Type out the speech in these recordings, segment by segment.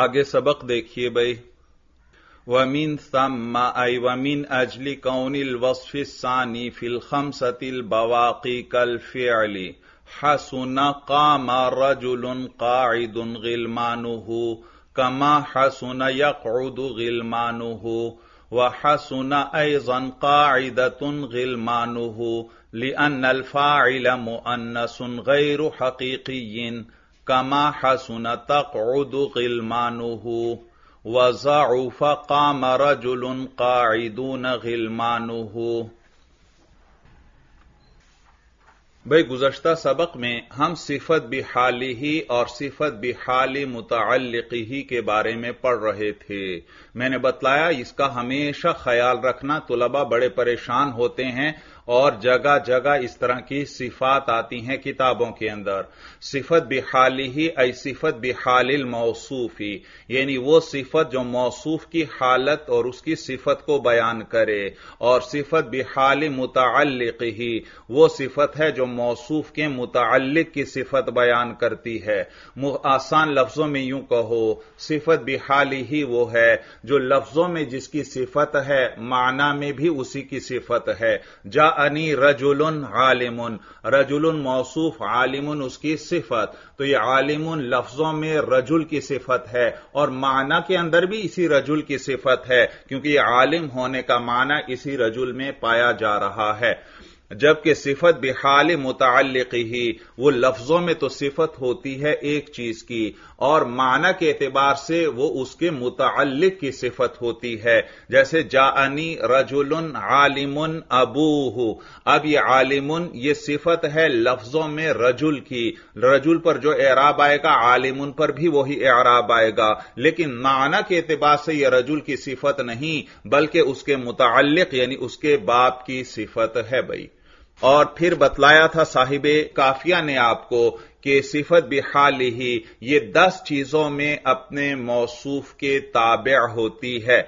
आगे सबक देखिए भाई وَمِن ثم اي ومن اجل كون الوصف الثاني في الخمسه البواقي كالفعل حسن قام رجل قاعد غلمانه كما حسن يقعد غلمانه وحسن ايضا قاعده غلمانه لان الفاعل مؤنث غير حقيقي कमा हसन तकउद गिलमानुहु वजाउफ काम रजुल काइदून गिलमानुहु भाई गुजश्ता सबक में हम सिफत बिहाली ही और सिफत बिहाली मुतलकी ही के बारे में पढ़ रहे थे मैंने बतलाया इसका हमेशा ख्याल रखना तलबा बड़े परेशान होते हैं और जगह जगह इस तरह की सिफात आती हैं किताबों के अंदर सिफत बिहाली ही ऐ सिफत बिहालिल मौसूफी यानी वो सिफत जो मौसूफ की हालत और उसकी सिफत को बयान करे और सिफत बिहाल मुतक ही वो सिफत है जो मौसूफ के मुतल की सिफत बयान करती है आसान लफ्जों में यूं कहो सिफत बिहाली ही वो है जो लफ्जों में जिसकी सिफत है माना में भी उसी की सिफत है जा जानी रजुलन आलिमुन रजुलन मौसूफ आलिमुन उसकी सिफत तो ये आलिमुन लफ्जों में रजुल की सिफत है और माना के अंदर भी इसी रजुल की सिफत है क्योंकि ये आलिम होने का माना इसी रजुल में पाया जा रहा है जबकि सिफत बेहाल मुतक ही वो लफ्जों में तो सिफत होती है एक चीज की और माना के एतबार से वो उसके मुतक की सिफत होती है जैसे जानी रजुल आलिमन अबू अब ये आलिमन ये सिफत है लफ्जों में रजुल की रजुल पर जो एराब आएगा आलिमन पर भी वही एराब आएगा लेकिन माना के एतबार से यह रजुल की सिफत नहीं बल्कि उसके मुतक यानी उसके बाप की सिफत है भाई और फिर बतलाया था साहिब काफिया ने आपको कि सिफत बिहाल ही ये दस चीजों में अपने मौसूफ के ताबे होती है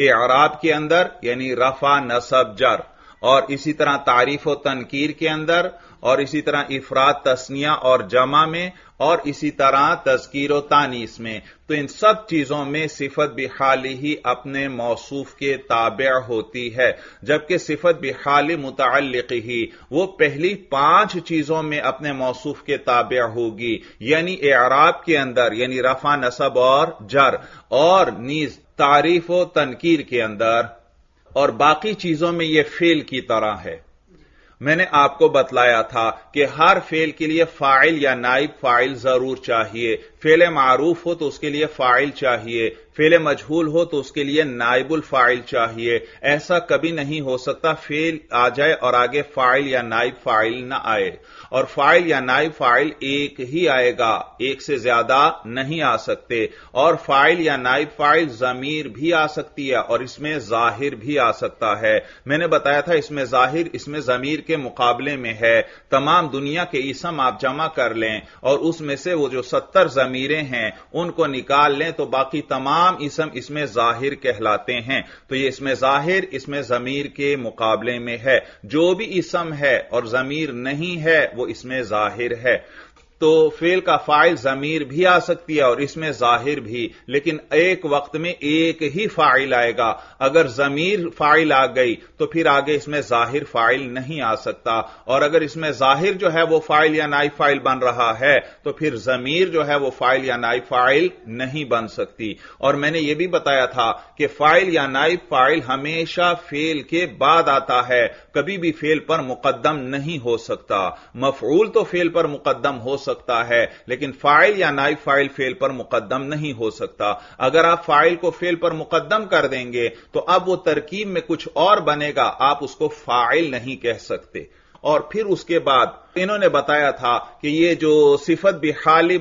एराब के अंदर यानी रफा नसब जर और इसी तरह तारीफ व तनकीर के अंदर और इसी तरह इफरात तस्निया और जमा में और इसी तरह तस्कीर तानीस में तो इन सब चीजों में सिफत बिहाली ही अपने मौसूफ के ताबे होती है जबकि सिफत बिहाली मुतल ही वो पहली पांच चीजों में अपने मौसूफ के ताबे होगी यानी एराब के अंदर यानी रफा नसब और जर और नीज तारीफ व तनकीर के अंदर और बाकी चीजों में यह फेल की तरह है मैंने आपको बतलाया था कि हर फेल के लिए फाइल या नाइब फाइल जरूर चाहिए फेल मारूफ हो तो उसके लिए फाइल चाहिए फेल मजहूल हो तो उसके लिए नाइबुल फाइल चाहिए ऐसा कभी नहीं हो सकता फेल आ जाए और आगे फाइल या नाइब फाइल ना आए और फाइल या नाइब फाइल एक ही आएगा एक से ज्यादा नहीं आ सकते और फाइल या नाइब फाइल जमीर भी आ सकती है और इसमें जाहिर भी आ सकता है मैंने बताया था इसमें जाहिर इसमें जमीर के मुकाबले में है तमाम दुनिया के इसम आप जमा कर लें और उसमें से वो जो सत्तर जमीर जमीरें हैं उनको निकाल लें तो बाकी तमाम इसम इसमें जाहिर कहलाते हैं तो ये इसमें जाहिर इसमें जमीर के मुकाबले में है जो भी इसम है और जमीर नहीं है वो इसमें जाहिर है तो फेल का फाइल जमीर भी आ सकती है और इसमें जाहिर भी लेकिन एक वक्त में एक ही फाइल आएगा अगर जमीर फाइल आ गई तो फिर आगे इसमें जाहिर फाइल नहीं आ सकता और अगर इसमें जाहिर जो है वो फाइल या नाई फाइल बन रहा है तो फिर जमीर जो है वो फाइल या नाई फाइल नहीं बन सकती और मैंने ये भी बताया था कि फाइल या नाई फाइल हमेशा फेल के बाद आता है कभी भी फेल पर मुकदम नहीं हो सकता मफरूल तो फेल पर मुकदम हो सकता सकता है लेकिन फाइल या नाइफ फाइल फेल पर मुकदम नहीं हो सकता अगर आप फाइल को फेल पर मुकदम कर देंगे तो अब वो तरकीब में कुछ और बनेगा आप उसको फाइल नहीं कह सकते और फिर उसके बाद इन्होंने बताया था कि ये जो सिफत भी खाली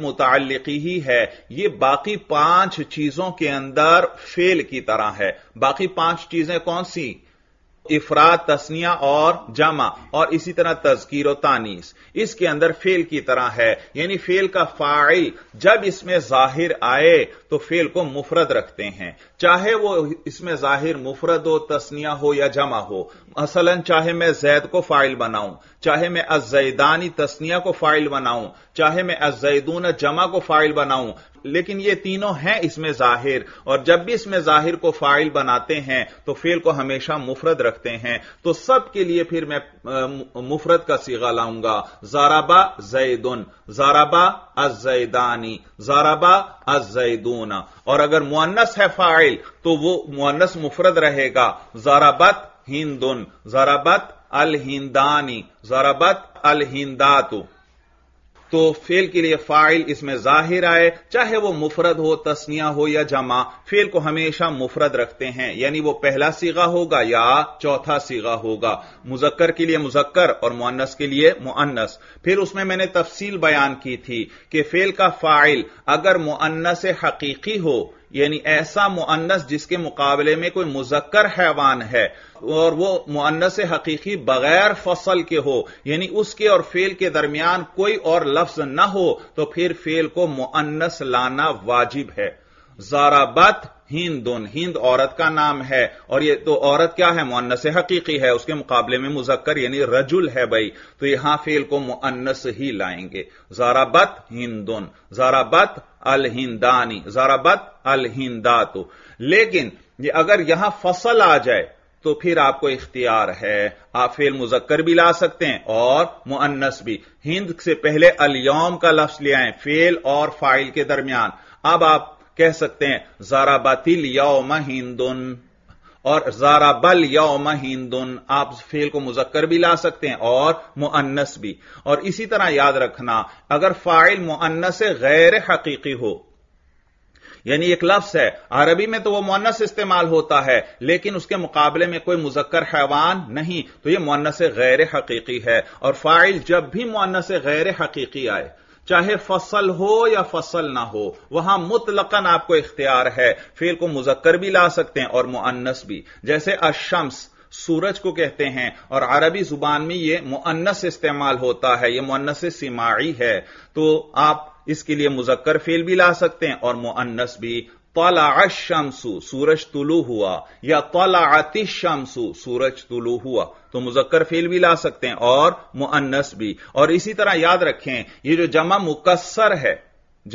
ही है ये बाकी पांच चीजों के अंदर फेल की तरह है बाकी पांच चीजें कौन सी इफरा तस्निया और जमा और इसी तरह तस्कीर तानीस इसके अंदर फेल की तरह है यानी फेल का फाइल जब इसमें जाहिर आए तो फेल को मुफरद रखते हैं चाहे वो इसमें जाहिर मुफरद हो तस्निया हो या जमा हो मसलन चाहे मैं जैद को फाइल बनाऊं चाहे मैं अजैदानी तस्निया को फाइल बनाऊं चाहे मैं अजैदून जमा को फाइल बनाऊं लेकिन ये तीनों हैं इसमें जाहिर और जब भी इसमें जाहिर को फाइल बनाते हैं तो फेल को हमेशा मुफरत रखते हैं तो सब के लिए फिर मैं मुफरत का सीगा लाऊंगा जाराबा जैदुन जाराबा अजैदानी जाराबा अजैदून और अगर मुअन्नस है फाइल तो वो मुअन्नस मुफरत रहेगा जाराबत हिंदुन जाराबत अल हिंदानी जरबत अल तो फेल के लिए फाइल इसमें जाहिर आए चाहे वो मुफरद हो तस्निया हो या जमा फेल को हमेशा मुफरद रखते हैं यानी वो पहला सीगा होगा या चौथा सीगा होगा मुजक्कर के लिए मुजक्कर और मुअन्नस के लिए मुअन्नस फिर उसमें मैंने तफसील बयान की थी कि फेल का फाइल अगर मुअन्नस हकीकी हो यानी ऐसा मुअन्नस जिसके मुकाबले में कोई मुजक्कर हैवान है और वो मुअन्नस हकीकी बगैर फसल के हो यानी उसके और फेल के दरमियान कोई और लफ्ज न हो तो फिर फेल को मुअन्नस लाना वाजिब है जाराबत हिंदुन हिंद औरत का नाम है और ये तो औरत क्या है मुअन्नस हकीकी है उसके मुकाबले में मुजक्कर यानी रजुल है भाई तो यहां फेल को मुअन्नस ही लाएंगे जाराबत हिंदुन जाराबत अल हिंदानी जराबत अल तो लेकिन ये अगर यहां फसल आ जाए तो फिर आपको इख्तियार है आप फेल मुजक्कर भी ला सकते हैं और मुअन्नस भी हिंद से पहले अलयौम का लफ्ज ले आए फेल और फाइल के दरमियान अब आप कह सकते हैं जराबतिल यौम हिंदुन और जारा बल यौम हिंदुन आप फेल को मुजक्कर भी ला सकते हैं और मुअन्नस भी और इसी तरह याद रखना अगर फाइल मुअन्नस गैर हकीकी हो यानी एक लफ्स है अरबी में तो वह मुन्नस इस्तेमाल होता है लेकिन उसके मुकाबले में कोई मुजक्कर हैवान नहीं तो यह मुन्नस गैर हकीकी है और फाइल जब भी मुन्नस गैर हकीकी आए चाहे फसल हो या फसल ना हो वहां मुतलकन आपको इख्तियार है फेल को मुजक्कर भी ला सकते हैं और मुअन्नस भी जैसे अशम्स सूरज को कहते हैं और अरबी जुबान में यह मुअन्नस इस्तेमाल होता है यह मुअन्नस सिमाई है तो आप इसके लिए मुजक्कर फेल भी ला सकते हैं और मुअन्नस भी तला शमसु सूरज तुलू हुआ या तला शमसु सूरज तुलू हुआ तो मुजक्कर फेल भी ला सकते हैं और मुअन्नस भी और इसी तरह याद रखें ये जो जमा मुकसर है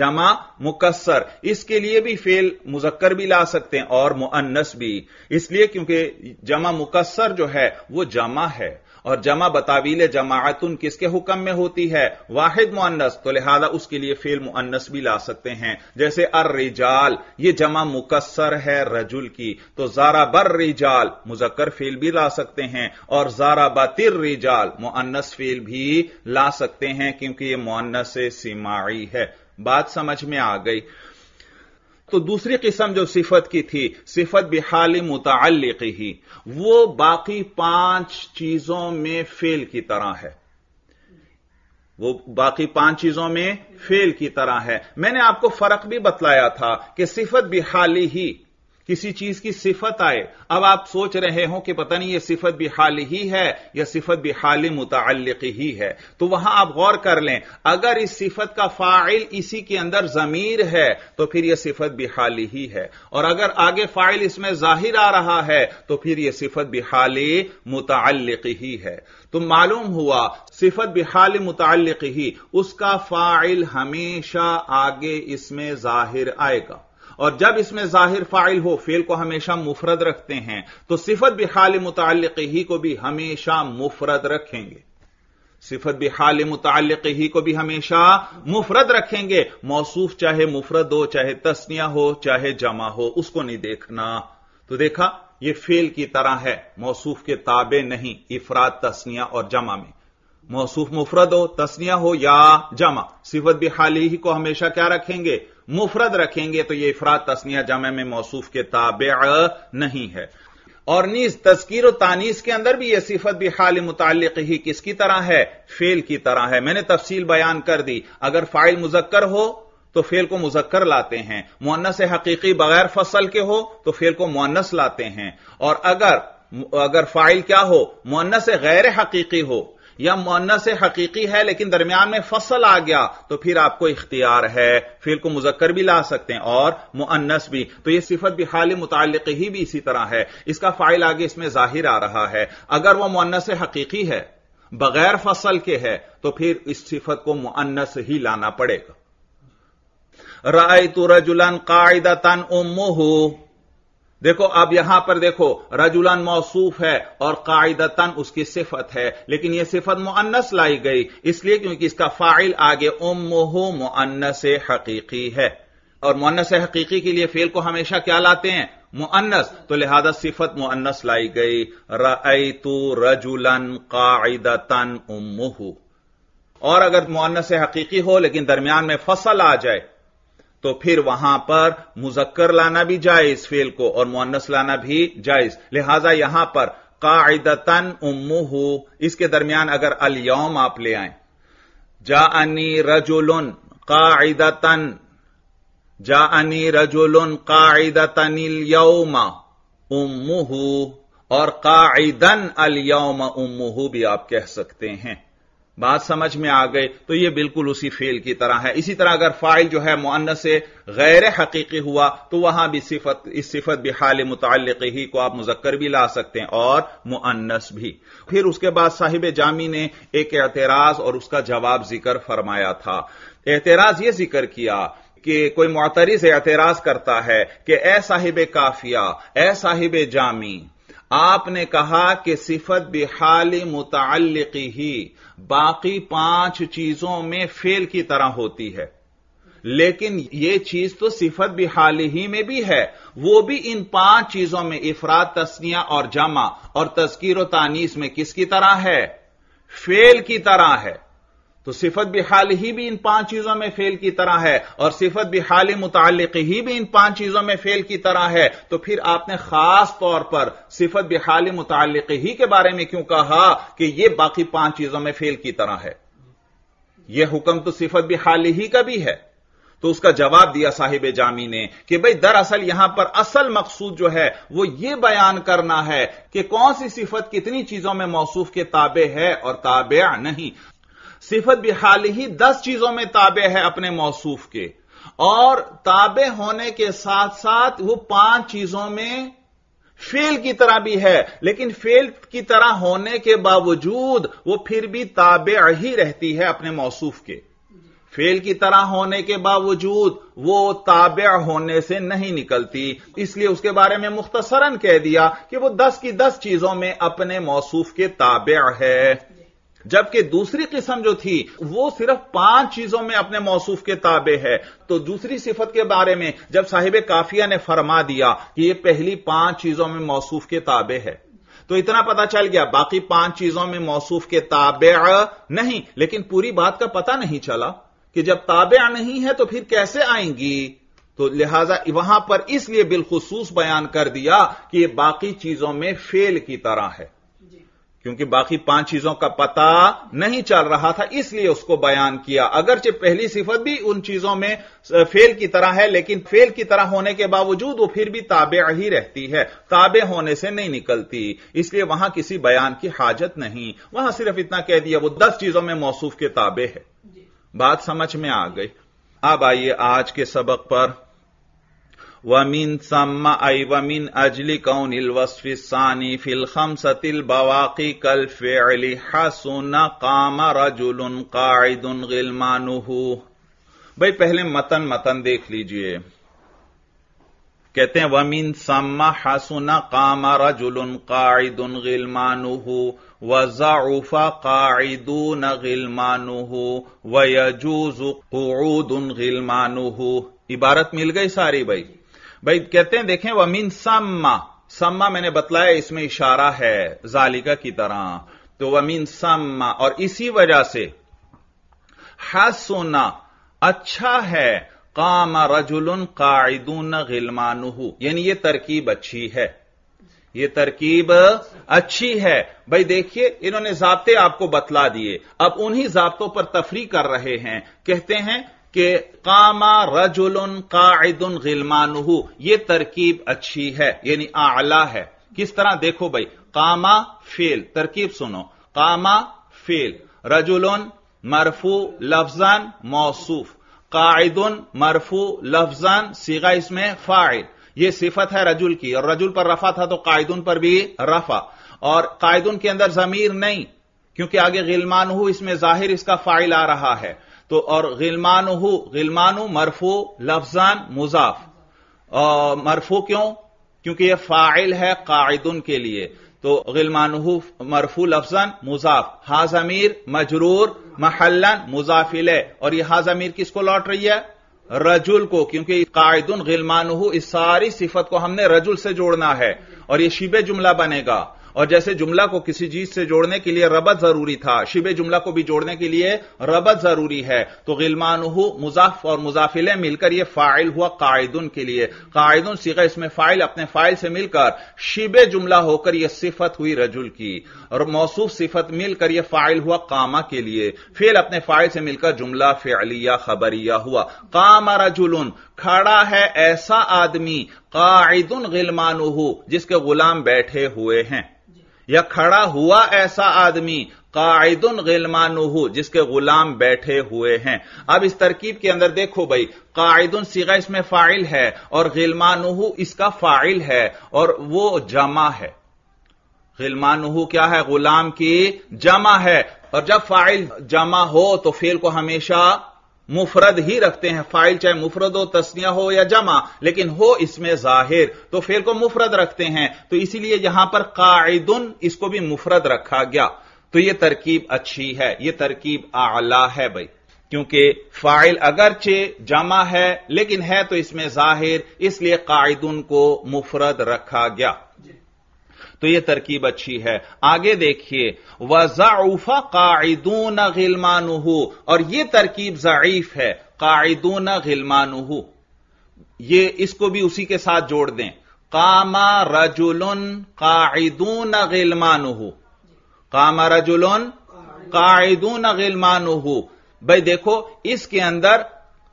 जमा मुकसर इसके लिए भी फेल मुजक्कर भी ला सकते हैं और मुअन्नस भी इसलिए क्योंकि जमा मुकसर जो है वो जमा है और जमा बतावील जमातुन किसके हुक्म में होती है वाहिद मुअन्नस तो लिहाजा उसके लिए फेल मुअन्नस भी ला सकते हैं जैसे अर रिजाल ये जमा मुकसर है रजुल की तो जारा बर रिजाल मुजक्कर फेल भी ला सकते हैं और जारा बातिर रिजाल मुअन्नस फेल भी ला सकते हैं क्योंकि ये मुअन्नस सिमाई है बात समझ में आ गई तो दूसरी किस्म जो सिफत की थी सिफत बिहाल मुतल ही वो बाकी पांच चीजों में फेल की तरह है वो बाकी पांच चीजों में फेल की तरह है मैंने आपको फर्क भी बतलाया था कि सिफत बिहाली ही किसी चीज की सिफत आए अब आप सोच रहे हो कि पता नहीं ये सिफत भी हाल ही है या सिफत भी हाल मुतल ही है तो वहां आप गौर कर लें अगर इस सिफत का फाइल इसी के अंदर जमीर है तो फिर यह सिफत भी हाल ही है और अगर आगे फाइल इसमें जाहिर आ रहा है तो फिर यह सिफत भी हाल मुतल ही है तो मालूम हुआ सिफत भी हाल मुतल ही उसका फाइल हमेशा आगे इसमें जाहिर आएगा और जब इसमें जाहिर फाइल हो फेल को हमेशा मुफरद रखते हैं तो सिफत बिहाल मुतल ही को भी हमेशा मुफरद रखेंगे सिफत बिहाल मुतल ही को भी हमेशा मुफरद रखेंगे मौसू चाहे मुफरद हो चाहे तस्निया हो चाहे जमा हो उसको नहीं देखना तो देखा यह फेल की तरह है मौसूफ के ताबे नहीं इफराद तस्निया और जमा में मौसूफ मुफरद हो तस्निया हो या जमा सिफत हाल ही को हमेशा क्या रखेंगे मुफरद रखेंगे तो यह इफरात तस्निया जमे में मौसूफ के ताबे नहीं है और नीज तस्कीर तानीस के अंदर भी यह सिफत भी हाल मुतल ही किसकी तरह है फेल की तरह है मैंने तफसील बयान कर दी अगर फाइल मुजक्कर हो तो फेल को मुजक्कर लाते हैं मुन्नस हकीकी बगैर फसल के हो तो फेल को मुन्नस लाते हैं और अगर अगर फाइल क्या हो मुन्नस गैर हकीकी हो या मुन्ना से हकीकी है लेकिन दरमियान में फसल आ गया तो फिर आपको इख्तियार है फिर को मुजक्कर भी ला सकते हैं और मुन्नस भी तो यह सिफत भी हाल मुतल ही भी इसी तरह है इसका फाइल आगे इसमें जाहिर आ रहा है अगर वह मुन्नस हकीकी है बगैर फसल के है तो फिर इस सिफत को मुन्नस ही लाना पड़ेगा राय तो रजुलन कायदा तन उम्मू देखो अब यहां पर देखो रजुलन मौसूफ है और कायदतन उसकी सिफत है लेकिन यह सिफत मुअन्नस लाई गई इसलिए क्योंकि इसका फाइल आगे उम्मोह मुअन्नस हकीकी है और मुअन्नस हकीकी के लिए फेल को हमेशा क्या लाते हैं मुअन्नस तो लिहाजा सिफत मुअन्नस लाई गई रई तू रजुलन कायदतन उम्मोह और अगर मुअन्नस हकीकी हो लेकिन दरमियान में फसल आ जाए तो फिर वहां पर मुजक्कर लाना भी जायज फेल को और मुन्नस लाना भी जायज लिहाजा यहां पर कायदतन उम्मू इसके दरमियान अगर यौम आप ले आए जा अनी रजुलन कायदतन जानी रजुलन कायदतनिल यौम उम्मू और कायदन यौम उम्मू भी आप कह सकते हैं बात समझ में आ गई तो यह बिल्कुल उसी फेल की तरह है इसी तरह अगर फाइल जो है मुन्न से गैर हकीकी हुआ तो वहां भी सिफत इस सिफत भी हाल मुतल ही को आप मुजक्कर भी ला सकते हैं और मुअन्नस भी फिर उसके बाद साहिब जामी ने एक एतराज और उसका जवाब जिक्र फरमाया था एतराज यह जिक्र किया कि कोई मोतरी एतराज करता है कि ए साहिब काफिया ए साहिब जामी आपने कहा कि सिफत बिहाल मुतल्लिकी ही बाकी पांच चीजों में फेल की तरह होती है लेकिन यह चीज तो सिफत बिहाली ही में भी है वो भी इन पांच चीजों में इफरात तस्निया और जमा और तस्कीर तानीस में किसकी तरह है फेल की तरह है तो सिफत बिहाल ही भी इन पांच चीजों में फेल की तरह है और सिफत बिहाल मुतल ही भी इन पांच चीजों में फेल की तरह है तो फिर आपने खास तौर पर सिफत बिहाल मुतल ही के बारे में क्यों कहा कि यह बाकी पांच चीजों में फेल की तरह है यह हुक्म तो सिफत बिहाल ही का भी है तो उसका जवाब दिया साहिब जामी ने कि भाई दरअसल यहां पर असल मकसूद जो है वो ये बयान करना है कि कौन सी सिफत कितनी चीजों में मौसू के ताबे है और ताबे नहीं सिफत बिहाल ही दस चीजों में ताबे है अपने मौसूफ के और ताबे होने के साथ साथ वो पांच चीजों में फेल की तरह भी है लेकिन फेल की तरह होने के बावजूद वो फिर भी ताबे ही रहती है अपने मौसूफ के फेल की तरह होने के बावजूद वो ताबे होने से नहीं निकलती इसलिए उसके बारे में मुख्तसरन कह दिया कि वो दस की दस चीजों में अपने मौसूफ के ताबे है जबकि दूसरी किस्म जो थी वो सिर्फ पांच चीजों में अपने मौसूफ के ताबे है तो दूसरी सिफत के बारे में जब साहिब काफिया ने फरमा दिया कि यह पहली पांच चीजों में मौसूफ के ताबे है तो इतना पता चल गया बाकी पांच चीजों में मौसूफ के ताबे नहीं लेकिन पूरी बात का पता नहीं चला कि जब ताबे नहीं है तो फिर कैसे आएंगी तो लिहाजा वहां पर इसलिए बिलखसूस बयान कर दिया कि ये बाकी चीजों में फेल की तरह है क्योंकि बाकी पांच चीजों का पता नहीं चल रहा था इसलिए उसको बयान किया अगरचे पहली सिफत भी उन चीजों में फेल की तरह है लेकिन फेल की तरह होने के बावजूद वो फिर भी ताबे ही रहती है ताबे होने से नहीं निकलती इसलिए वहां किसी बयान की हाजत नहीं वहां सिर्फ इतना कह दिया वो दस चीजों में मौसूफ के ताबे है बात समझ में आ गई अब आइए आज के सबक पर ومن ثم أي ومن أجل كون الوصف الثاني في الخمسة البواقي كالفعل حسن قام رجل قاعد غلمانه भाई पहले मतन मतन देख लीजिए कहते हैं वमीन सम्मा हसुन काम रजुलन कायदुन गिलमानुहू वजाउफ कायदून गिलमानुहू वयजूज कूदुन गिलमानुहू इबारत मिल गई सारी भाई भाई कहते हैं देखें वमीन सम्मा सम्मा मैंने बतलाया इसमें इशारा है जालिका की तरह तो वमीन सम्मा और इसी वजह से हसुना अच्छा है काम रजुलन कायदून गिलमानुह यानी यह तरकीब अच्छी है यह तरकीब अच्छी है भाई देखिए इन्होंने जबते आपको बतला दिए अब उन्हीं जाब्तों पर तफरी कर रहे हैं कहते हैं कि कामा रजुल कायदन गिलमानहू ये तरकीब अच्छी है यानी आला है किस तरह देखो भाई कामा फेल तरकीब सुनो कामा फेल रजुल मरफू लफजान मौसूफ कायदन मरफू लफजान सीगा इसमें फाइल यह सिफत है रजुल की और रजुल पर रफा था तो कायदन पर भी रफा और कायदन के अंदर जमीर नहीं क्योंकि आगे गिलमान इसमें जाहिर इसका फाइल आ रहा है तो और गिलमान गिलमान मरफो लफजान मुजाफ मरफो क्यों क्योंकि यह फाइल है कायदन के लिए तो गिलमानू मरफू लफजन मुजाफ हाज अमीर मजरूर महलन मुजाफिल है और यह हाज अमीर किसको लौट रही है रजुल को क्योंकि कायदन गिलमानू इस सारी सिफत को हमने रजुल से जोड़ना है और यह शिबे जुमला बनेगा और जैसे जुमला को किसी चीज से जोड़ने के लिए रबत जरूरी था शिबे जुमला को भी जोड़ने के लिए रबत जरूरी है तो गिलमान मुजाफ और मुजाफिले मिलकर यह फाइल हुआ कायदुन के लिए कायदन सीख इसमें फाइल अपने फाइल से मिलकर शिबे जुमला होकर यह सिफत हुई रजुल की और मौसू सिफत मिलकर यह फाइल हुआ कामा के लिए फेल अपने फाइल से मिलकर जुमला फेलिया खबरिया हुआ कामा रजुलन खड़ा है ऐसा आदमी कायदुन गिलमानहू जिसके गुलाम बैठे हुए हैं या खड़ा हुआ ऐसा आदमी कायदन गिलमानूहू जिसके गुलाम बैठे हुए हैं अब इस तरकीब के अंदर देखो भाई कायदन सीगा इसमें फाइल है और गिलमानूह इसका फाइल है और वो जमा है गिलमानूह क्या है गुलाम की जमा है और जब फाइल जमा हो तो फेल को हमेशा मुफरद ही रखते हैं फाइल चाहे मुफरद हो तस्निया हो या जमा लेकिन हो इसमें जाहिर तो फेल को मुफरद रखते हैं तो इसीलिए यहां पर कायदुन इसको भी मुफरद रखा गया तो यह तरकीब अच्छी है यह तरकीब आला है भाई क्योंकि फाइल अगरचे जमा है लेकिन है तो इसमें जाहिर इसलिए कायदुन को मुफरद रखा गया तो यह तरकीब अच्छी है आगे देखिए वजाउफा कायदून गिलमानहू और यह तरकीब जईफ है कायदून गिलमानहू ये इसको भी उसी के साथ जोड़ दें कामा रजुलन कायदून गिलमानहू कामा रजुलन कायदून गिलमानहू भाई देखो इसके अंदर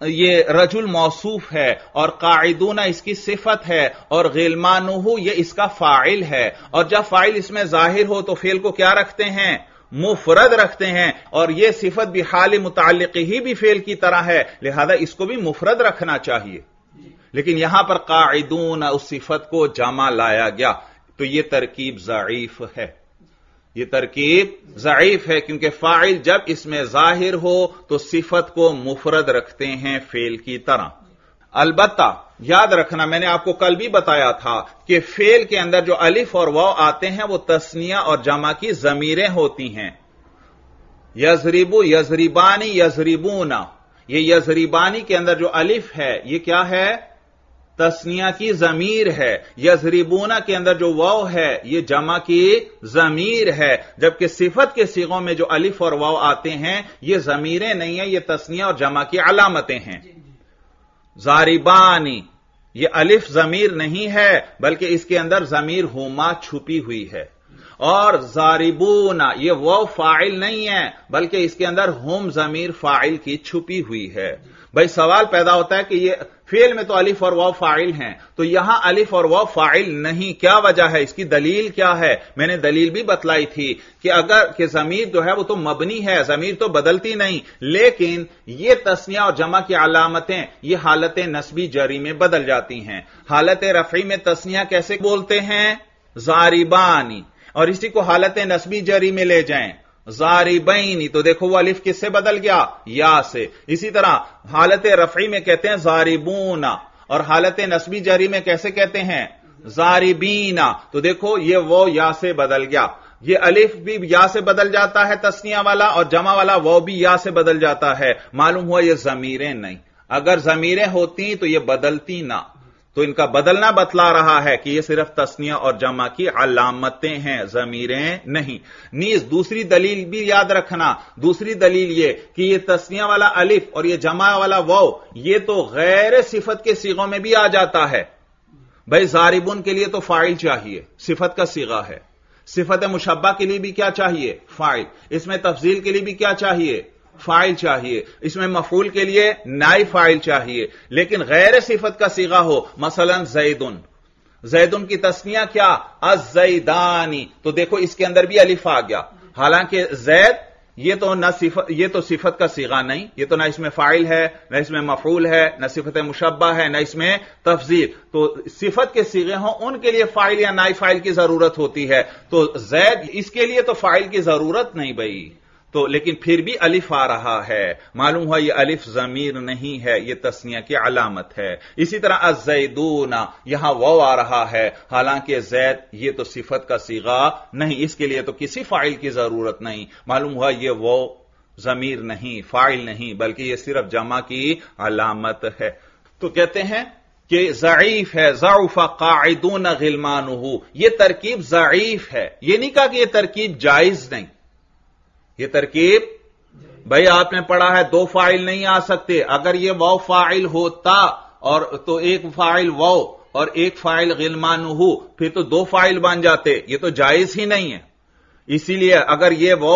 ये रजुल मौसूफ है और कायदूना इसकी सिफत है और गिलमानू ये इसका फाइल है और जब फाइल इसमें जाहिर हो तो फेल को क्या रखते हैं मुफरद रखते हैं और यह सिफत भी हाल मुतल ही भी फेल की तरह है लिहाजा इसको भी मुफरद रखना चाहिए लेकिन यहां पर कायदून उस सिफत को जमा लाया गया तो यह तरकीब जयीफ है यह तरकीब ज़यीफ है क्योंकि फाइल जब इसमें जाहिर हो तो सिफत को मुफरद रखते हैं फेल की तरह अलबत्ता याद रखना मैंने आपको कल भी बताया था कि फेल के अंदर जो अलिफ और वाव आते हैं वो तस्निया और जमा की जमीरें होती हैं यजरीबू यजरीबानी यजरीबूना ये यजरीबानी के अंदर जो अलिफ है ये क्या है तस्निया की जमीर है यजरिबूना के अंदर जो वाव है ये जमा की जमीर है जबकि सिफत के सिगों में जो अलिफ और वाव आते हैं ये जमीरें नहीं है ये तस्निया और जमा की अलामतें हैं जारिबानी ये अलिफ जमीर नहीं है बल्कि इसके अंदर जमीर हुमा छुपी हुई है और जारिबूना ये वाव फाइल नहीं है बल्कि इसके अंदर होम जमीर फाइल की छुपी हुई है भाई सवाल पैदा होता है कि ये फेल में तो अलिफ और वह फाइल हैं तो यहां अलिफ और व फाइल नहीं क्या वजह है इसकी दलील क्या है मैंने दलील भी बतलाई थी कि अगर कि जमीर जो है वो तो मबनी है जमीर तो बदलती नहीं लेकिन ये तस्निया और जमा की अलामतें ये हालत नस्बी जरी में बदल जाती हैं हालत रफी में तस्निया कैसे बोलते हैं जारीबानी और इसी को हालत नस्बी जरी में ले जाएं जारिबैनी तो देखो वो अलिफ किससे बदल गया या से इसी तरह हालत रफी में कहते हैं बूना और हालत नस्बी जारी में कैसे कहते हैं जारीबीना तो देखो ये वो या से बदल गया ये अलिफ भी या से बदल जाता है तस्निया वाला और जमा वाला वो भी या से बदल जाता है मालूम हुआ ये जमीरें नहीं अगर जमीरें होती तो ये बदलती ना तो इनका बदलना बतला रहा है कि यह सिर्फ तस्निया और जमा की अलामतें हैं जमीरें नहीं नीज दूसरी दलील भी याद रखना दूसरी दलील यह कि यह तस्निया वाला अलिफ और यह जमा वाला वो ये तो गैर सिफत के सीगों में भी आ जाता है भाई जारिबुन के लिए तो फाइल चाहिए सिफत का सीगा है सिफत मुशबा के लिए भी क्या चाहिए फाइल इसमें तफजील के लिए भी क्या चाहिए फाइल चाहिए इसमें मफूल के लिए नाई फाइल चाहिए लेकिन गैर सिफत का सीगा हो मसलन जैदुन जैदुन की तस्निया क्या अजैदानी तो देखो इसके अंदर भी अलिफ आ गया हालांकि जैद ये तो न सिफत ये तो सिफत का सीगा नहीं ये तो ना इसमें फाइल है ना इसमें मफूल है ना सिफत मुशबा है ना इसमें तफजीर तो सिफत के सीगे हों उनके लिए फाइल या नाई फाइल की जरूरत होती है तो जैद इसके लिए तो फाइल की जरूरत नहीं भाई तो लेकिन फिर भी अलिफ आ रहा है मालूम हुआ यह अलिफ जमीर नहीं है यह तस्निया की अलामत है इसी तरह अजैदूना यहां वो आ रहा है हालांकि जैद ये तो सिफत का सीगा नहीं इसके लिए तो किसी फाइल की जरूरत नहीं मालूम हुआ यह वो जमीर नहीं फाइल नहीं बल्कि यह सिर्फ जमा की अलामत है तो कहते हैं कि जयीफ है जाउफा कायदून गिलमान यह तरकीब जयीफ है यह नहीं कहा कि यह तरकीब जायज नहीं यह तरकीब भाई आपने पढ़ा है दो फाइल नहीं आ सकते अगर यह वाव फाइल होता और तो एक फाइल वाव और एक फाइल हो फिर तो दो फाइल बन जाते ये तो जायज ही नहीं है इसीलिए अगर यह वो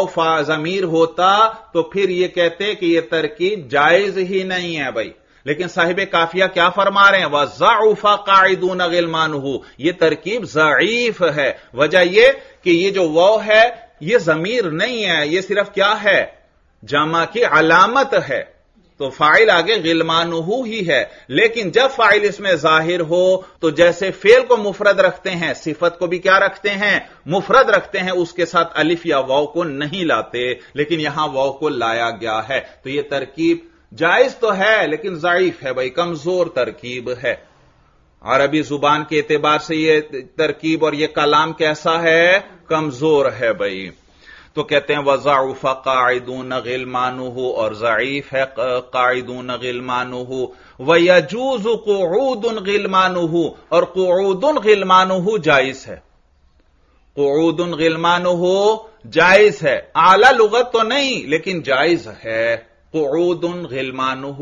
जमीर होता तो फिर यह कहते कि यह तरकीब जायज ही नहीं है भाई लेकिन साहिब काफिया क्या फरमा रहे हैं वह जाऊफा कायदून गिलमान हूं यह तरकीब जयीफ है वजह यह कि यह जो वो है यह जमीर नहीं है यह सिर्फ क्या है जमा की अलामत है तो फाइल आगे गिलमानहू ही है लेकिन जब फाइल इसमें जाहिर हो तो जैसे फेल को मुफरद रखते हैं सिफत को भी क्या रखते हैं मुफरद रखते हैं उसके साथ अलिफ या वाव को नहीं लाते लेकिन यहां वाव को लाया गया है तो यह तरकीब जायज तो है लेकिन जाइफ है भाई कमजोर तरकीब है अरबी जुबान के एतबार से यह तरकीब और यह कलाम कैसा है कमजोर है भाई तो कहते हैं वजाउफ कायदून हो और ज़यीफ है कायदून हो व यजूज कोऊदन हो और कोऊदन गिलमानू जायज है कोऊदन हो जायज है आला लुगत तो नहीं लेकिन जायज है कोऊदन गिलमानू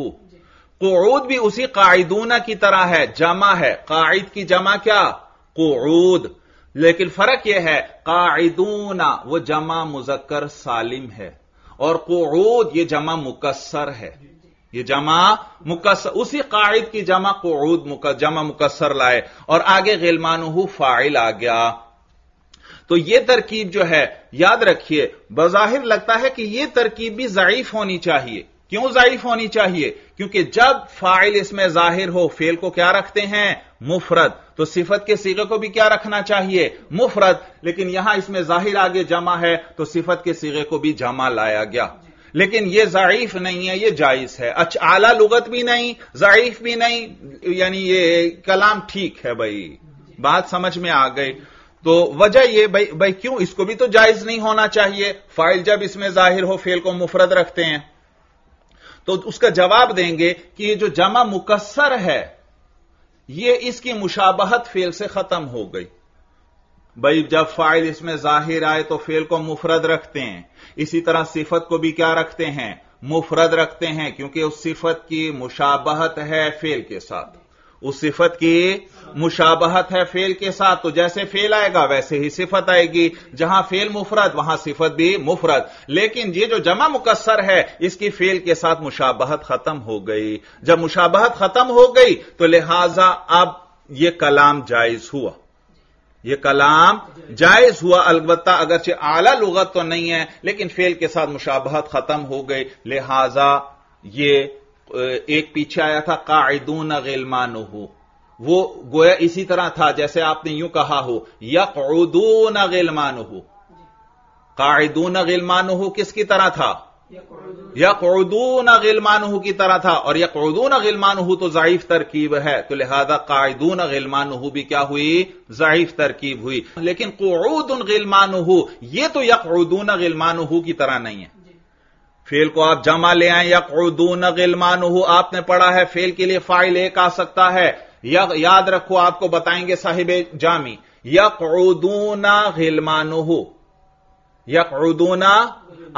कुऊद भी उसी कायदूना की तरह है जमा है कायद की जमा क्या कुऊद लेकिन फर्क यह है कायदूना वह जमा मुजक्कर सालिम है और कुऊद यह जमा मुकसर है यह जमा मुकसर उसी कायद की जमा कुऊद मुक, जमा मुकसर लाए और आगे गिलमानहू फाइल आ गया तो यह तरकीब जो है याद रखिए बजाहिर लगता है कि यह तरकीब भी जयीफ होनी चाहिए क्यों जाइफ होनी चाहिए क्योंकि जब फाइल इसमें जाहिर हो फेल को क्या रखते हैं मुफरत तो सिफत के सीगे को भी क्या रखना चाहिए मुफरत लेकिन यहां इसमें जाहिर आगे जमा है तो सिफत के सीगे को भी जमा लाया गया लेकिन यह जाइफ नहीं है यह जायज है अच्छा आला लुगत भी नहीं जाइफ भी नहीं यानी ये कलाम ठीक है भाई बात समझ में आ गई तो वजह यह भाई भाई क्यों इसको भी तो जायज नहीं होना चाहिए फाइल जब इसमें जाहिर हो फेल को मुफरत रखते हैं तो उसका जवाब देंगे कि ये जो जमा मुकसर है ये इसकी मुशाबहत फेल से खत्म हो गई भाई जब फाइल इसमें जाहिर आए तो फेल को मुफरद रखते हैं इसी तरह सिफत को भी क्या रखते हैं मुफरद रखते हैं क्योंकि उस सिफत की मुशाबहत है फेल के साथ उस सिफत की मुशाबहत है फेल के साथ तो जैसे फेल आएगा वैसे ही सिफत आएगी जहां फेल मुफरत वहां सिफत भी मुफरत लेकिन ये जो जमा मुकसर है इसकी फेल के साथ मुशाबहत खत्म हो गई जब मुशाबहत खत्म हो गई तो लिहाजा अब यह कलाम जायज हुआ यह कलाम जायज हुआ अलबत्ता अगरचे आला लुगत तो नहीं है लेकिन फेल के साथ मुशाबहत खत्म हो गई लिहाजा ये एक पीछे आया था कायदून गिलमान हो वो गोया इसी तरह था जैसे आपने यूं कहा हो यकूदून गिलमान हो कायदून गिलमान हो किसकी तरह था यकूदून गिलमान हो की तरह था और यकदून गिलमान हो तो जाइफ तरकीब है तो लिहाजा कायदून गिलमान हो भी क्या हुई जाइफ तरकीब हुई लेकिन कूदन गिलमान हो यह तो यकूदून गिलमान हो की तरह नहीं है फेल को आप जमा ले आए यकूदून गिलमान आपने पढ़ा है फेल के लिए फाइल एक आ सकता है या, याद रखो आपको बताएंगे साहिब जामी यकूदूना गिलमानुहू यकूदूना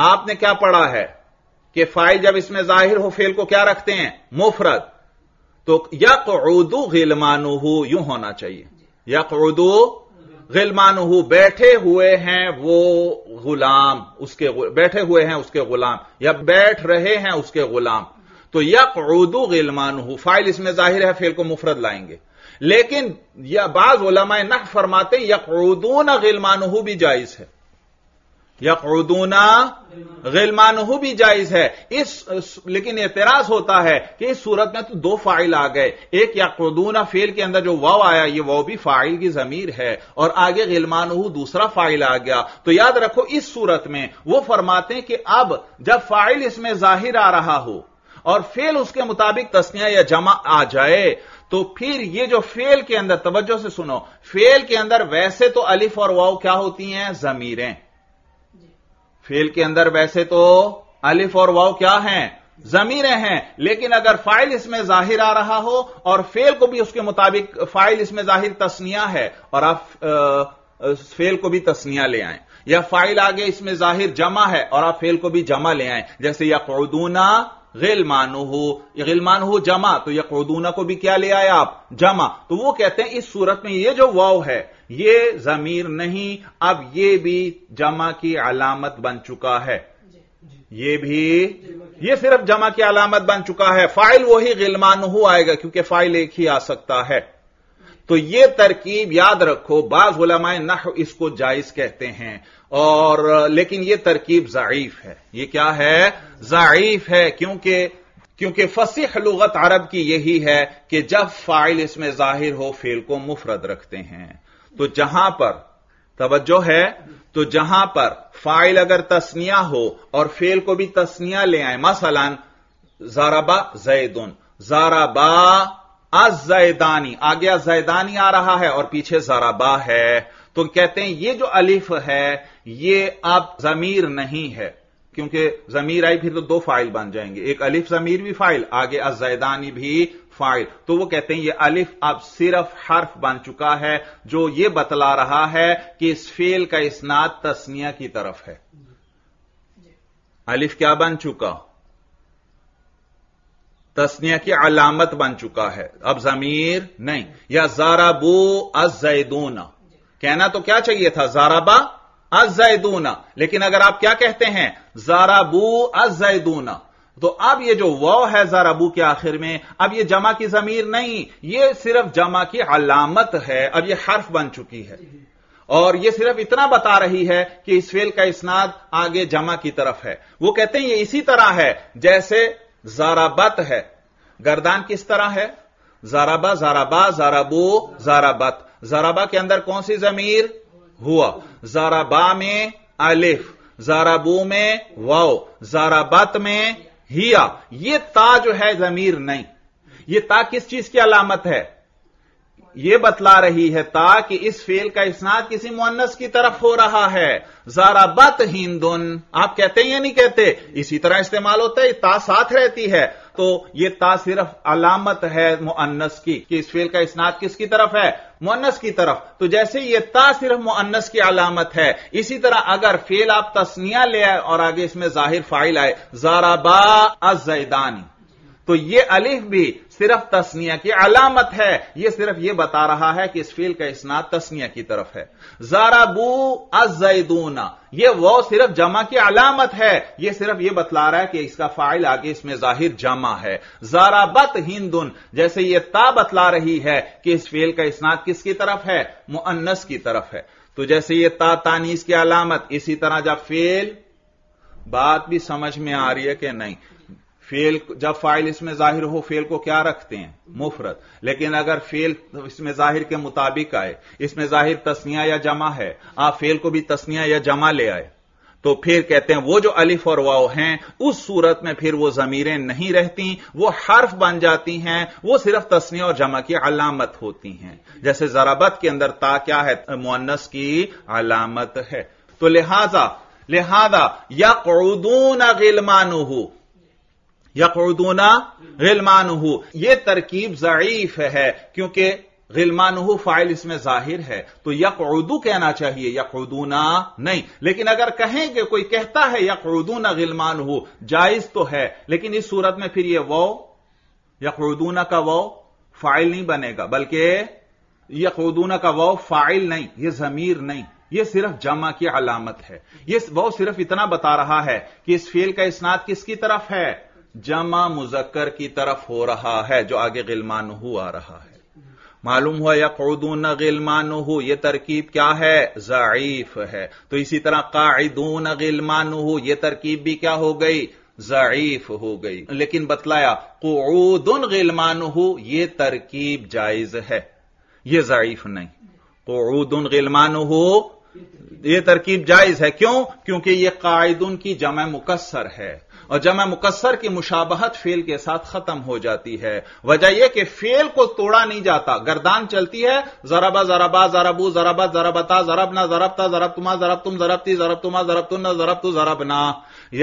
आपने क्या पढ़ा है कि फाइल जब इसमें जाहिर हो फेल को क्या रखते हैं मुफरत तो उदू गिलमानुहू यूं होना चाहिए यकूदू गिलमान हु बैठे हुए हैं वो गुलाम उसके बैठे हुए हैं उसके गुलाम या बैठ रहे हैं उसके गुलाम तो यक उदू गिलमान हु फाइल इसमें जाहिर है फेल को मुफरत लाएंगे लेकिन यह बाज उलमाए नह फरमाते यकूदून गिलमान हु भी जायज है यकूदूना गिलमान भी जायज है इस लेकिन एतराज होता है कि इस सूरत में तो दो फाइल आ गए एक यकूदूना फेल के अंदर जो वाव आया ये वाव भी फाइल की जमीर है और आगे गिलमान दूसरा फाइल आ गया तो याद रखो इस सूरत में वो फरमाते हैं कि अब जब फाइल इसमें जाहिर आ रहा हो और फेल उसके मुताबिक तस्निया या जमा आ जाए तो फिर ये जो फेल के अंदर तवज्जो से सुनो फेल के अंदर वैसे तो अलिफ और वाव क्या होती हैं जमीरें फेल के अंदर वैसे तो अलिफ और वाव क्या हैं जमीरें हैं लेकिन अगर फाइल इसमें जाहिर आ रहा हो और फेल को भी उसके मुताबिक फाइल इसमें जाहिर तस्निया है और आप फेल को भी तस्निया ले आए या फाइल आगे इसमें जाहिर जमा है और आप फेल को भी जमा ले आए जैसे यकूदूना गिलमान हो गिलमान हो जमा तो यकूदूना को भी क्या ले आए आप जमा तो वो कहते हैं इस सूरत में ये जो वाव है ये जमीर नहीं अब ये भी जमा की अलामत बन चुका है ये भी ये सिर्फ जमा की अलामत बन चुका है फाइल वही गिलमान हो आएगा क्योंकि फाइल एक ही आ सकता है तो यह तरकीब याद रखो बाज उलमाए नह इसको जायज कहते हैं और लेकिन यह तरकीब जयीफ है यह क्या है जयीफ है क्योंकि क्योंकि फसीह लुगत अरब की यही है कि जब फाइल इसमें जाहिर हो फेल को मुफरद रखते हैं तो जहां पर तवज्जो है तो जहां पर फाइल अगर तस्निया हो और फेल को भी तस्निया ले आए मसलन जाराबा जैदन जाराबा अजैदानी आगे अजैदानी आ रहा है और पीछे जराबा है तो कहते हैं ये जो अलिफ है ये अब जमीर नहीं है क्योंकि जमीर आई फिर तो दो फाइल बन जाएंगे एक अलिफ जमीर भी फाइल आगे अजैदानी भी फाइल तो वो कहते हैं ये अलिफ अब सिर्फ हर्फ बन चुका है जो ये बतला रहा है कि इस फेल का इसनाद तस्निया की तरफ है अलिफ क्या बन चुका तस्निया की अलामत बन चुका है अब जमीर नहीं या जाराबू अजैदूना कहना तो क्या चाहिए था जाराबा अजैदूना लेकिन अगर आप क्या कहते हैं जाराबू अजैदूना तो अब ये जो वह है जाराबू के आखिर में अब ये जमा की जमीर नहीं ये सिर्फ जमा की अलामत है अब ये हर्फ बन चुकी है और ये सिर्फ इतना बता रही है कि इस फेल का इसनाद आगे जमा की तरफ है वो कहते हैं ये इसी तरह है जैसे जाराबत है गर्दान किस तरह है जाराबा जाराबा जाराबो जाराबत जाराबा के अंदर कौन सी जमीर हुआ जाराबा में अलिफ जाराबू में वाओ जाराबत में हिया ये ता जो है जमीर नहीं ये ता किस चीज की अलामत है ये बतला रही है ता कि इस फेल का इसनाद किसी मुन्नस की तरफ हो रहा है जारा बत हिंदुन आप कहते हैं या नहीं कहते इसी तरह इस्तेमाल होता है ता साथ रहती है तो ये ता सिर्फ अलामत है मुन्नस की कि इस फेल का इसनाद किसकी तरफ है मुन्नस की तरफ तो जैसे ये ता सिर्फ मुन्नस की अलामत है इसी तरह अगर फेल आप तस्निया ले आए और आगे इसमें जाहिर फाइल आए जारा बा अजैदानी तो ये अलिफ भी सिर्फ तस्निया की अलामत है यह सिर्फ यह बता रहा है कि इस फील का इसनाद तस्निया की तरफ है जाराबू अजैदूना यह वो सिर्फ जमा की अलामत है यह सिर्फ यह बतला रहा है कि इसका फाइल आगे इसमें जाहिर जमा है जाराबत हिंदुन जैसे यह ता बतला रही है कि इस फील का इसनाद किसकी तरफ है मुअन्नस की तरफ है तो जैसे यह ता तानीस की अलामत इसी तरह जब फेल बात भी समझ में आ रही है कि नहीं फेल जब फाइल इसमें जाहिर हो फेल को क्या रखते हैं मुफरत लेकिन अगर फेल इसमें जाहिर के मुताबिक आए इसमें जाहिर तस्निया या जमा है आप फेल को भी तस्निया या जमा ले आए तो फिर कहते हैं वो जो अलिफ और वाव हैं उस सूरत में फिर वो जमीरें नहीं रहती वो हर्फ बन जाती हैं वो सिर्फ तस्निया और जमा की अलामत होती हैं जैसे जराबत के अंदर ता क्या है मुन्नस की अलामत है तो लिहाजा लिहाजा या कौदून गिलमानु यकूदूना गिलमानहू यह तरकीब जयीफ है क्योंकि गिलमानहू फाइल इसमें जाहिर है तो यक उर्दू कहना चाहिए यकूदूना नहीं लेकिन अगर कहें कि कोई कहता है यकूदूना गिलमानहू जायज तो है लेकिन इस सूरत में फिर यह वो यकूदूना का वो फाइल नहीं बनेगा बल्कि यकूदूना का वो फाइल नहीं यह जमीर नहीं यह सिर्फ जमा की अलामत है यह वो सिर्फ इतना बता रहा है कि इस फेल का इसनाद किसकी तरफ है जमा मुजक्कर की तरफ हो रहा है जो आगे गिलमान आ रहा है मालूम हुआ न गिलमान यह तरकीब क्या है ज़ीफ है तो इसी तरह कादून गिलमान यह तरकीब भी क्या हो गई ज़ीफ हो गई लेकिन बतलाया कूदन गिलमान यह तरकीब जायज है यह ज़ीफ नहीं कूदन गिलमान यह तरकीब जायज है क्यों क्योंकि यह कायदुन की जमा मुकसर है और जमा मुकसर की मुशाबहत फेल के साथ खत्म हो जाती है वजह यह कि फेल को तोड़ा नहीं जाता गर्दान चलती है जराबा जराबा जराबू जराबा जराबता जरब ना जरबता जरब तुमा जरब तुम जरबती जरब तुमा जरब तुम न जरब तू जरब ना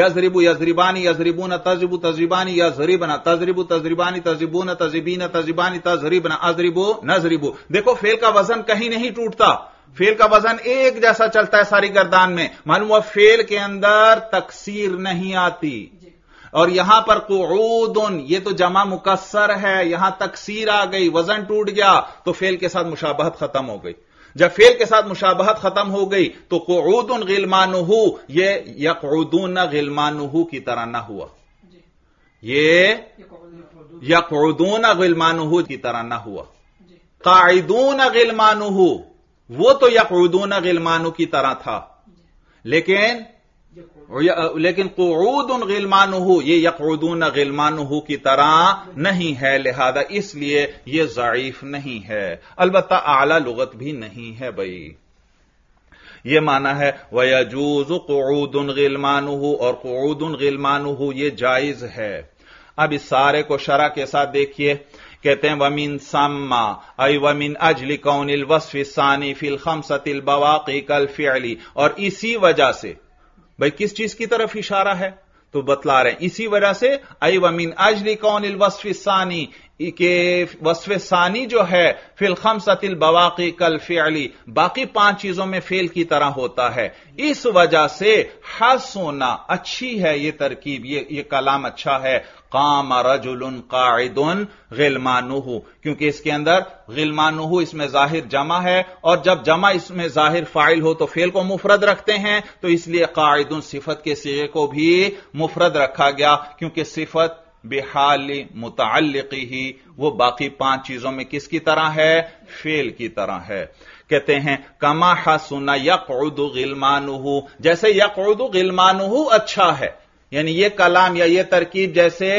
यजरीबानी यजरीबू न तजरीबू तजरीबानी यजरिब ना तजरीबू तजरीबानी तजरीबू न तजीबी न तजीबानी तजरीबना ना नजरीबू देखो फेल का वजन कहीं नहीं टूटता फेल का वजन एक जैसा चलता है सारी गर्दान में मालूम हुआ फेल के अंदर तकसीर नहीं आती और यहां पर कुऊदन ये तो जमा मुकसर है यहां तकसीर आ गई वजन टूट गया तो फेल के साथ मुशाबहत खत्म हो गई जब फेल के साथ मुशाबहत खत्म हो गई तो कुऊदन गिलमानहू ये यकूदून गिलमानहू की तरह ना हुआ ये यकूदून गिलमानहू की तरह ना हुआ कायदून गिलमानहू वो तो यकूदून गिलमानों की तरह था लेकिन लेकिन कूद उन गिलमानू ये यकूदून गिलमानू की तरह नहीं है लिहाजा इसलिए यह ज़यीफ नहीं है अलबत् आला लगत भी नहीं है भाई ये माना है वयजूज कूद उन गिलमानू और कूद उन गिलमानू ये जायज है अब इस सारे को शरा के साथ देखिए कहते हैं वमिन सम्मा अय वमिन अजली कौनिल वसफी सानी फिल सतिल बवाकी कल फ्याली और इसी वजह से भाई किस चीज की तरफ इशारा है तो बतला रहे हैं इसी वजह से अई वमिन अजली कौनिल वसफ सानी के वसफ सानी जो है फिलखम सतिल बवाकी कल फेली बाकी पांच चीजों में फेल की तरह होता है इस वजह से हसोना अच्छी है यह तरकीब ये ये कलाम अच्छा है काम रजुल कायदन गिलमानुह क्योंकि इसके अंदर गिलमानुह इसमें जाहिर जमा है और जब जमा इसमें जाहिर फाइल हो तो फेल को मुफरद रखते हैं तो इसलिए कायदन सिफत के सिरे को भी मुफरद रखा गया क्योंकि सिफत बेहाली मुतल ही वो बाकी पांच चीजों में किसकी तरह है फेल की तरह है कहते हैं कमा हसुना यकउदु गिलमानुह जैसे यकउदु गिलमानुह अच्छा है यानी ये कलाम या ये तरकीब जैसे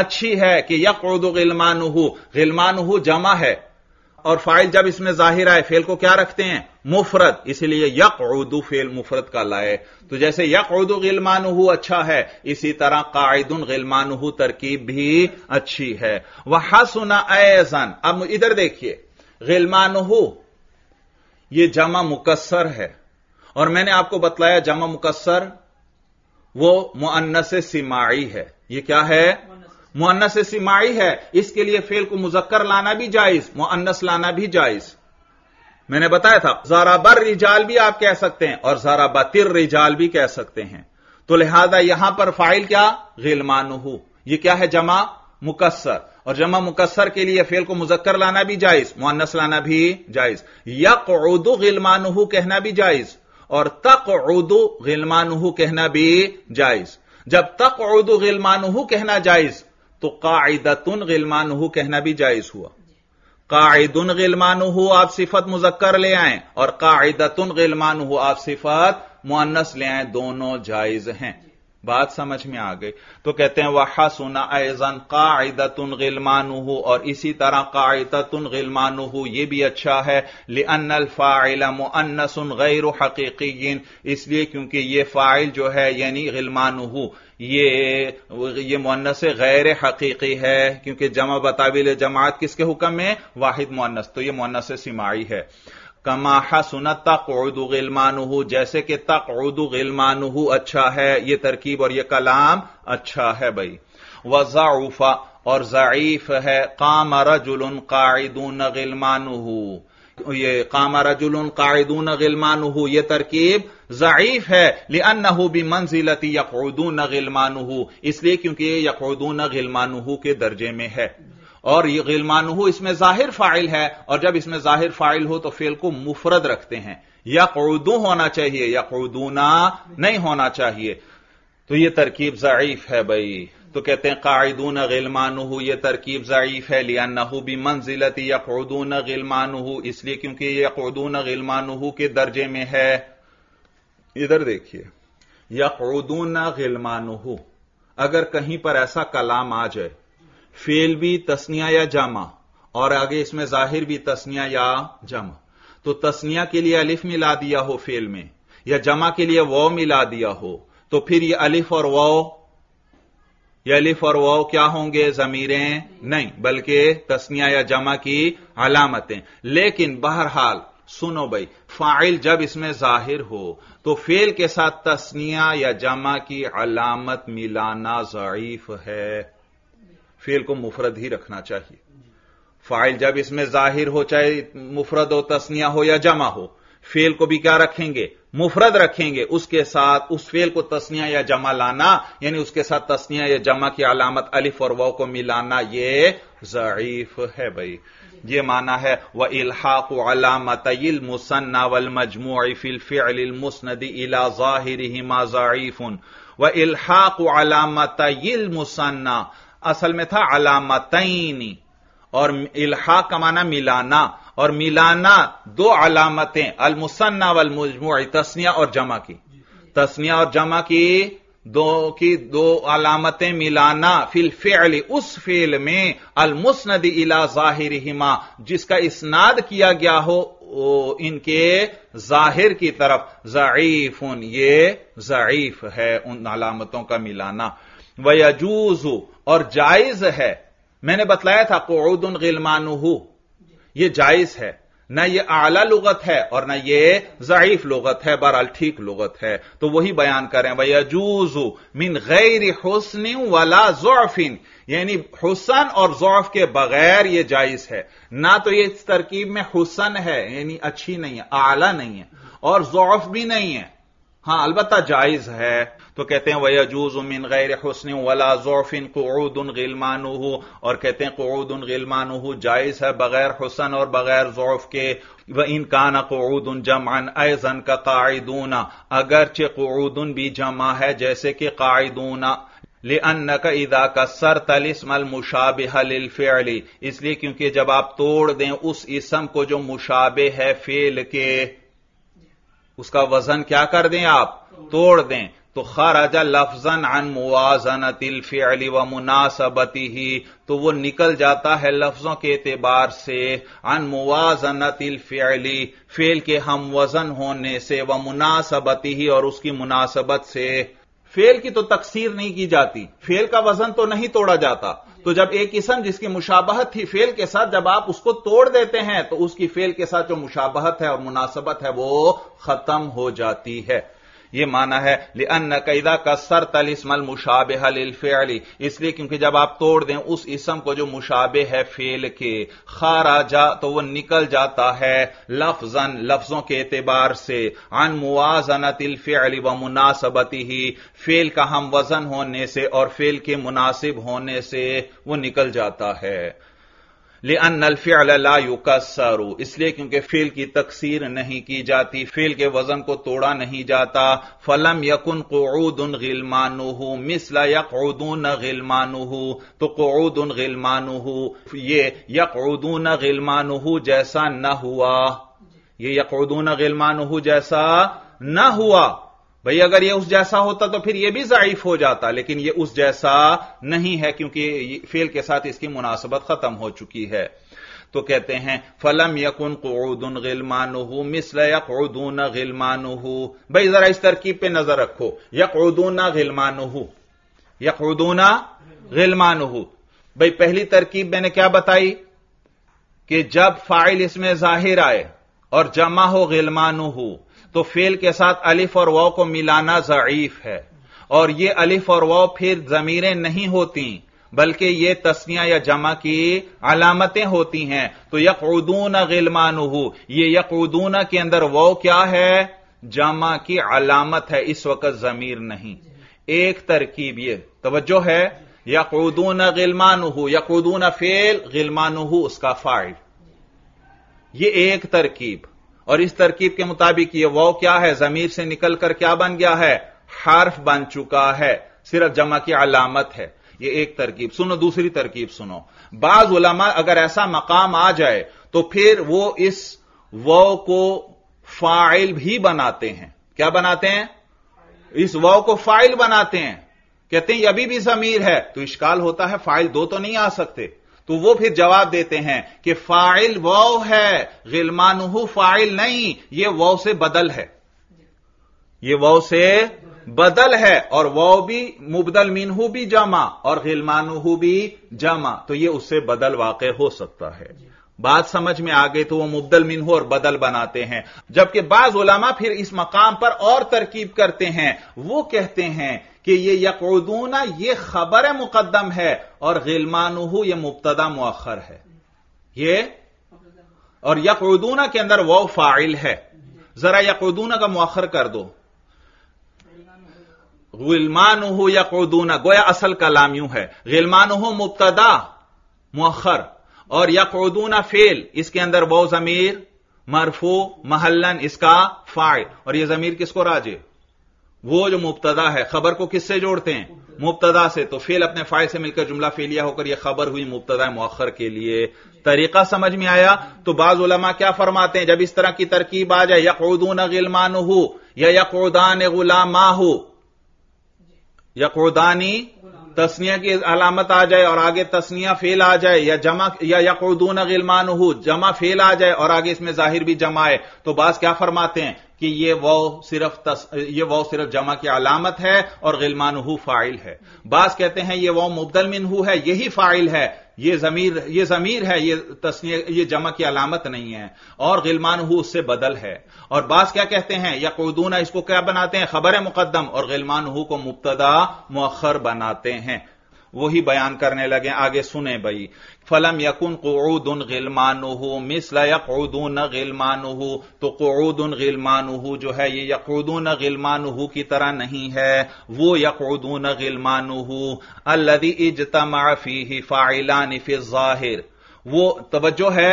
अच्छी है कि यकउदु गिलमानहू गिलमानहू जमा है और फाइल जब इसमें जाहिर आए फेल को क्या रखते हैं मुफरत इसलिए उर्दू फेल मुफरत का लाए तो जैसे उर्दू गिलमानहू अच्छा है इसी तरह कायदुन गिलमानहू तरकीब भी अच्छी है वह सुना ऐसन अब इधर देखिए गिलमानहू ये जमा मुकसर है और मैंने आपको बतलाया जमा मुकसर वो मुअन्नस सिमाई है ये क्या है मुअन्नस सिमाई है इसके लिए फेल को मुजक्कर लाना भी जायज मुअन्नस लाना भी जायज मैंने बताया था जराबर रिजाल भी आप कह सकते हैं और जाराबातिर रिजाल भी कह सकते हैं तो लिहाजा यहां पर फाइल क्या गिलमानू ये क्या है जमा मुकसर और जमा मुकसर के लिए फेल को मुजक्कर लाना भी जायज मुअन्नस लाना भी जायज यक उदू गिलमानहू कहना भी जायज और तक उदो गिलमानहू कहना भी जायज जब तक उदो गिलमानहू कहना जायज तो कायदतुन गिलमानहू कहना भी जायज हुआ कायदुन गिलमानहू आप सिफत मुजक्कर ले आए और कायदतुन गिलमानहू आप सिफत मुअन्नस ले आए दोनों जायज हैं बात समझ में आ गई तो कहते हैं वह सुना ऐजन कायदतुन गिलमानू और इसी तरह कायदतुन गिलमानू ये भी अच्छा है ले लिअन सुन गैर हकीकीन इसलिए क्योंकि ये फाइल जो है यानी गिलमानू ये ये मुन्नस गैर हकीकी है क्योंकि जमा बताबिल जमात किसके हुक्म में वाहिद मुन्नस तो ये मुन्नस सिमाई है कमाहा सुना तक उर्दू गिलमानू जैसे कि तक उर्दू गिलमानू अच्छा है ये तरकीब और ये कलाम अच्छा है भाई वजाउफा और जईफ है काम रजुल कायदून गिलमानू ये काम रजुल कायदून गिलमानू ये तरकीब जईफ है ले लिअन्नहु भी मंजिलती गिलमान गिलमानू इसलिए क्योंकि ये यकूदून गिलमानू के दर्जे में है और ये गिलमानहू इसमें जाहिर फाइल है और जब इसमें जाहिर फाइल हो तो फेल को मुफरद रखते हैं यकूदू होना चाहिए या यकूदूना नहीं होना चाहिए तो यह तरकीब ज़यीफ है भाई तो कहते हैं कायदून गिलमानहू ये तरकीब ज़यीफ है लिया नहू भी मंजिलत यकूदून गिलमानू इसलिए क्योंकि यकूदून गिलमानहू के दर्जे में है इधर देखिए या यकूदून गिलमानू अगर कहीं पर ऐसा कलाम आ जाए फेल भी तस्निया या जामा और आगे इसमें जाहिर भी तस्निया या जमा तो तस्निया के लिए अलिफ मिला दिया हो फेल में या जमा के लिए वौ मिला दिया हो तो फिर ये अलिफ और वौ ये अलिफ और वो क्या होंगे जमीरें नहीं बल्कि तस्निया या जमा की अलामतें लेकिन बहरहाल सुनो भाई फाइल जब इसमें जाहिर हो तो फेल के साथ तस्निया या जमा की अलामत मिलाना जयीफ है फेल को मुफरत ही रखना चाहिए फाइल जब इसमें जाहिर हो चाहे मुफरत हो तस्निया हो या जमा हो फेल को भी क्या रखेंगे मुफरद रखेंगे उसके साथ उस फेल को तस्निया या जमा लाना यानी उसके साथ तस्निया या जमा की अलामत अलिफ और व को मिलाना ये जईफ है भाई ये माना है व इल्हाक अलामत मुसन्ना वल मजमू फिल मुसनदी इला जाहिर हिमा व इल्हाक अलामत मुसन्ना असल में था अलामतनी और इल्हा का माना मिलाना और मिलाना दो अलामतें अलमुसन्ना मजमू तस्निया और जमा की तस्निया और जमा की दो की दो अलामतें मिलाना फिल फेल उस फेल में अलमुसनद इला जाहिर हिमा जिसका इसनाद किया गया हो ओ, इनके जाहिर की तरफ जईफ उन ये जईफ है उन अलामतों का मिलाना वजूजू और जायज है मैंने बतलाया था कोदन गिलमानू ये जायज है ना ये आला लुगत है और ना ये जयीफ लुगत है बहरहाल ठीक लुगत है तो वही बयान करें भाई अजूजू मिन गैर हुसन वाला जोफिन यानी हुसन और जोफ के बगैर यह जायज है ना तो ये इस तरकीब में हुसन है यानी अच्छी नहीं है आला नहीं है और जोफ भी नहीं है हां अलबत्ता जायज है तो कहते हैं वयजूज उमिन गैर हसन वला जोफिन कऊदन गिलमानू और कहते हैं कऊदन गिलमानू जायज है बगैर हुसन और बगैर जोफ के व इन काना कऊदन जमान ऐजन का कायदूना अगरचे कऊदन भी जमा है जैसे कि कायदूना ले का इदा का सर तलिसमल मुशाबिहलफेली इसलिए क्योंकि जब आप तोड़ दें उस इसम को जो मुशाबे है फेल के उसका वजन क्या कर दें आप तोड़ दें तो खराजा लफजन अन मुआजन फ़िली व मुनासबती ही तो वो निकल जाता है लफ्जों के एतबार से अन मुआजन फ़िली फेल के हम वजन होने से व मुनासबती ही और उसकी मुनासबत से फेल की तो तकसीर नहीं की जाती फेल का वजन तो नहीं तोड़ा जाता तो जब एक किस्म जिसकी मुशाबहत थी फेल के साथ जब आप उसको तोड़ देते हैं तो उसकी फेल के साथ जो मुशाबहत है और मुनासबत है वो खत्म हो जाती है ये माना है अन कैदा का सर तल इसमल मुशाब हलफेली इसलिए क्योंकि जब आप तोड़ दें उस इसम को जो मुशाबे है फेल के खारा जा तो वह निकल जाता है लफजन लफ्जों के एतबार से अन मुआजनतिलफेली व मुनासबती ही फेल का हम वजन होने से और फेल के मुनासिब होने से वो निकल जाता है ले ला युकसरू इसलिए क्योंकि फेल की तकसीर नहीं की जाती फेल के वजन को तोड़ा नहीं जाता फलम यकुन कोऊदन गिलमानूह मिसला यकूदून गिलमानूह तो कोऊदन गिलमानूह ये यकूदून गिलमानूह जैसा न हुआ ये यकूदून गिलमानू जैसा न हुआ भाई अगर ये उस जैसा होता तो फिर ये भी ज़ाइफ हो जाता लेकिन ये उस जैसा नहीं है क्योंकि फेल के साथ इसकी मुनासबत खत्म हो चुकी है तो कहते हैं फलम यकुन कऊदन गिलमानू मिसल यकूदून गिलमानू भाई जरा इस तरकीब पर नजर रखो यकूदूना गिलमानू यकूदूना गिलमानू भाई पहली तरकीब मैंने क्या बताई कि जब फाइल इसमें जाहिर आए और जमा हो गिलमानू तो फेल के साथ अलिफ और वाव को मिलाना जईफ है और ये अलिफ और वाव फिर जमीरें नहीं होती बल्कि ये तस्निया या जमा की अलामतें होती हैं तो यकूदून गिलमानहू ये उदूना के अंदर वो क्या है जमा की अलामत है इस वक्त जमीर नहीं एक तरकीब ये तवज्जो है यकूदून गिलमानहू यकूदून फेल गिलमानहू उसका फाइल ये एक तरकीब और इस तरकीब के मुताबिक ये वो क्या है जमीर से निकल कर क्या बन गया है हार्फ बन चुका है सिर्फ जमा की अलामत है ये एक तरकीब सुनो दूसरी तरकीब सुनो बाज उलमा अगर ऐसा मकाम आ जाए तो फिर वो इस वो को फाइल भी बनाते हैं क्या बनाते हैं इस वो को फाइल बनाते हैं कहते हैं अभी भी जमीर है तो इश्काल होता है फाइल दो तो नहीं आ सकते तो वो फिर जवाब देते हैं कि फाइल वौ है गिलमानुहू फाइल नहीं ये वो से बदल है ये वौ से बदल है और वो भी मुबदल मीनू भी जमा और गिलमानुहू भी जमा तो ये उससे बदल वाक़ हो सकता है बात समझ में आ गई तो वो मुबदल मीनू और बदल बनाते हैं जबकि बाज उलामा फिर इस मकाम पर और तरकीब करते हैं वो कहते हैं कि ये यकूदूना ये खबर मुकदम है और गिलमानहू यह मुबतदा मखर है ये और यकूदूना के अंदर वो फाइल है जरा यकूदूना का मखर कर दो गिलमान हो यकूदूना गोया असल कलाम यूं है गिलमान मुबतदा मौखर और यकूदूना फेल इसके अंदर वो जमीर मरफू महलन इसका फाइल और यह जमीर किसको राजे वो जो मुबतदा है खबर को किससे जोड़ते हैं मुबतदा से तो फेल अपने फाइल से मिलकर जुमला फेलिया होकर यह खबर हुई मुबतदा मौखर के लिए तरीका समझ में आया तो बाज उलमा क्या फरमाते हैं जब इस तरह की तरकीब आ जाए यकूदून गिलमान हो या यकूदान गुलामा हो यकूदानी तस्निया की अलामत आ जाए और आगे तस्निया फेल आ जाए या जमा या यकूदून गिलमान हो जमा फेल आ जाए और आगे इसमें जाहिर भी जमा आए तो बाज क्या फरमाते हैं कि ये वो सिर्फ तस, ये वो सिर्फ जमा की अलामत है और गिलमानहू फाइल है बास कहते हैं ये वो मुबदल मिनहू है यही फाइल है ये जमीर ये जमीर है ये तस्नी ये जमा की अलामत नहीं है और गिलमान हु उससे बदल है और बास क्या कहते हैं या कोदूना इसको क्या बनाते हैं खबर मुकदम और गिलमान हु को मुबतदा मखर बनाते हैं वही बयान करने लगे आगे सुने भाई फलम यकुन कऊदन गिलमानहू मिसल यकूदून गिलमानहू तो कऊदन गिलमानहू जो है ये यकूदून गिलमानहू की तरह नहीं है वो यकूदून गिलमानहू अल्लदी इजतमाफी फाइलान फिर जाहिर वो तवज्जो है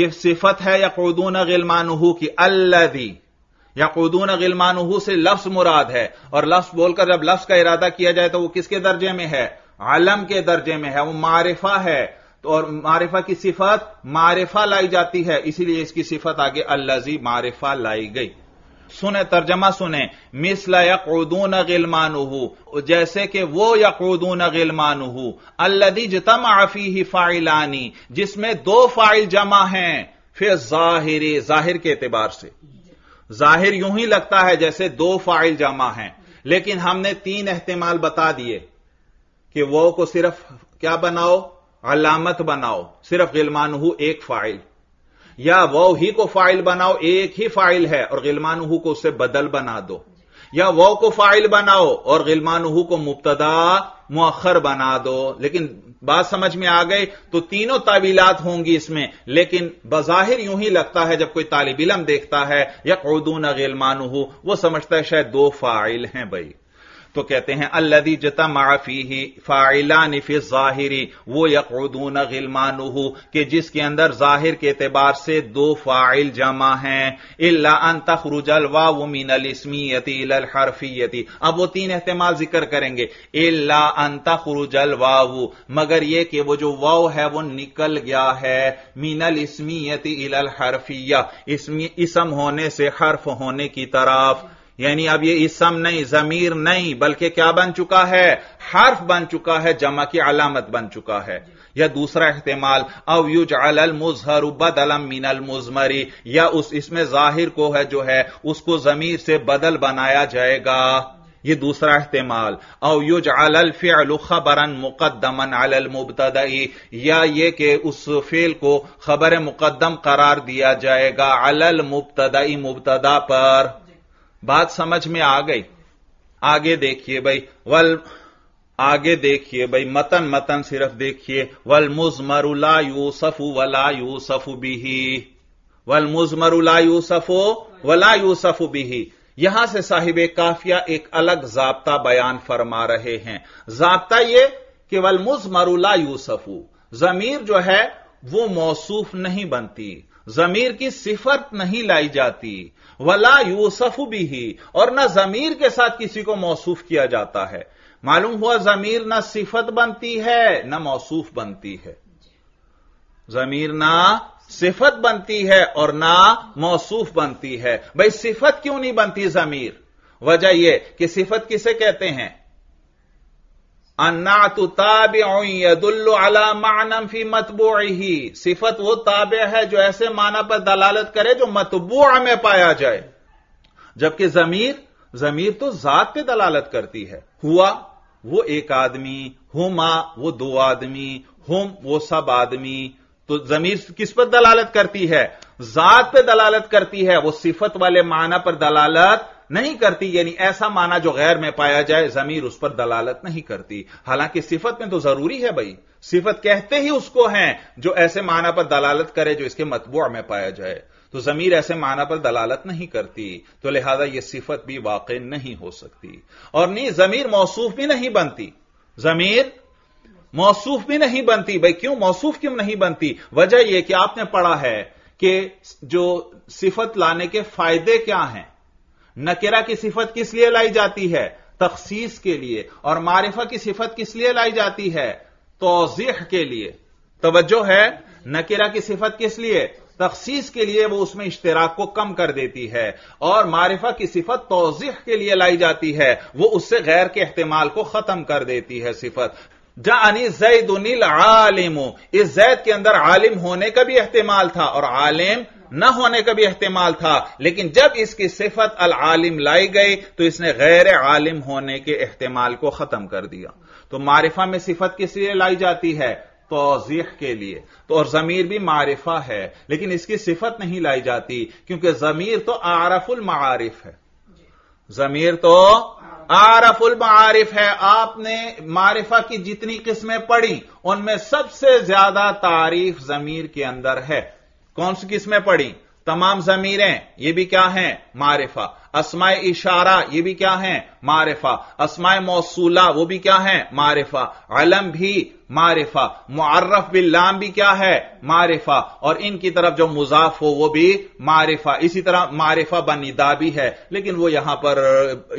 यह सिफत है यकूदून गिलमानहू की अल्लदी यकूदून गिलमानहू से लफ्स मुराद है और लफ्स बोलकर जब लफ्स का इरादा किया जाए तो वो किसके दर्जे में है आलम के दर्जे में है वो मारिफा है और मारिफा की सिफत मारिफा लाई जाती है इसीलिए इसकी सिफत आगे अल्लाजी मारिफा लाई गई सुने तर्जमा सुने मिसला यकूदून गिलमान जैसे कि वो यकूदून गिलमानू अल्लदी जितम आफी ही फाइलानी जिसमें दो फाइल जमा हैं फिर जाहिर जाहिर के एतबार से जाहिर यूं ही लगता है जैसे दो फाइल जमा हैं लेकिन हमने तीन अहतमाल बता दिए कि वो को सिर्फ क्या बनाओ अलामत बनाओ सिर्फ गिलमान एक फाइल या वो ही को फाइल बनाओ एक ही फाइल है और गिलमान को उससे बदल बना दो या वो को फाइल बनाओ और गिलमान को मुबतदा मुखर बना दो लेकिन बात समझ में आ गई तो तीनों तावीलात होंगी इसमें लेकिन बज़ाहिर यूं ही लगता है जब कोई तालिब इलम देखता है या उदून गिलमान वो समझता है शायद दो फाइल हैं भाई तो कहते हैं अल्लदी जता माफी ही फाइलान फिर जाहिरी वो यकूदून गिलमानू के जिसके अंदर जाहिर के एतबार से दो फाइल जमा हैं इल्ला अन तखरुजल व मिनल इसमीयती इलल अब वो तीन अहतमाल जिक्र करेंगे इल्ला अन तखरुजल वाऊ मगर यह कि वो जो वाव है वो निकल गया है मीनल इसमीयती इलल हरफिया इसम होने से हर्फ होने की तरफ यानी अब ये इसम नहीं जमीर नहीं बल्कि क्या बन चुका है हर्फ बन चुका है जमा की अलामत बन चुका है या दूसरा अहतमाल अव युज अल मुजहर बदलम मीनल मुजमरी या उस इसमें जाहिर को है जो है उसको जमीर से बदल बनाया जाएगा ये दूसरा अहतमाल अव युज अल फेल खबरन मुकदमन अल मुबतदई या ये कि उस फेल को खबर मुकदम करार दिया जाएगा अल मुबतदई मुबतदा पर बात समझ में आ गई आगे देखिए भाई वल आगे देखिए भाई मतन मतन सिर्फ देखिए वल मुजमरुला यूसफ वला यूसफ बिही वल मुजमरुला यूसफो वला यूसफु बिही यहां से साहिब काफिया एक अलग जाब्ता बयान फरमा रहे हैं जाब्ता ये कि वल मुजमरुला यूसफ जमीर जो है वो मौसूफ नहीं बनती जमीर की सिफत नहीं लाई जाती वला यूसफ भी और ना जमीर के साथ किसी को मौसूफ किया जाता है मालूम हुआ जमीर ना सिफत बनती है ना मौसूफ बनती है जमीर ना सिफत बनती है और ना मौसूफ बनती है भाई सिफत क्यों नहीं बनती जमीर वजह यह कि सिफत किसे कहते हैं अन्नातु ताब अला मानम फी मतबू ही सिफत वो ताबे है जो ऐसे माना पर दलालत करे जो मतबू में पाया जाए जबकि जमीर जमीर तो जात पे दलालत करती है हुआ वो एक आदमी हुमा वो दो आदमी हुम वो सब आदमी तो जमीर किस पर दलालत करती है जात पे दलालत करती है वो सिफत वाले माना पर दलालत नहीं करती यानी ऐसा माना जो गैर में पाया जाए जमीर उस पर दलालत नहीं करती हालांकि सिफत में तो जरूरी है भाई सिफत कहते ही उसको हैं जो ऐसे माना पर दलालत करे जो इसके मतबूआ में पाया जाए तो जमीर ऐसे माना पर दलालत नहीं करती तो लिहाजा यह सिफत भी वाक़ नहीं हो सकती और नहीं जमीर मौसूफ भी नहीं बनती जमीर मौसूफ भी नहीं बनती भाई क्यों मौसूफ क्यों नहीं बनती वजह यह कि आपने पढ़ा है कि जो सिफत लाने के फायदे क्या हैं नकेरा की सिफत किस लिए लाई जाती है तखसीस के लिए और मारिफा की सिफत किस लिए लाई जाती है तोजीह के लिए तवज्जो है नकेरा की सिफत किस लिए तखसीस के लिए वो उसमें इश्तराक को कम कर देती है और मारिफा की सिफत तोजीह के लिए लाई जाती है वो उससे गैर के अहतमाल को खत्म कर देती है सिफत जानी जैद आलिमो इस जैद के अंदर आलिम होने का भी अहतमाल था और आलिम न होने का भी अहतमाल था लेकिन जब इसकी सिफत अल आलिम लाई गई तो इसने गैर आलिम होने के अहतमाल को खत्म कर दिया तो मारिफा में सिफत किस लिए लाई जाती है तोजीख के लिए तो और जमीर भी मारिफा है लेकिन इसकी सिफत नहीं लाई जाती क्योंकि जमीर तो आरफुल मारिफ है जमीर तो आरफुल मारिफ है आपने मारिफा की जितनी किस्में पढ़ी उनमें सबसे ज्यादा तारीफ जमीर के अंदर है कौन सी किस्में पढ़ी तमाम जमीरें ये भी क्या हैं मारिफा असमाय इशारा ये भी क्या हैं मारिफा असमाय मौसूला वो भी क्या हैं मारिफा अलम भी मारिफा मुआरफ बिल्लाम भी क्या है मारिफा और इनकी तरफ जो मुजाफ हो वो भी मारिफा इसी तरह मारिफा बनिदा भी है लेकिन वो यहां पर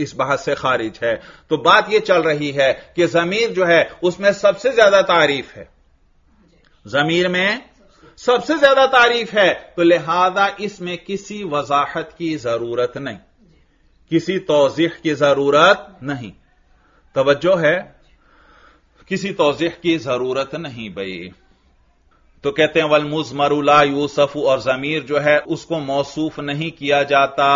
इस बहस से खारिज है तो बात यह चल रही है कि जमीर जो है उसमें सबसे ज्यादा तारीफ है जमीर में सबसे ज्यादा तारीफ है तो लिहाजा इसमें किसी वजाहत की जरूरत नहीं किसी तोजीह की जरूरत नहीं तवज्जो है किसी तोजीह की जरूरत नहीं भाई तो कहते हैं वल मुजमरुला यूसफ और जमीर जो है उसको मौसूफ नहीं किया जाता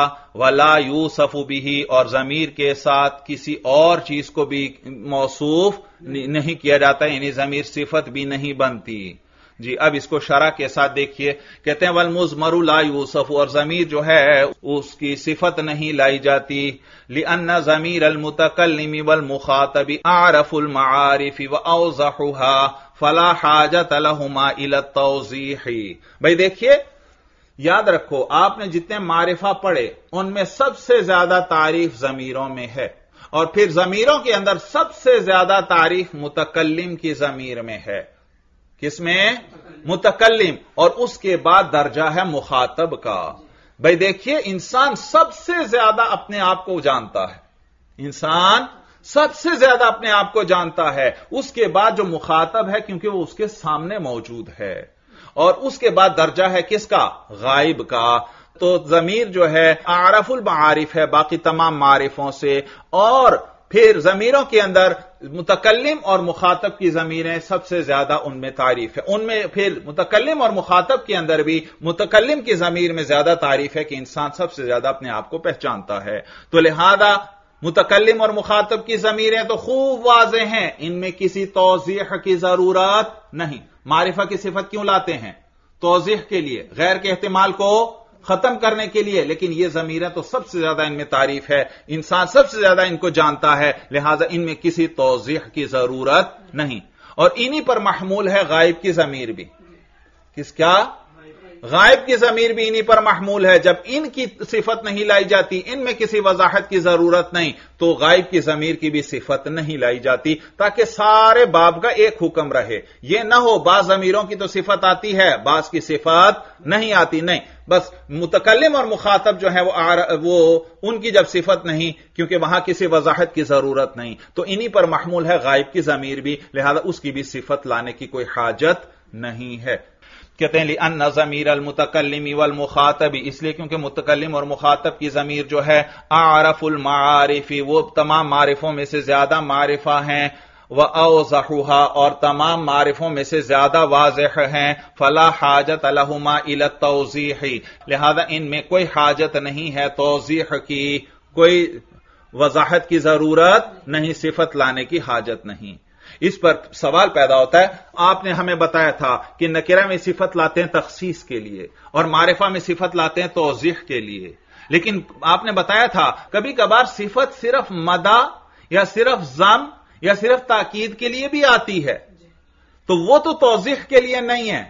वला यूसफ भी और जमीर के साथ किसी और चीज को भी मौसूफ नहीं किया जाता यानी जमीर सिफत भी नहीं बनती जी अब इसको शरा के साथ देखिए कहते हैं मुज मरु ला यूसफ और जमीर जो है उसकी सिफत नहीं लाई जाती ली अन्ना जमीर अलमुतकलमी वल मुखातबी उल मारिफी व औजहुहा फला हाजत अलहुमा इलतौजीही भाई देखिए याद रखो आपने जितने मारिफा पढ़े उनमें सबसे ज्यादा तारीफ जमीरों में है और फिर जमीरों के अंदर सबसे ज्यादा तारीफ मुतकलम की जमीर में है किसमें मुतकलिम और उसके बाद दर्जा है मुखातब का भाई देखिए इंसान सबसे ज्यादा अपने आप को जानता है इंसान सबसे ज्यादा अपने आप को जानता है उसके बाद जो मुखातब है क्योंकि वो उसके सामने मौजूद है और उसके बाद दर्जा है किसका गायब का तो जमीर जो है आरफुल मारिफ है बाकी तमाम मारिफों से और फिर जमीरों के अंदर मुतकलम और मुखातब की जमीरें सबसे ज्यादा उनमें तारीफ है उनमें फिर मुतकलम और मुखातब के अंदर भी मुतकलम की जमीर में ज्यादा तारीफ है कि इंसान सबसे ज्यादा अपने आप को पहचानता है तो लिहाजा मुतकलम और मुखातब की जमीरें तो खूब वाज हैं इनमें किसी तोजीह की जरूरत नहीं मारिफा की सिफत क्यों लाते हैं तोजीह के लिए गैर के अहतमाल को खत्म करने के लिए लेकिन ये जमीरें तो सबसे ज्यादा इनमें तारीफ है इंसान सबसे ज्यादा इनको जानता है लिहाजा इनमें किसी तोजीह की जरूरत नहीं और इन्हीं पर महमूल है गायब की जमीर भी किस क्या गायब की जमीर भी इन्हीं पर महमूल है जब इनकी सिफत नहीं लाई जाती इनमें किसी वजाहत की जरूरत नहीं तो गायब की जमीर की भी सिफत नहीं लाई जाती ताकि सारे बाब का एक हुक्म रहे यह ना हो बाज जमीरों की तो सिफत आती है बाज की सिफत नहीं आती नहीं बस मुतकलम और मुखातब जो है वो रहा वो उनकी जब सिफत नहीं क्योंकि वहां किसी वजाहत की जरूरत नहीं तो इन्हीं पर महमूल है गायब की जमीर भी लिहाजा उसकी भी सिफत लाने की कोई हाजत नहीं है कहते हैं अन जमीर वल मुखातबी इसलिए क्योंकि मुतकलम और मुखातब की जमीर जो है मारिफी वो तमाम मारिफों में से ज्यादा मारिफा हैं वह अवजहुहा और तमाम मारिफों में से ज्यादा वाजह हैं फला हाजत अलहुमा इला तोजी लिहाजा इनमें कोई हाजत नहीं है तोजीह की कोई वजाहत की जरूरत नहीं सिफत लाने की हाजत नहीं इस पर सवाल पैदा होता है आपने हमें बताया था कि नकेरा में सिफत लाते हैं तखसीस के लिए और मारिफा में सिफत लाते हैं तोजीह के लिए लेकिन आपने बताया था कभी कभार सिफत सिर्फ मदा या सिर्फ जम या सिर्फ ताकीद के लिए भी आती है तो वो तो तोजीह के लिए नहीं है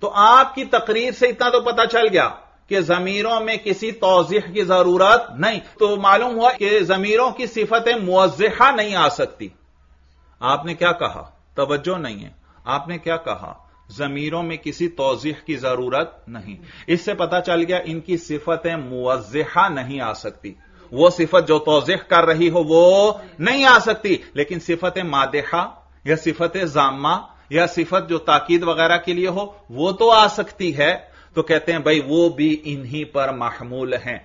तो आपकी तकरीर से इतना तो पता चल गया कि जमीरों में किसी तोजीह की जरूरत नहीं तो मालूम हुआ कि जमीरों की सिफतें मुवजहा नहीं आ सकती आपने क्या कहा तवज्जो नहीं है आपने क्या कहा जमीरों में किसी तोजीह की जरूरत नहीं इससे पता चल गया इनकी सिफतें मुवजहा नहीं आ सकती वो सिफत जो तोजह कर रही हो वो नहीं आ सकती लेकिन सिफत मादेहा या सिफत जामा या सिफत जो ताकीद वगैरह के लिए हो वो तो आ सकती है तो कहते हैं भाई वो भी इन्हीं पर महमूल हैं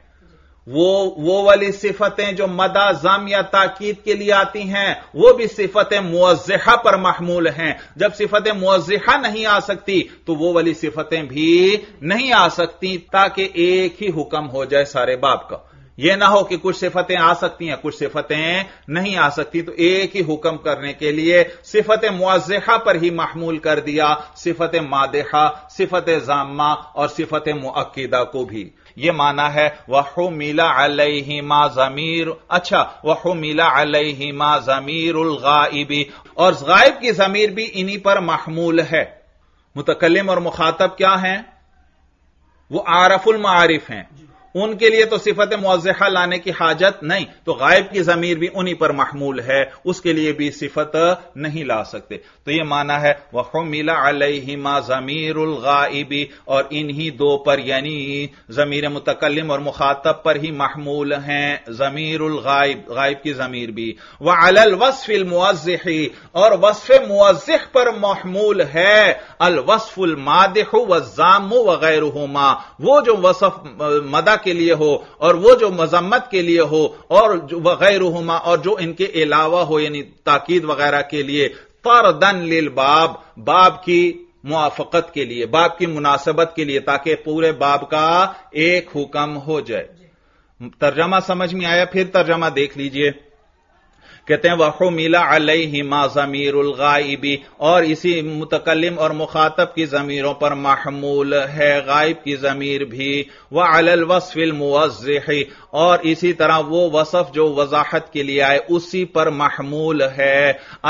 वो वो वाली सिफतें जो मदा जम या ताकीद के लिए आती हैं वो भी सिफतें मुवजहा पर महमूल हैं जब सिफतें मुवजहा नहीं आ सकती तो वो वाली सिफतें भी नहीं आ सकती ताकि एक ही हुक्म हो जाए सारे बाप का यह ना हो कि कुछ सिफतें आ सकती हैं कुछ सिफतें नहीं आ सकती तो एक ही हुक्म करने के लिए सिफत मुआजहा पर ही महमूल कर दिया सिफत मादेहा सिफत जामा और सिफत मुअक्दा को भी यह माना है वह मिला मा जमीर अच्छा वह मिला मा जमीर गाइबी और गायब की जमीर भी इन्हीं पर महमूल है मुतकलम और मुखातब क्या है वो आरफुल मारिफ हैं उनके लिए तो सिफत मुजहा लाने की हाजत नहीं तो गायब की जमीर भी उन्हीं पर महमूल है उसके लिए भी सिफत नहीं ला सकते तो यह माना है वह मिला अलहिमा जमीर गाइबी और इन्हीं दो पर यानी जमीर मुतकलम और मुखातब पर ही महमूल हैं जमीर गाइब गायब की जमीर भी वह अल वसफिल मुजही और वसफ मुआजह पर महमूल है अल वसफुल मादह वगैरह वो जो वसफ मदा के लिए हो और वो जो मजम्मत के लिए हो और वगैरहुमा और जो इनके अलावा हो यानी ताकीद वगैरह के लिए दन लिल बाब बाब की मुआफकत के लिए बाब की मुनासबत के लिए ताकि पूरे बाब का एक हुक्म हो जाए तर्जमा समझ में आया फिर तर्जमा देख लीजिए कहते हैं वह मिला मा जमीर गाइबी और इसी मुतकलम और मुखातब की जमीरों पर महमूल है गायब की जमीर भी वह अलवसफिल मुआजही और इसी तरह वो वसफ जो वजाहत के लिए आए उसी पर महमूल है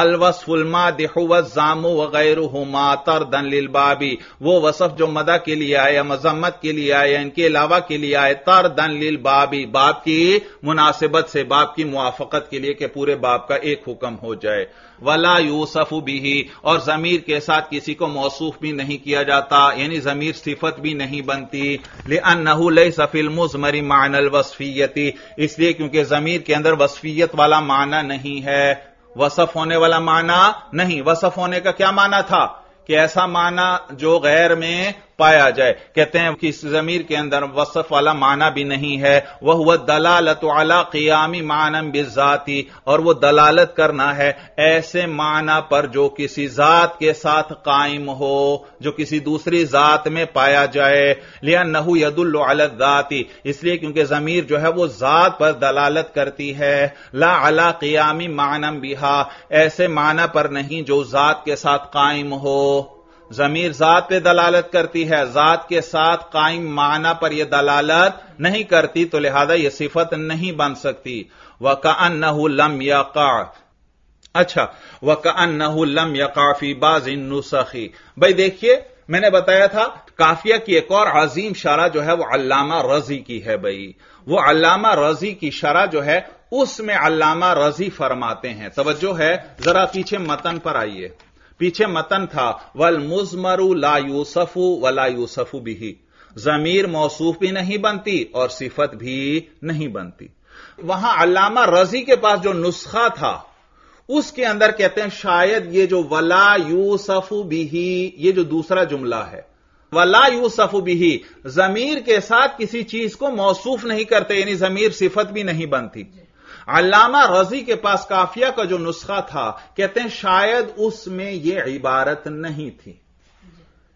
अलवसफुलमा दिहुव जामो वगैरहुमा तरदन लिलबाबी वो वसफ जो मदा के लिए आए या मजम्मत के लिए आए या इनके अलावा के लिए आए तरदन लिलबाबी बाप की मुनासिबत से बाप की मुआफकत के लिए कि पूरे बाप का एक हुक्म हो जाए वला यूसफ बिही और जमीर के साथ किसी को मौसूफ भी नहीं किया जाता यानी जमीर सिफत भी नहीं बनती ले ले सफिल मुजमरी मानल वसफीयती इसलिए क्योंकि जमीर के अंदर वसफियत वाला माना नहीं है वसफ होने वाला माना नहीं वसफ होने का क्या माना था कि ऐसा माना जो गैर में पाया जाए कहते हैं कि इस जमीर के अंदर वसफ वाला माना भी नहीं है वह हुआ दलालत वाला क़ियामी मानम बिजाती और वो दलालत करना है ऐसे माना पर जो किसी जात के साथ कायम हो जो किसी दूसरी जात में पाया जाए लिया नहू यदुल्लाती इसलिए क्योंकि जमीर जो है वो जात पर दलालत करती है ला अला क़ियामी मानम बिहा ऐसे माना पर नहीं जो जात के साथ कायम हो जमीर जात पे दलालत करती है जात के साथ कायम माना पर यह दलालत नहीं करती तो लिहाजा यह सिफत नहीं बन सकती वकान नहू लम यका अच्छा वकान नहू लम यकाफी बाज इन नुसखी भाई देखिए मैंने बताया था काफिया की एक और अजीम शरा जो है वह अल्लामा रजी की है भाई वो अल्लामा रजी की शरा जो है उसमें अल्लामा रजी फरमाते हैं तवज्जो है जरा पीछे मतन पर आइए पीछे मतन था वल मुजमरु ला यूसफू वला यूसफू बिही जमीर मौसूफ भी नहीं बनती और सिफत भी नहीं बनती वहां अलामा रजी के पास जो नुस्खा था उसके अंदर कहते हैं शायद ये जो वला यूसफू बिही ये जो दूसरा जुमला है वला यूसफू बिही जमीर के साथ किसी चीज को मौसूफ नहीं करते यानी जमीर सिफत भी नहीं बनती अलामा रजी के पास काफिया का जो नुस्खा था कहते हैं शायद उसमें यह इबारत नहीं थी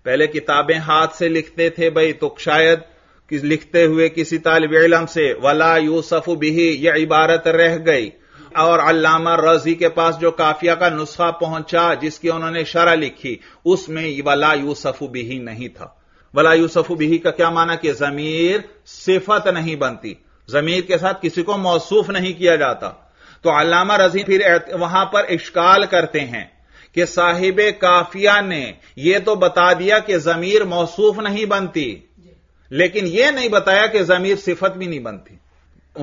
पहले किताबें हाथ से लिखते थे भाई तो शायद कि लिखते हुए किसी तालब इलम से वला यूसफ बिही यह इबारत रह गई और अलामा रजी के पास जो काफिया का नुस्खा पहुंचा जिसकी उन्होंने शरा लिखी उसमें वला यूसफ बिही नहीं था वला यूसफ बिही का क्या माना कि जमीर सिफत नहीं बनती जमीर के साथ किसी को मौसूफ नहीं किया जाता तो अलामा रजी फिर वहां पर इश्काल करते हैं कि साहिब काफिया ने यह तो बता दिया कि जमीर मौसूफ नहीं बनती लेकिन यह नहीं बताया कि जमीर सिफत भी नहीं बनती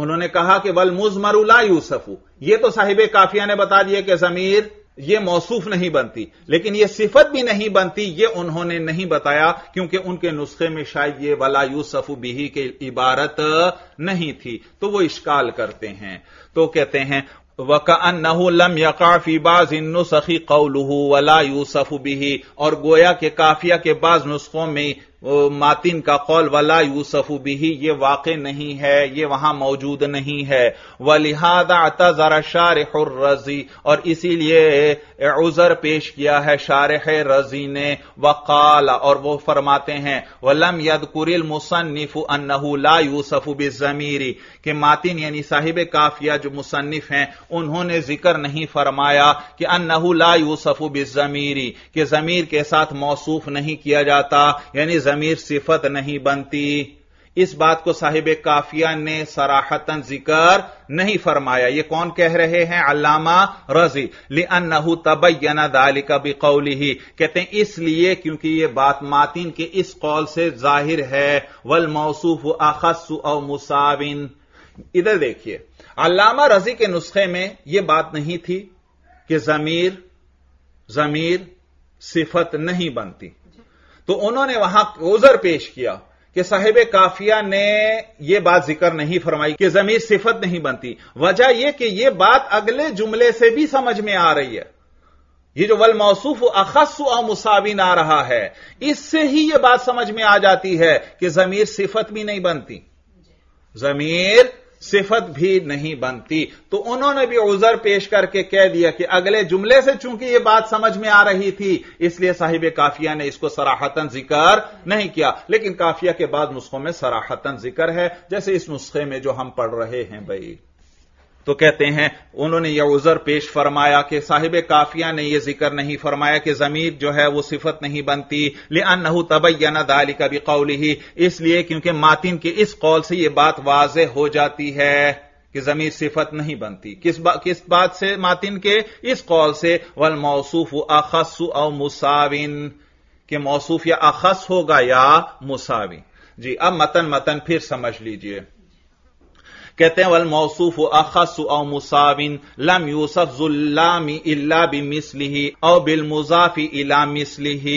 उन्होंने कहा कि वल मुजमरुला यूसफू यह तो साहिब काफिया ने बता दिया कि जमीर यह मौसूफ नहीं बनती लेकिन यह सिफत भी नहीं बनती यह उन्होंने नहीं बताया क्योंकि उनके नुस्खे में शायद यह वला यूसफ बिही के इबारत नहीं थी तो वह इश्काल करते हैं तो कहते हैं वकान लम यकाफी बाज इन सखी कौलू वला यूसफ बिही और गोया के काफिया के बाज नुस्खों में मातिन का कौल वला यूसफू भी ये वाक़ नहीं है ये वहां मौजूद नहीं है व लिहाजा अता जरा शारह रजी और इसीलिए उजर पेश किया है शारह रजी ने वकाल और वो फरमाते हैं वलम कुरिल मुसन्फ अन्नहू ला यूसफू जमीरी के मातिन यानी साहिब काफिया जो मुसन्फ हैं उन्होंने जिक्र नहीं फरमाया कि अन्नहू ला यूसफू बिजमीरी के जमीर के साथ मौसूफ नहीं किया जाता यानी जमीर सिफत नहीं बनती इस बात को साहिब काफिया ने सराहतन जिक्र नहीं फरमाया ये कौन कह रहे हैं अलामा रजी लिअन्नहु तबैयना दालिक बिकौली ही कहते हैं इसलिए क्योंकि ये बात मातिन के इस कौल से जाहिर है वल मौसूफ अखसु और मुसाविन इधर देखिए अलामा रजी के नुस्खे में यह बात नहीं थी कि जमीर जमीर सिफत नहीं बनती तो उन्होंने वहां ओजर पेश किया कि साहिब काफिया ने यह बात जिक्र नहीं फरमाई कि जमीर सिफत नहीं बनती वजह यह कि यह बात अगले जुमले से भी समझ में आ रही है ये जो वल मौसूफ अखस और मुसाविन आ रहा है इससे ही यह बात समझ में आ जाती है कि जमीर सिफत भी नहीं बनती जमीर सिफत भी नहीं बनती तो उन्होंने भी उजर पेश करके कह दिया कि अगले जुमले से चूंकि यह बात समझ में आ रही थी इसलिए साहिब काफिया ने इसको सराहतन जिक्र नहीं किया लेकिन काफिया के बाद नुस्खों में सराहतन जिक्र है जैसे इस नुस्खे में जो हम पढ़ रहे हैं भाई तो कहते हैं उन्होंने यह उजर पेश फरमाया कि साहिब काफिया ने यह जिक्र नहीं फरमाया कि जमीर जो है वो सिफत नहीं बनती ले अनहू तबैन दाली का कौली ही इसलिए क्योंकि मातिन के इस कौल से यह बात वाज हो जाती है कि जमीर सिफत नहीं बनती किस बा, किस बात से मातिन के इस कौल से वल मौसूफ अखस अव मुसाविन के मौसूफ या अखस होगा या मुसाविन जी अब मतन मतन फिर समझ लीजिए कहते हैं वल मौसूफ अखस और मुसाविन लम यूसफ जुल्लामी इल्ला बिमिसलिही और बिल मुजाफी इला मिसलिही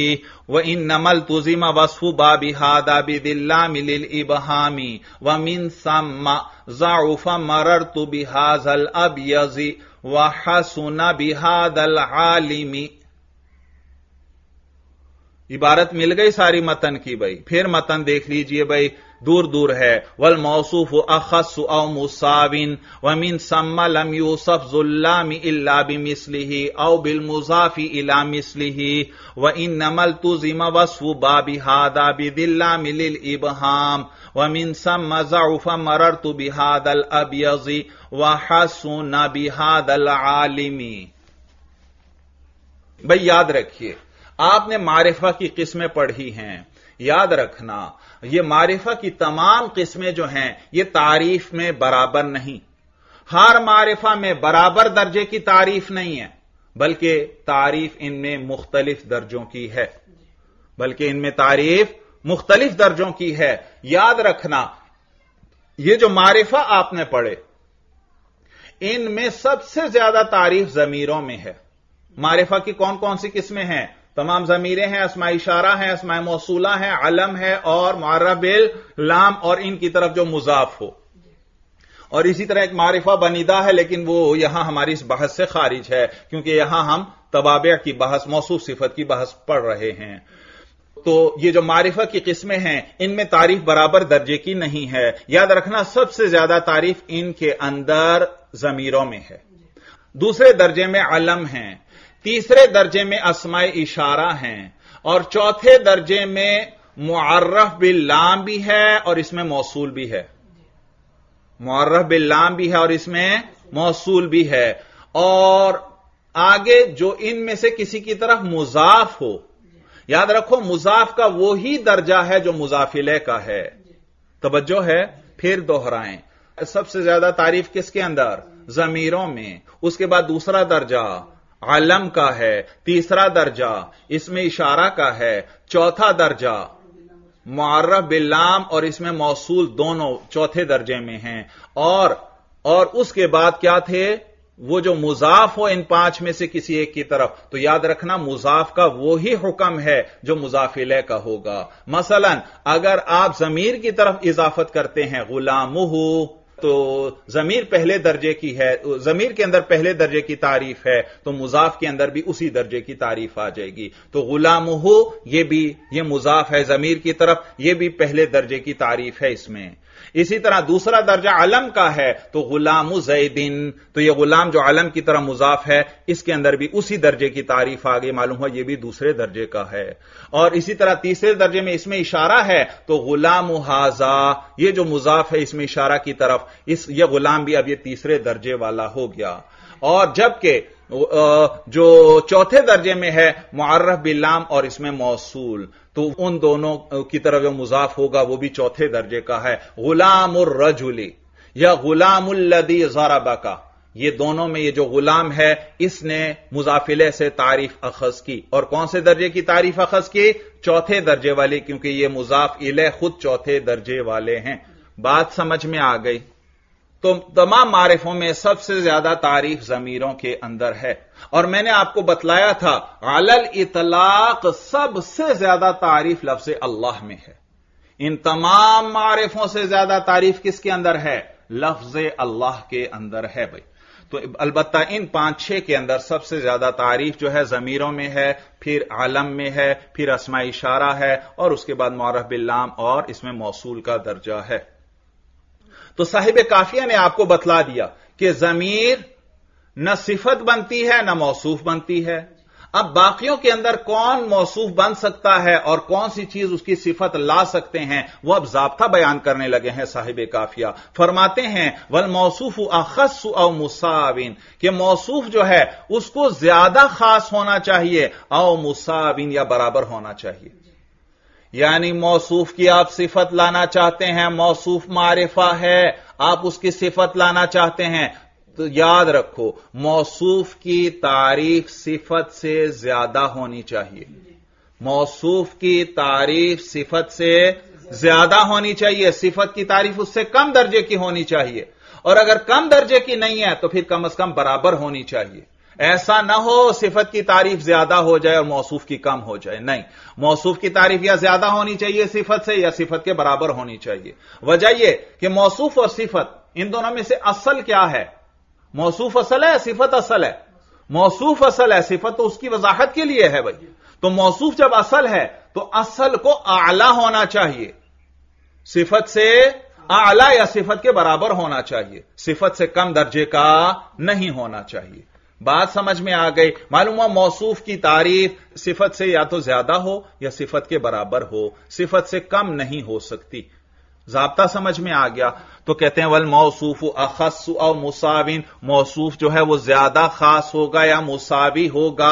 व इन नमल तुजिम वसफु बाबी हादा बिदिल्लामिल इबहामी व मिन सम्मा जाउफ मरर तु बिहाजल अब यजी व हसुना बिहादल आलिमी इबारत मिल गई सारी मतन की भाई फिर मतन देख लीजिए भाई दूर दूर है वल मौसूफ अखस औ मुसाविन वमिन सम्मा लम यूसफ जुल्लाम इल्ला बिमिसलिही औ बिल मुजाफी इला मिसलिही व इन नमल जिमा वसफु बाबि हादा बिदिल्ला मिलिल इबहाम वमिन सम्मा जऊफ मरर तु बिहादल अबयजी व हसुन बिहादल आलिमी भाई याद रखिए आपने मारिफा की किस्में पढ़ी हैं याद रखना यह मारिफा की तमाम किस्में जो हैं यह तारीफ में बराबर नहीं हर मारिफा में बराबर दर्जे की तारीफ नहीं है बल्कि तारीफ इनमें मुख्तलिफ दर्जों की है बल्कि इनमें तारीफ मुख्तलिफ दर्जों की है याद रखना यह जो मारिफा आपने पढ़े इनमें सबसे ज्यादा तारीफ जमीरों में है मारिफा की कौन कौन सी किस्में हैं तमाम जमीरें हैं असमा इशारा हैं असमाय मौसूला हैं अलम है और मारबिल लाम और इनकी तरफ जो मुजाफ हो और इसी तरह एक मारिफा बनीदा है लेकिन वो यहां हमारी इस बहस से खारिज है क्योंकि यहां हम तबाबे की बहस मौसू सिफत की बहस पढ़ रहे हैं तो ये जो मारिफा की किस्में हैं इनमें तारीफ बराबर दर्जे की नहीं है याद रखना सबसे ज्यादा तारीफ इनके अंदर जमीरों में है दूसरे दर्जे में अलम हैं तीसरे दर्जे में असमय इशारा हैं और चौथे दर्जे में मुआर्रफ बिल्लाम भी है और इसमें मौसूल भी है मुआर्रफ बिल्लाम भी है और इसमें मौसूल भी है और आगे जो इनमें से किसी की तरफ मुजाफ हो याद रखो मुजाफ का वो ही दर्जा है जो मुजाफिले का है तवज्जो है फिर दोहराएं सबसे ज्यादा तारीफ किसके अंदर जमीरों में उसके बाद दूसरा दर्जा आलम का है तीसरा दर्जा इसमें इशारा का है चौथा दर्जा मुआरफ बिल्लाम और इसमें मौसूल दोनों चौथे दर्जे में हैं और और उसके बाद क्या थे वो जो मुजाफ हो इन पांच में से किसी एक की तरफ तो याद रखना मुजाफ का वो ही हुक्म है जो मुजाफिले का होगा मसलन अगर आप जमीर की तरफ इजाफत करते हैं गुलाम तो जमीर पहले दर्जे की है जमीर के अंदर पहले दर्जे की तारीफ है तो मुजाफ के अंदर भी उसी दर्जे की तारीफ आ जाएगी तो गुलाम हो यह भी यह मुजाफ है जमीर की तरफ यह भी पहले दर्जे की तारीफ है इसमें इसी तरह दूसरा दर्जा अलम का है तो गुलाम जैदिन तो यह गुलाम जो अलम की तरह मुजाफ है इसके अंदर भी उसी दर्जे की तारीफ आगे मालूम हुआ यह भी दूसरे दर्जे का है और इसी तरह तीसरे दर्जे में इसमें इशारा है तो गुलाम हाजा यह जो मुजाफ है इसमें इशारा की तरफ इस यह गुलाम भी अब यह तीसरे दर्जे वाला हो गया और जबकि जो चौथे दर्जे में है मुआर्रफ बिल्लाम और इसमें मौसूल तो उन दोनों की तरफ जो मुजाफ होगा वो भी चौथे दर्जे का है गुलाम और रजुली या गुलाम उल्लदी जराबा का ये दोनों में ये जो गुलाम है इसने मुजाफिले से तारीफ अखज की और कौन से दर्जे की तारीफ अखज की चौथे दर्जे वाले क्योंकि ये मुजाफ इले खुद चौथे दर्जे वाले हैं बात समझ में आ गई तो तमाम मारिफों में सबसे ज्यादा तारीफ जमीरों के अंदर है और मैंने आपको बतलाया था अलल इतलाक सबसे ज्यादा तारीफ लफ्ज अल्लाह में है इन तमाम मारिफों से ज्यादा तारीफ किसके अंदर है लफ्ज अल्लाह के अंदर है भाई तो अलबत्ता इन पांच छह के अंदर सबसे ज्यादा तारीफ जो है जमीरों में है फिर आलम में है फिर असमा इशारा है और उसके बाद मौरफ बिल्लाम और इसमें मौसूल का दर्जा है तो साहिब काफिया ने आपको बतला दिया कि जमीर न सिफत बनती है न मौसूफ बनती है अब बाकियों के अंदर कौन मौसूफ बन सकता है और कौन सी चीज उसकी सिफत ला सकते हैं वह अब जाब्ता बयान करने लगे हैं साहिब काफिया फरमाते हैं वल मौसूफ अखस अव मुसाविन कि मौसूफ जो है उसको ज्यादा खास होना चाहिए अव मुसाविन या बराबर होना चाहिए यानी मौसूफ की आप सिफत लाना चाहते हैं मौसूफ मारिफा है आप उसकी सिफत लाना चाहते हैं तो याद रखो मौसूफ की तारीफ सिफत से ज्यादा होनी चाहिए मौसूफ की तारीफ सिफत से ज्यादा होनी चाहिए सिफत की तारीफ उससे कम दर्जे की होनी चाहिए और अगर कम दर्जे की नहीं है तो फिर कम अज कम बराबर होनी चाहिए ऐसा ना हो सिफत की तारीफ ज्यादा हो जाए और मौसूफ की कम हो जाए नहीं मौसूफ की तारीफ या ज्यादा होनी चाहिए सिफत से या सिफत के बराबर होनी चाहिए वजह यह कि मौसूफ और सिफत इन दोनों में से असल क्या है मौसूफ असल है सिफत असल है मौसूफ असल है सिफत तो उसकी वजाहत के लिए है भाई तो मौसूफ जब असल है तो असल को आला होना चाहिए सिफत से आला या सिफत के बराबर होना चाहिए सिफत से कम दर्जे का नहीं होना चाहिए बात समझ में आ गई मालूम हुआ मौसूफ की तारीफ सिफत से या तो ज्यादा हो या सिफत के बराबर हो सिफत से कम नहीं हो सकती जबता समझ में आ गया तो कहते हैं वल मौसूफ अखस और मुसाविन मौसूफ जो है वो ज्यादा खास होगा या मुसावी होगा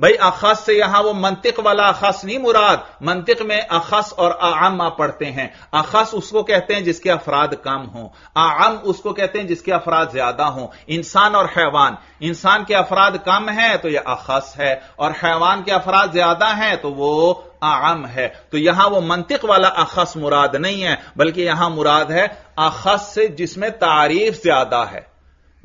भाई अखस से यहां वो मंतिक वाला अखस नहीं मुराद मंतिक में अखस और आम पढ़ते हैं अखस उसको कहते हैं जिसके अफराद कम हों आम उसको कहते हैं जिसके अफराद ज्यादा हों इंसान और हैवान इंसान के अफराद कम हैं तो यह अखस है और हैवान के अफराद ज्यादा हैं तो वो आम है तो यहां वो मंतिक वाला अखस मुराद नहीं है बल्कि यहां मुराद है अखस से जिसमें तारीफ ज्यादा है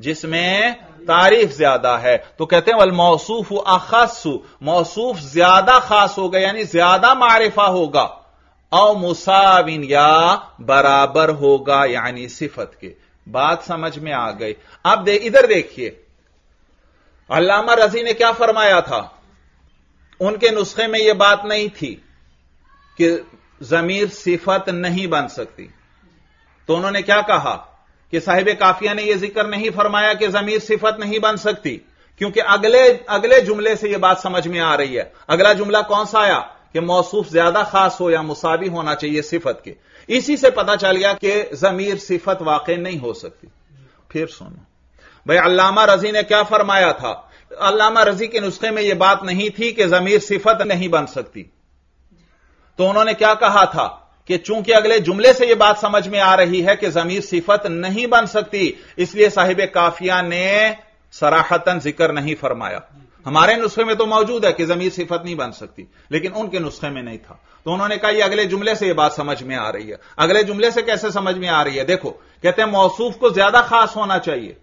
जिसमें तारीफ ज्यादा है तो कहते हैं वल मौसूफ अखस मौसूफ ज्यादा खास होगा यानी ज्यादा मारिफा होगा औ मुसाविन या बराबर होगा यानी सिफत के बात समझ में आ गई अब दे, इधर देखिए अल्लामा रजी ने क्या फरमाया था उनके नुस्खे में यह बात नहीं थी कि जमीर सिफत नहीं बन सकती तो उन्होंने क्या कहा कि साहिब काफिया ने यह जिक्र नहीं फरमाया कि जमीर सिफत नहीं बन सकती क्योंकि अगले अगले जुमले से यह बात समझ में आ रही है अगला जुमला कौन सा आया कि मौसूफ ज्यादा खास हो या मुसावी होना चाहिए सिफत के इसी से पता चल गया कि जमीर सिफत वाकई नहीं हो सकती फिर सुनो भाई अल्लामा रजी ने क्या फरमाया था अलामा रजी के नुस्खे में यह बात नहीं थी कि जमीर सिफत नहीं बन सकती तो उन्होंने क्या कहा था कि चूंकि अगले जुमले से यह बात समझ में आ रही है कि जमीर सिफत नहीं बन सकती इसलिए साहिब काफिया ने सराहतन जिक्र नहीं फरमाया हमारे नुस्खे में तो मौजूद है कि जमीर सिफत नहीं बन सकती लेकिन उनके नुस्खे में नहीं था तो उन्होंने कहा यह अगले जुमले से यह बात समझ में आ रही है अगले जुमले से कैसे समझ में आ रही है देखो कहते हैं मौसूफ को ज्यादा खास होना चाहिए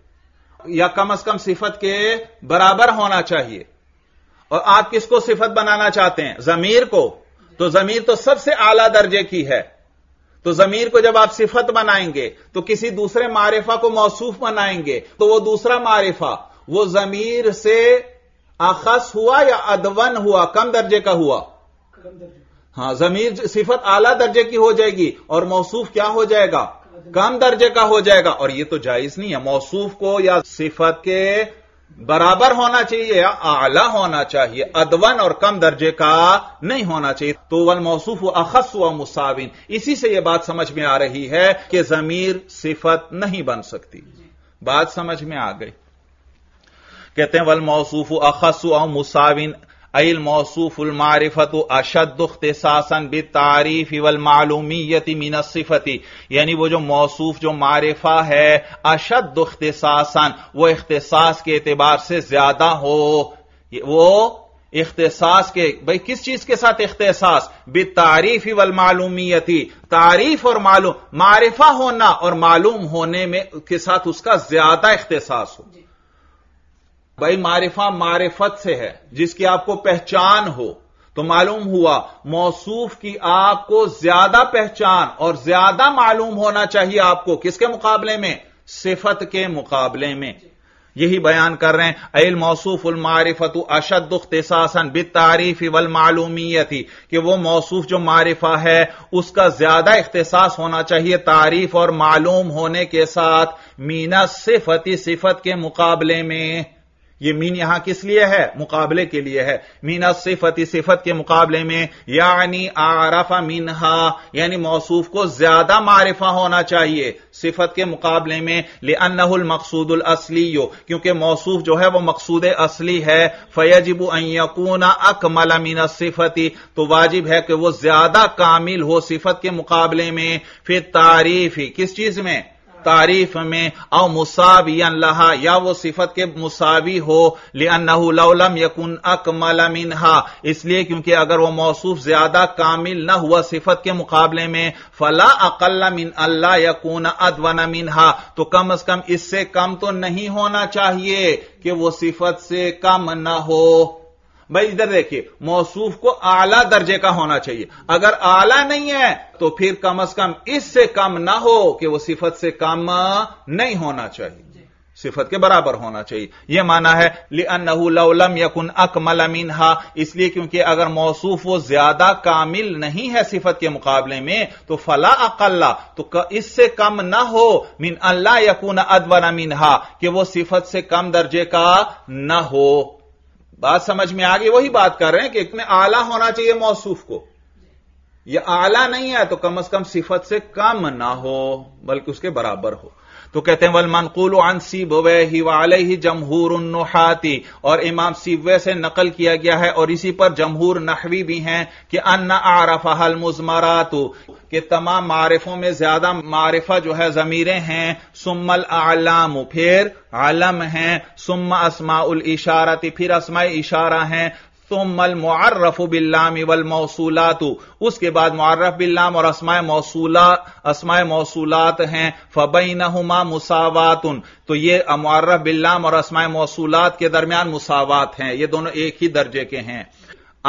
या कम अज कम सिफत के बराबर होना चाहिए और आप किसको सिफत बनाना चाहते हैं जमीर को तो जमीर तो सबसे आला दर्जे की है तो जमीर को जब आप सिफत बनाएंगे तो किसी दूसरे मारिफा को मौसूफ बनाएंगे तो वह दूसरा मारिफा वह जमीर से अखस हुआ या अदवन हुआ कम दर्जे का हुआ हां जमीर सिफत आला दर्जे की हो जाएगी और मौसूफ क्या हो जाएगा कम दर्जे का हो जाएगा और यह तो जायज नहीं है मौसूफ को या सिफत के बराबर होना चाहिए या आला होना चाहिए अदवन और कम दर्जे का नहीं होना चाहिए तो वल मौसूफ अखस व मुसाविन इसी से यह बात समझ में आ रही है कि जमीर सिफत नहीं बन सकती बात समझ में आ गई कहते हैं वल मौसूफ अखस व मुसाविन अल अशद अशदुख्तसासन बि तारीफ इवल मालूमियति मिनसिफती यानी वो जो मौसूफ जो मारिफा है सासन वो इख्तसास के एतबार से ज्यादा हो वो इख्तसास के भाई किस चीज के साथ इख्तसास बे तारीफ इवल मालूमियती तारीफ और मालूम मारिफा होना और मालूम होने में के साथ उसका ज्यादा इख्तसास हो भाई मारिफा मारिफत से है जिसकी आपको पहचान हो तो मालूम हुआ मौसूफ की आपको ज्यादा पहचान और ज्यादा मालूम होना चाहिए आपको किसके मुकाबले में सिफत के मुकाबले में यही बयान कर रहे हैं अल मौसूफ उलमारिफत अशद उख्तसासन बि तारीफ वल ही कि वो मौसूफ जो मारिफा है उसका ज्यादा इख्तसास होना चाहिए तारीफ और मालूम होने के साथ मीना सिफती सिफत के मुकाबले में ये मीन यहां किस लिए है मुकाबले के लिए है मीना सिफती सिफत के मुकाबले में यानी आरफा मिनहा यानी मौसूफ को ज्यादा मारिफा होना चाहिए सिफत के मुकाबले में ले अन्नहुल मकसूदुल असली क्योंकि मौसूफ जो है वह मकसूद असली है फयजबू अक मला मीना सिफती तो वाजिब है कि वह ज्यादा कामिल हो सिफत के मुकाबले में फिर तारीफ ही किस चीज में तारीफ में अव मुसाबियन लहा या वो सिफत के मुसावी हो लियनहलम यकुन अकमल मिनहा इसलिए क्योंकि अगर वह मौसूफ ज्यादा कामिल न हुआ सिफत के मुकाबले में फला अकल मिन अल्लाह यकून अदवन मिनहा तो कम अज कम इससे कम तो नहीं होना चाहिए कि वो सिफत से कम ना हो भाई इधर देखिए मौसूफ को आला दर्जे का होना चाहिए अगर आला नहीं है तो फिर कम अज कम इससे कम ना हो कि वह सिफत से कम नहीं होना चाहिए सिफत के बराबर होना चाहिए यह माना है लिअनहुलम यकुन अकमल हा इसलिए क्योंकि अगर मौसूफ वो ज्यादा कामिल नहीं है सिफत के मुकाबले में तो फला अकल्ला तो इससे कम ना हो मिन अल्लाह यकुन अमीन हा कि वो सिफत से कम दर्जे का ना हो बात समझ में आ गई वही बात कर रहे हैं कि इसमें आला होना चाहिए मौसूफ को यह आला नहीं है तो कम अज कम सिफत से कम ना हो बल्कि उसके बराबर हो तो कहते हैं वल मनकूल अन वे ही वाले ही जमहूर उन्नुहाती और इमाम सीबे से नकल किया गया है और इसी पर जमहूर नहवी भी हैं कि अन्न आरफ हल मुजमरातु के तमाम मारिफों में ज्यादा मारिफा जो है जमीरें हैं सुम्मल आलाम फिर आलम है सुम्मा उल इशारत फिर असमा इशारा हैं सोमल मुआरफ बिल्लाम वल मौसूलात उसके बाद मुआरफ बिल्लाम और असमाय मौसूला असमाय मौसूलात हैं फबई नहुमा तो ये मुआरफ बिल्लाम और असमाय मौसूलात के दरमियान मुसावात हैं ये दोनों एक ही दर्जे के हैं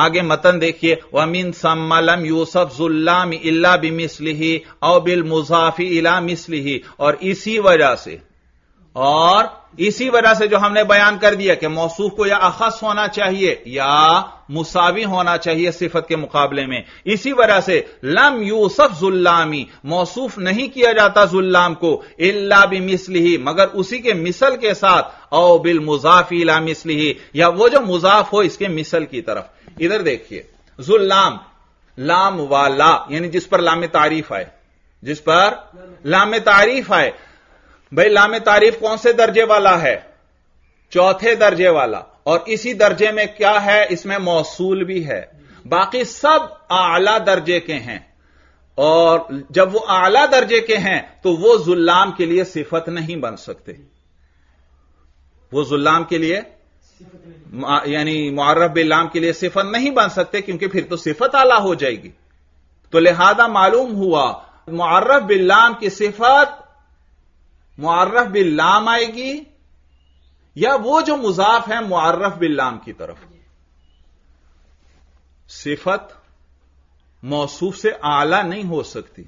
आगे मतन देखिए वमिन सम्मलम यूसफ जुल्लाम इल्ला बिमिसलिही और बिल मुजाफी इला मिसलिही और इसी वजह से और इसी वजह से जो हमने बयान कर दिया कि मौसूफ को या अखस होना चाहिए या मुसावी होना चाहिए सिफत के मुकाबले में इसी वजह से लम यूसफ जुल्लामी मौसूफ नहीं किया जाता जुल्लाम को इल्ला भी मिसली मगर उसी के मिसल के साथ औ बिल मुजाफी ला मिसली या वो जो मुजाफ हो इसके मिसल की तरफ इधर देखिए जुल्लाम लाम वाला यानी जिस पर लाम तारीफ आए जिस पर लाम तारीफ आए भाई लाम तारीफ कौन से दर्जे वाला है चौथे दर्जे वाला और इसी दर्जे में क्या है इसमें मौसूल भी है बाकी सब आला दर्जे के हैं और जब वो आला दर्जे के हैं तो वो जुल्लाम के लिए सिफत नहीं बन सकते वो जुल्लाम के लिए यानी मुआरफ बिल्लाम के लिए सिफत नहीं बन सकते क्योंकि फिर तो सिफत आला हो जाएगी तो लिहाजा मालूम हुआ मुआरफ बिल्लाम की सिफत मुआर्रफ बिल लाम आएगी या वो जो मुजाफ है मुआर्रफ बिल लाम की तरफ सिफत मौसूफ से आला नहीं हो सकती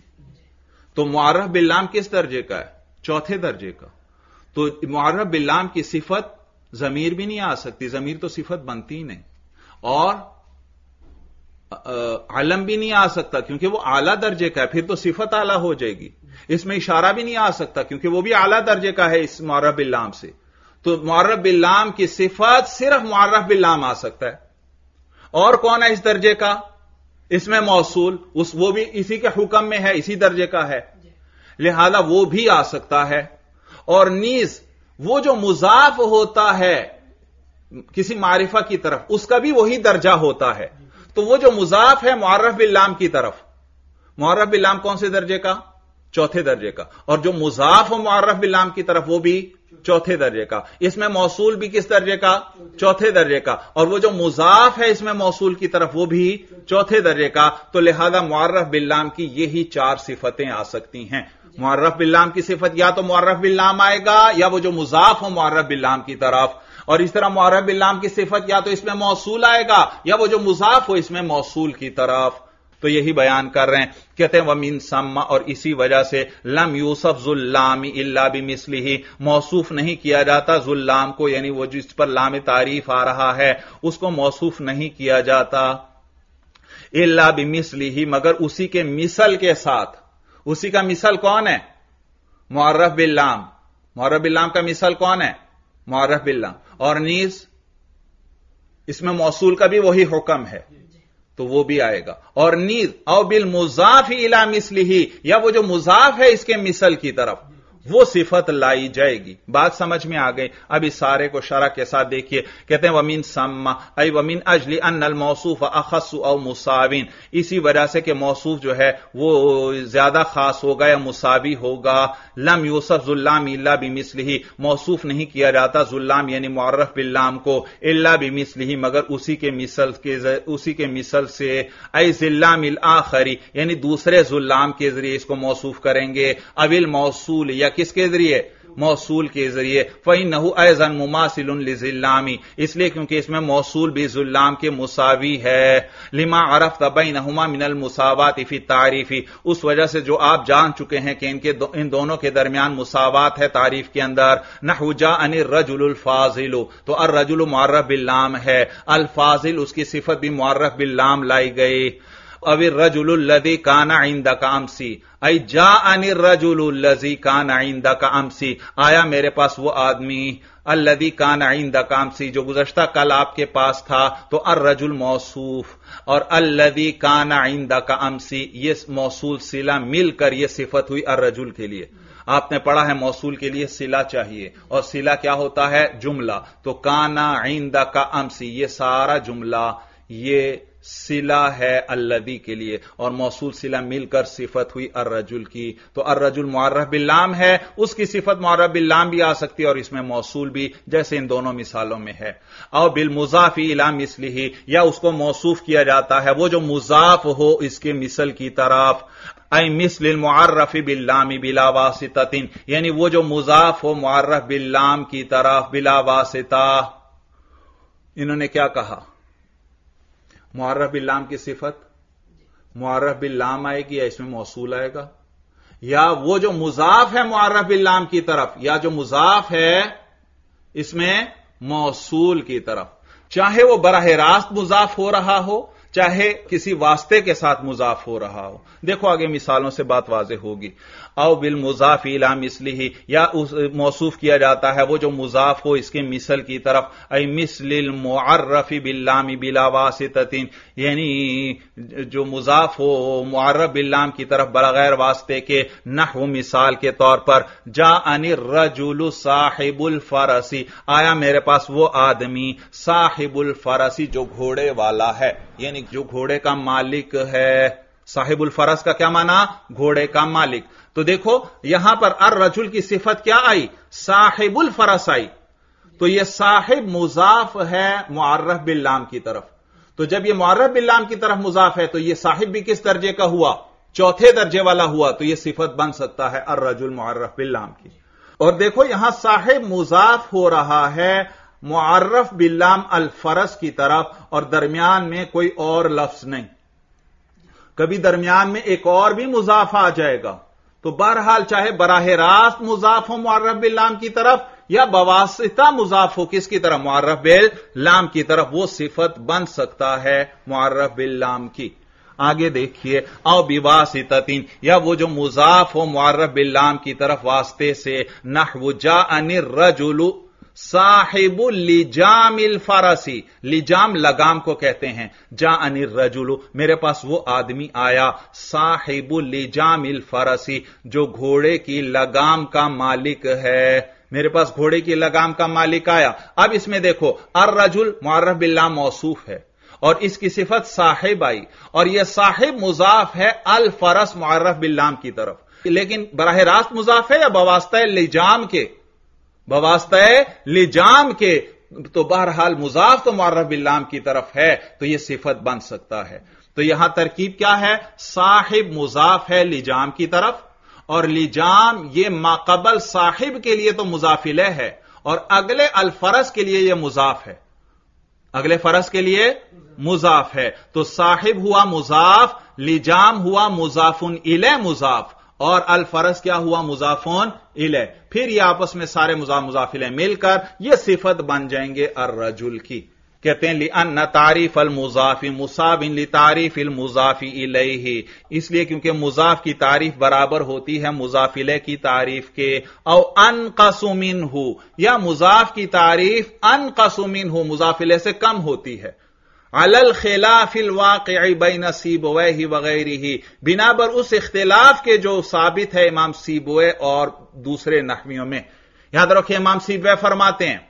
तो मुआरफ बिल्लाम किस दर्जे का है चौथे दर्जे का तो मुआरफ बिल्लाम की सिफत जमीर भी नहीं आ सकती जमीर तो सिफत बनती ही नहीं और आलम भी नहीं आ सकता क्योंकि वो आला दर्जे का है फिर तो सिफत आला हो जाएगी इसमें इशारा भी नहीं आ सकता क्योंकि वो भी आला दर्जे का है इस मौरब बिल्लाम से तो मौरब बिल्लाम की सिफत सिर्फ मौरफ बिल्लाम आ सकता है और कौन है इस दर्जे का इसमें मौसूल उस वो भी इसी के हुक्म में है इसी दर्जे का है लिहाजा वो भी आ सकता है और नीज वो जो मुजाफ होता है किसी मारिफा की तरफ उसका भी वही दर्जा होता है तो वो जो मुजाफ है मुआरफ बिल्लाम की तरफ मुआरफ बिल्लाम कौन से दर्जे का चौथे दर्जे का और जो मुजाफ मुआरफ बिल्लाम की तरफ वो भी चौथे दर्जे का इसमें मौसूल भी किस दर्जे का चौथे दर्जे का और वो जो मुजाफ है इसमें मौसूल की तरफ वो भी चौथे दर्जे का तो लिहाजा मुआरफ बिल्लाम की यही चार सिफतें आ सकती हैं मुआरफ बिल्लाम की सिफत या तो मुआरफ बिल्लाम आएगा या वो जो मुजाफ हो मुआरफ बिल्लाम की तरफ और इस तरह मुआरफ बिल्लाम की सिफत या तो इसमें मौसूल आएगा या वो जो मुजाफ हो इसमें मौसूल की तरफ तो यही बयान कर रहे हैं कहते हैं वमीन सम्मा और इसी वजह से लम यूसफ जुल्लामी इल्ला भी मिसली ही मौसूफ नहीं किया जाता जुल्लाम को यानी वो जिस पर लाम तारीफ आ रहा है उसको मौसूफ नहीं किया जाता इल्ला भी मिसली ही मगर उसी के मिसल के साथ उसी का मिसल कौन है मौरफ बिल्लाम मौरफ बिल्लाम का मिसल कौन है मौरफ बिल्लाम और नीस इसमें मौसूल का भी वही हुक्म है तो वो भी आएगा और नीज अबिल मुजाफ इला मिसली या वो जो मुजाफ है इसके मिसल की तरफ वो सिफत लाई जाएगी बात समझ में आ गई अब इस सारे को शरा के साथ देखिए कहते हैं वमीन सम्मा अई वमीन अजली अनल मौसूफ अखसु और मुसाविन इसी वजह से कि मौसूफ जो है वो ज्यादा खास होगा या मुसावी होगा लम यूसफ जुल्लाम इल्ला बिमिसलिही मौसूफ नहीं किया जाता जुल्लाम यानी मुआरफ बिल्लाम को इला इल्ला बिमिसलिही मगर उसी के मिसल के उसी के मिसल से अई जिल्लाम इल आखरी यानी दूसरे जुल्लाम के जरिए इसको मौसूफ करेंगे अविल मौसूल यक किसके जरिए मौसूल के जरिए फही नहू अजन मुमासिलमी इसलिए क्योंकि इसमें मौसूल भी जुल्लाम के मुसावी है लिमा अरफ तबई नहुमा मिनल मुसावत इफ़ी तारीफ़ी उस वजह से जो आप जान चुके हैं कि इनके दो, इन दोनों के दरमियान मुसावत है तारीफ के अंदर नहुजा अन फाजिलो तो अर रजुल मार्रफ बिल्लाम है अल फाजिल उसकी सिफत भी मार्रफ बिल्लाम लाई गई अविर रजुल्लदी कान आइंदा का आमसी आई जा अनिर रजुल्लजी कान आइंदा का अमसी आया मेरे पास वो आदमी अल्लदी कान आइंदा का आमसी जो गुजश्ता कल आपके पास था तो अर रजुल मौसूफ और अल्लदी कान आइंदा का आमसी ये मौसूल सिला मिलकर यह सिफत हुई अर रजुल के लिए आपने पढ़ा है मौसूल के लिए सिला चाहिए और सिला क्या होता है जुमला तो काना आइंदा का अमसी ये सारा जुमला ये सिला है अल्लदी के लिए और मौसू सिला मिलकर सिफत हुई अर्रजुल की तो अर्रजुल मुआरफ बिल्लाम है उसकी सिफत मुआरब भी आ सकती है और इसमें मौसूल भी जैसे इन दोनों मिसालों में है और बिल मुजाफी इलाम इसलिए ही या उसको मौसूफ किया जाता है वो जो मुजाफ हो इसके मिसल की तरफ आई लिल मुआरफी बिल्लामी बिला वासितिन यानी वो जो मुजाफ हो मुआरफ बिल्लाम की तरफ बिला वासिता इन्होंने क्या कहा मुआरफ बिल्लाम की सिफत मुआरफ बिल्लाम आएगी या इसमें मौसूल आएगा या वो जो मुजाफ है मुआरफ बिल्लाम की तरफ या जो मुजाफ है इसमें मौसूल की तरफ चाहे वो बराह रास्त मुजाफ हो रहा हो चाहे किसी वास्ते के साथ मुजाफ हो रहा हो देखो आगे मिसालों से बात वाजे होगी अव बिल मुजाफ इला मिसली या उस मौसूफ किया जाता है वो जो मुजाफ हो इसके मिसल की तरफ अ मिसल मुआरफी बिल्लामी बिला वासितिन यानी जो मुजाफ हो मुआरफ बिल्लाम की तरफ बगैर वास्ते के नहु मिसाल के तौर पर जा अनिर रजुल साहिबुल फरसी आया मेरे पास वो आदमी साहिबुल फरसी जो घोड़े वाला है यानी जो घोड़े का मालिक है साहिबुल फरस का क्या माना घोड़े का मालिक तो देखो यहां पर अर रजुल की सिफत क्या आई साहिबुल फरस आई तो यह साहिब मुजाफ है मुआरफ बिल्लाम की तरफ तो जब यह मुआरफ बिल्लाम की तरफ मुजाफ है तो यह साहिब भी किस दर्जे का हुआ चौथे दर्जे वाला हुआ तो यह सिफत बन सकता है अर रजुल मुआरफ बिल्लाम की और देखो यहां साहिब मुजाफ हो रहा है मुआरफ बिल्लाम अल फरस की तरफ और दरमियान में कोई और लफ्ज नहीं कभी दरमियान में एक और भी मुजाफा आ जाएगा तो बहरहाल चाहे बराह रास्त मुजाफ हो मुआरफ लाम की तरफ या बवासिता मुजाफ हो किसकी तरफ मुआरफ बिल लाम की तरफ वो सिफत बन सकता है मुआरफ बिल लाम की आगे देखिए औ या वो जो मुजाफ हो मुआरफ बिल लाम की तरफ वास्ते से नहवुजा अनिर रजुलू साहिबुल लिजाम फारसी लिजाम लगाम को कहते हैं जा अनिल रजुलू मेरे पास वो आदमी आया साहिबुल लिजाम फरसी जो घोड़े की लगाम का मालिक है मेरे पास घोड़े की लगाम का मालिक आया अब इसमें देखो अर रजुल मुआरफ बिल्ला मौसूफ है और इसकी सिफत साहिब आई और यह साहिब मुजाफ है अल फरस मुआरफ बिल्लाम की तरफ लेकिन बराह रास्त मुजाफ है या बवास्ता लिजाम के बवास्ता लिजाम के तो बहरहाल मुजाफ तो मारफ बिल्लाम की तरफ है तो यह सिफत बन सकता है तो यहां तरकीब क्या है साहिब मुजाफ है लिजाम की तरफ और लिजाम यह माकबल साहिब के लिए तो मुजाफिल है और अगले अलफरस के लिए यह मुजाफ है अगले फरस के लिए मुजाफ है तो साहिब हुआ मुजाफ लिजाम हुआ मुजाफुन इले मुजाफ और अल फरस क्या हुआ मुजाफोन इले फिर ये आपस में सारे मुजा मुजाफिले मिलकर ये सिफत बन जाएंगे अर रजुल की कहते हैं न तारीफ अल मुजाफी मुसाबिन ली तारीफ इल मुजाफी ही इसलिए क्योंकि मुजाफ की तारीफ बराबर होती है मुजाफिले की तारीफ के औ अन कसुमिन हो या मुजाफ की तारीफ अन कसुमिन हो मुजाफिले से कम होती है अलल खिलाफिल वाक़ बैन सीबोए ही वगैरह ही बिना पर उस इख्तिलाफ के जो साबित है इमाम सीबोए और दूसरे नहवियों में याद रखिए इमाम सीबोए फरमाते हैं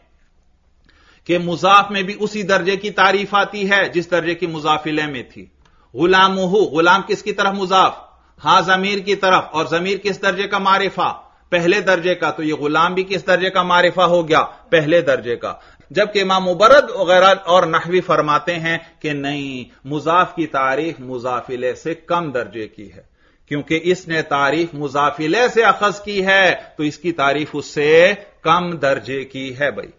कि मुजाफ में भी उसी दर्जे की तारीफ आती है जिस दर्जे की मुजाफिले में थी गुलाम हो गुलाम किसकी तरफ मुजाफ हां जमीर की तरफ और जमीर किस दर्जे का मारिफा पहले दर्जे का तो यह गुलाम भी किस दर्जे का मारिफा हो गया पहले दर्जे का जबकि इमाम मुबरद वगैरह और नहवी फरमाते हैं कि नहीं मुजाफ की तारीफ मुजाफिले से कम दर्जे की है क्योंकि इसने तारीफ मुजाफिले से अखज की है तो इसकी तारीफ उससे कम दर्जे की है भाई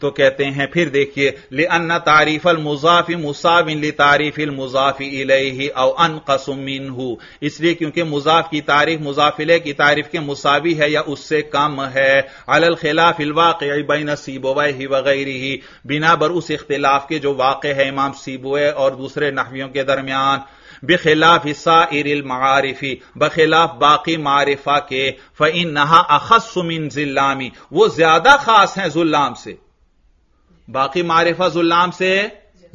तो कहते हैं फिर देखिए ले अन्ना तारीफ अल मुजाफी मुसाविन ली तारीफ अल मुजाफी इलेही और अन कसुमिन हूं इसलिए क्योंकि मुजाफ की तारीफ मुजाफिले की तारीफ के मुसावी है या उससे कम है अल खिलाफ इलवाक बैन ही वगैरह ही बिना बर उस इख्तिलाफ के जो वाक़ है इमाम सीबोए और दूसरे नहवियों के दरमियान हिस्सा इरिल मारिफी बखिलाफ बाकी मारिफा के फ़ इन नहा अखसमिन जिल्लामी वो ज्यादा खास हैं जुल्लाम से बाकी मारिफा जुल्लाम से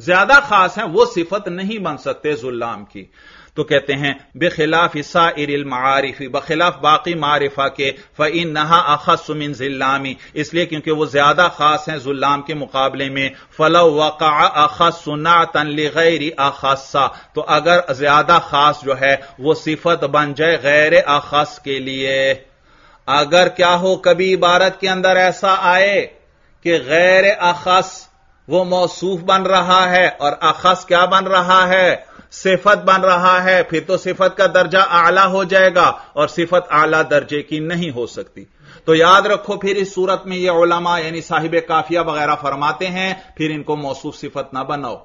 ज्यादा खास है वो सिफत नहीं बन सकते जुल्लाम की तो कहते हैं बेखिलाफ मारिफी बखिलाफ बाकी मारिफा के फ़ैन नहा अखसुमिन जिल्लामी इसलिए क्योंकि वो ज्यादा खास हैं जुल्लाम के मुकाबले में फल वक़ा अखसना तनली गैरी अखसा तो अगर ज्यादा खास जो है वो सिफत बन जाए गैर अखस के लिए अगर क्या हो कभी इबारत के अंदर ऐसा आए कि गैर अखस वो मौसूफ बन रहा है और अखस क्या बन रहा है सिफत बन रहा है फिर तो सिफत का दर्जा आला हो जाएगा और सिफत आला दर्जे की नहीं हो सकती तो याद रखो फिर इस सूरत में ये ओलमा यानी साहिब काफिया वगैरह फरमाते हैं फिर इनको मौसूफ सिफत ना बनाओ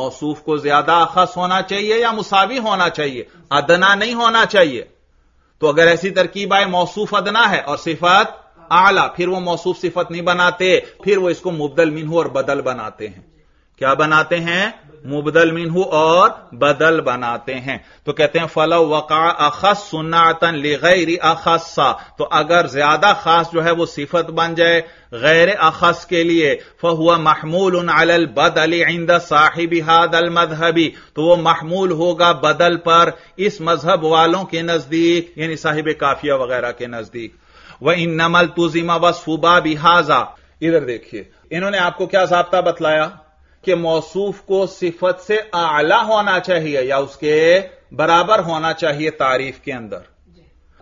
मौसूफ को ज्यादा अखस होना चाहिए या मुसावी होना चाहिए अदना नहीं होना चाहिए तो अगर ऐसी तरकीब आए मौसूफ अदना है और सिफत आला फिर वो मौसूफ सिफत नहीं बनाते फिर वो इसको मुबदल मिनहू और बदल बनाते हैं क्या बनाते हैं मुबदल मिनहू और बदल बनाते हैं तो कहते हैं फलो वका अखस सुनातन गैरी अखसा तो अगर ज्यादा खास जो है वो सिफत बन जाए गैर अखस के लिए फहुआ महमूल उन अल अली इंद साहिबी हाद अल मजहबी तो वो महमूल होगा बदल पर इस मजहब वालों के नजदीक यानी साहिब काफिया वगैरह के नजदीक वह इन नमल तुजिमा व सूबा बिहाजा इधर देखिए इन्होंने आपको क्या जबता बतलाया कि मौसूफ को सिफत से आला होना चाहिए या उसके बराबर होना चाहिए तारीफ के अंदर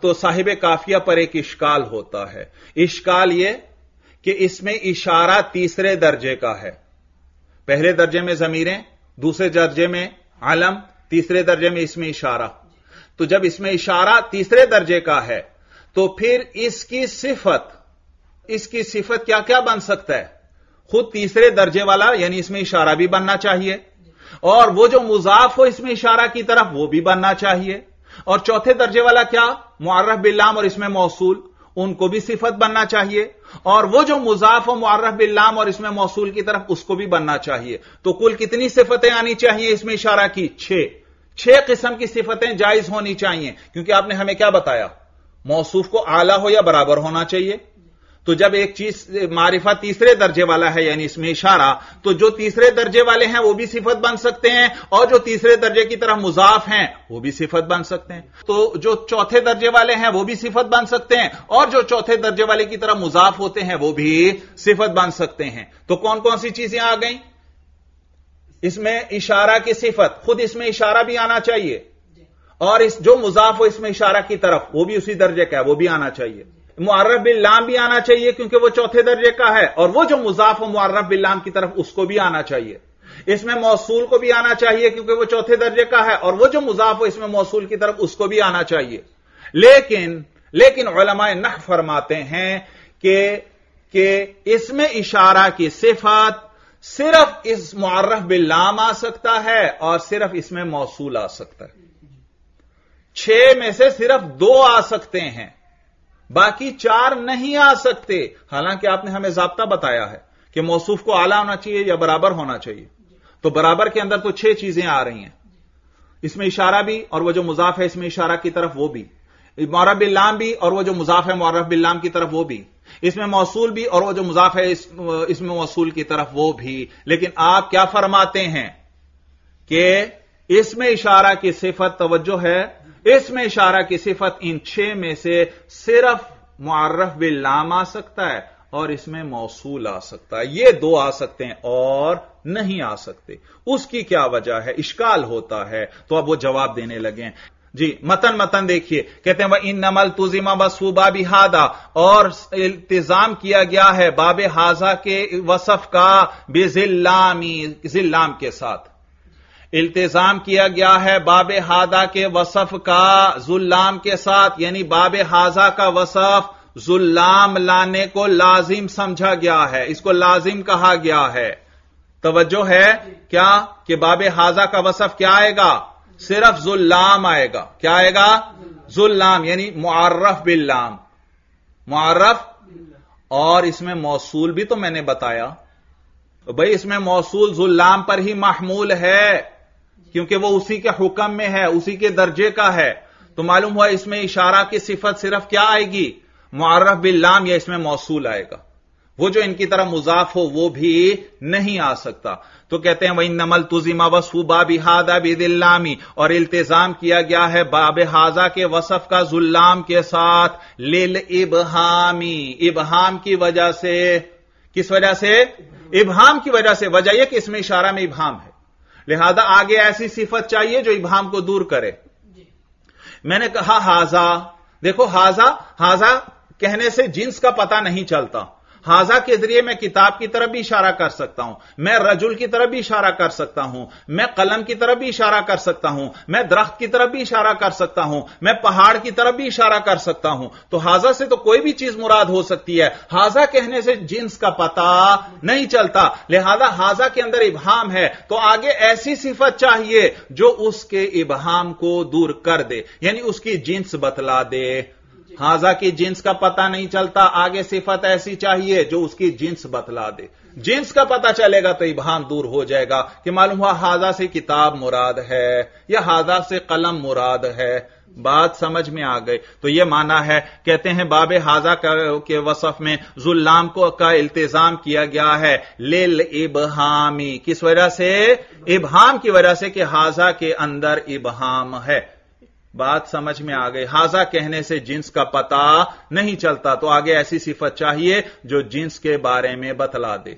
तो साहिब काफिया पर एक इश्काल होता है इश्काल यह कि इसमें इशारा तीसरे दर्जे का है पहले दर्जे में जमीरें दूसरे दर्जे में आलम तीसरे दर्जे में इसमें इशारा तो जब इसमें इशारा तीसरे दर्जे का है तो फिर इसकी सिफत इसकी सिफत क्या क्या बन सकता है खुद तीसरे दर्जे वाला यानी इसमें इशारा भी बनना चाहिए और वो जो मुजाफ हो इसमें इशारा की तरफ वो भी बनना चाहिए और चौथे दर्जे वाला क्या मुआरफ बिल्लाम और इसमें मौसूल उनको भी सिफत बनना चाहिए और वो जो मुजाफ हो मुआरफ बिल्लाम और इसमें मौसूल की तरफ उसको भी बनना चाहिए तो कुल कितनी सिफतें आनी चाहिए इसमें इशारा की छह छह किस्म की सिफतें जायज होनी चाहिए क्योंकि आपने हमें क्या बताया मौसूफ को आला हो या बराबर होना चाहिए तो जब एक चीज मारिफा तीसरे दर्जे वाला है यानी इसमें इशारा तो जो तीसरे दर्जे वाले हैं वो भी सिफत बन सकते हैं और जो तीसरे दर्जे की तरह मुजाफ हैं वो भी सिफत बन सकते हैं तो जो चौथे दर्जे वाले हैं वो भी सिफत बन सकते हैं और जो चौथे दर्जे वाले की तरह मुजाफ होते हैं वो भी सिफत बन सकते हैं तो कौन कौन सी चीजें आ गई इसमें इशारा की सिफत खुद इसमें इशारा भी आना चाहिए और इस जो मुजाफ हो इसमें इशारा की तरफ वो भी उसी दर्जे का है वो भी आना चाहिए मुआरफ बिल लाम भी आना चाहिए क्योंकि वो चौथे दर्जे का है और वो जो मुजाफ हो मुआरफ बिल लाम की तरफ उसको भी आना चाहिए इसमें मौसूल को भी आना चाहिए क्योंकि वो चौथे दर्जे का है और वो जो मुजाफ हो इसमें मौसूल की तरफ उसको भी आना चाहिए लेकिन लेकिन ओलमाए नख फरमाते हैं कि कि इसमें इशारा की सिफात सिर्फ इस मुआरफ बिल लाम आ सकता है और सिर्फ इसमें मौसूल आ सकता है छह में से सिर्फ दो आ सकते हैं बाकी चार नहीं आ सकते हालांकि आपने हमें जाब्ता बताया है कि मौसूफ को आला होना चाहिए या बराबर होना चाहिए तो बराबर के अंदर तो छह चीजें आ रही हैं इसमें इशारा भी और वह जो मुजाफ है इसमें इशारा की तरफ वो भी मौरब इलाम भी और वह जो मुजाफ है मौरब इलाम की तरफ वो भी इसमें मौसूल भी और वह जो मुजाफ है इस, इसमें मौसूल की तरफ वो भी लेकिन आप क्या फरमाते हैं कि इसमें इशारा की सिफत तवज्जो है इसमें इशारा की सिफत इन छह में से सिर्फ मुआरफ बिल लाम आ सकता है और इसमें मौसूल आ सकता है ये दो आ सकते हैं और नहीं आ सकते उसकी क्या वजह है इश्काल होता है तो अब वो जवाब देने लगे जी मतन मतन देखिए कहते हैं वह इन नमल तुजिमा वसूबा हादा और इल्तिजाम किया गया है बाबे हाजा के वसफ का बेजिल्लामी जिल्लाम के साथ इल्तजाम किया गया है बाब हादा के वसफ का जुल्लाम के साथ यानी बाब हाजा का वसफ जुल्लाम लाने को लाजिम समझा गया है इसको लाजिम कहा गया है तवज्जो है क्या कि बाब हाजा का वसफ क्या आएगा सिर्फ जुल्लाम आएगा क्या आएगा जुल्लाम यानी मुआर्रफ बिल्लाम मुआर्रफ और इसमें मौसूल भी तो मैंने बताया तो भाई इसमें मौसूल जुल्लाम पर ही महमूल है क्योंकि वो उसी के हुक्म में है उसी के दर्जे का है तो मालूम हुआ इसमें इशारा की सिफत सिर्फ क्या आएगी मुआरफ बिल्लाम या इसमें मौसूल आएगा वो जो इनकी तरह मुजाफ हो वो भी नहीं आ सकता तो कहते हैं वही नमल तुजिमा वसूबा बिहादा बिदिल्लामी और इल्तजाम किया गया है बाब हाजा के वसफ का जुल्लाम के साथ लिल इबहामी इबहाम की वजह से किस वजह से इबहाम की वजह से वजह यह कि इसमें इशारा में इबहाम है लिहाजा आगे ऐसी सिफत चाहिए जो इबाम को दूर करे मैंने कहा हाजा देखो हाजा हाजा कहने से जींस का पता नहीं चलता हाजा के जरिए मैं किताब की तरफ भी इशारा कर सकता हूं मैं रजुल की तरफ भी इशारा कर सकता हूं मैं कलम की तरफ भी इशारा कर सकता हूं मैं दरख्त की तरफ भी इशारा कर सकता हूं मैं पहाड़ की तरफ भी इशारा कर सकता हूं तो हाजा से तो कोई भी चीज मुराद हो सकती है हाजा कहने से जिन्स का पता नहीं चलता लिहाजा हाजा के अंदर इबहाम है तो आगे ऐसी सिफत चाहिए जो उसके इबहाम को दूर कर दे यानी उसकी जिन्स बतला दे हाजा की जींस का पता नहीं चलता आगे सिफत ऐसी चाहिए जो उसकी जींस बतला दे जींस का पता चलेगा तो इबहाम दूर हो जाएगा कि मालूम हुआ हाजा से किताब मुराद है या हाजा से कलम मुराद है बात समझ में आ गई तो यह माना है कहते हैं बाबे हाजा के वसफ में जुल्लाम को का इल्तजाम किया गया है लिल इबहामी किस वजह से इबहाम की वजह से कि हाजा के अंदर इबहाम है बात समझ में आ गई हाजा कहने से जींस का पता नहीं चलता तो आगे ऐसी सिफत चाहिए जो जींस के बारे में बतला दे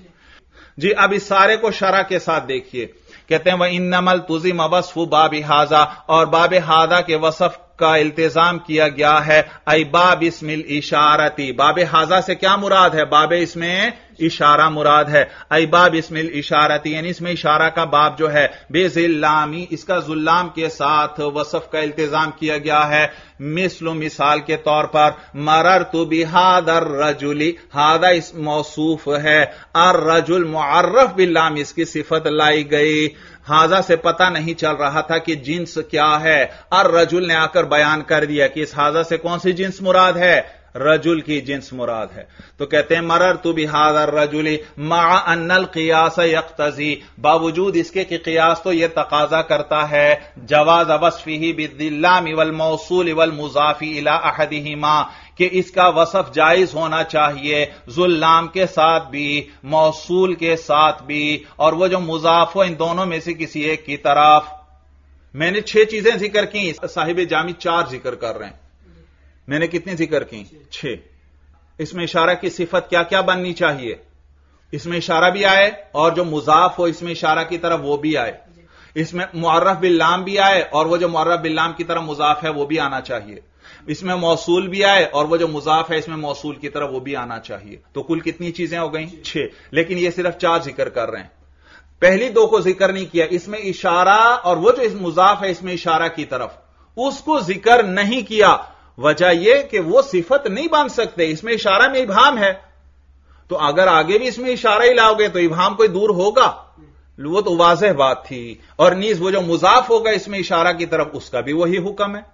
जी अब इस सारे को शरा के साथ देखिए कहते हैं वह इन नमल मबस हु बाबी हाजा और बाबे हाजा के वसफ का इल्तजाम किया गया है आई बाब इसमिल इशारती बाब हाजा से क्या मुराद है बाब इसमें इशारा मुराद है आई बाब इसमिल इशारती यानी इसमें इशारा का बाब जो है बेजिल्लामी इसका जुल्लाम के साथ वसफ का इल्तजाम किया गया है मिसल मिसाल के तौर पर मरर तो बिहादर रजुली हादा इस मौसूफ है अर रजुल मुआरफ बिल्लाम इसकी सिफत लाई गई हाजा से पता नहीं चल रहा था कि जींस क्या है और रजुल ने आकर बयान कर दिया कि इस हाजा से कौन सी जींस मुराद है रजुल की जिन्स मुराद है तो कहते हैं मरर तू भी हाजर रजुली मा अन्नल कियास यकतजी बावजूद इसके कि कियास तो यह तकाजा करता है जवाज ही बिदिल्लाम इवल मौसूल इवल मुजाफी इला अहदिमा कि इसका वसफ जायज होना चाहिए जुल्लाम के साथ भी मौसूल के साथ भी और वह जो मुजाफ हो इन दोनों में से किसी एक की तरफ मैंने छह चीजें जिक्र की साहिब जामी चार जिक्र कर रहे हैं मैंने कितनी जिक्र की छह इसमें इशारा की सिफत क्या क्या बननी चाहिए इसमें इशारा भी आए और जो मुजाफ हो इसमें इशारा की तरफ वो भी आए इसमें मुआरफ बिल्लाम भी आए और वो जो मुआरफ बिल्लाम की तरफ मुजाफ है वो भी आना चाहिए इसमें मौसूल भी आए और वह जो मुजाफ है इसमें मौसूल की तरफ वह भी आना चाहिए तो कुल कितनी चीजें हो गई छह लेकिन यह सिर्फ चार जिक्र कर रहे हैं पहली दो को जिक्र नहीं किया इसमें इशारा और वह जो इस मुजाफ है इसमें इशारा की तरफ उसको जिक्र नहीं किया वजह यह कि वो सिफत नहीं बांध सकते इसमें इशारा में इभाम है तो अगर आगे भी इसमें इशारा ही लाओगे तो इभाम कोई दूर होगा वो तो वाजह बात थी और नीज वो जो मुजाफ होगा इसमें इशारा की तरफ उसका भी वही हुक्म है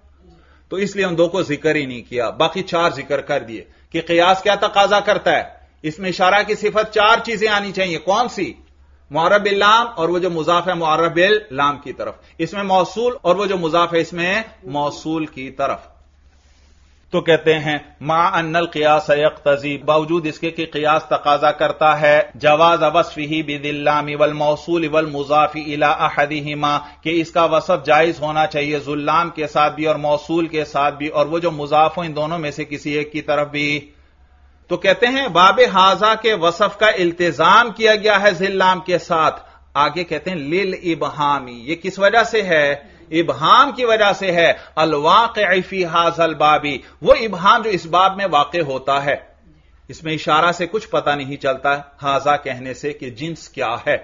तो इसलिए उन दो को जिक्र ही नहीं किया बाकी चार जिक्र कर दिए कि कयास क्या तकाजा करता है इसमें इशारा की सिफत चार चीजें आनी चाहिए कौन सी मुआरब लाम और वह जो मुजाफ है मुआरब लाम की तरफ इसमें मौसूल और वह जो मुजाफ है इसमें मौसूल की तरफ तो कहते हैं मा अन्नल कियास यकतजी बावजूद इसके कि कियास तकाजा करता है जवाज वसफी बिदिल्लामी वल मौसूल वल मुजाफी इला अहदिमा कि इसका वसफ जायज होना चाहिए जुल्लाम के साथ भी और मौसूल के साथ भी और वो जो मुजाफ हो इन दोनों में से किसी एक की तरफ भी तो कहते हैं बाब हाजा के वसफ का इल्तजाम किया गया है जिल्लाम के साथ आगे कहते हैं लिल इबहामी ये किस वजह से है इबहाम की वजह से है अलवाक हाजल बाबी वो इबहाम जो इस बाब में वाक़ होता है इसमें इशारा से कुछ पता नहीं चलता हाजा कहने से कि जिन्स क्या है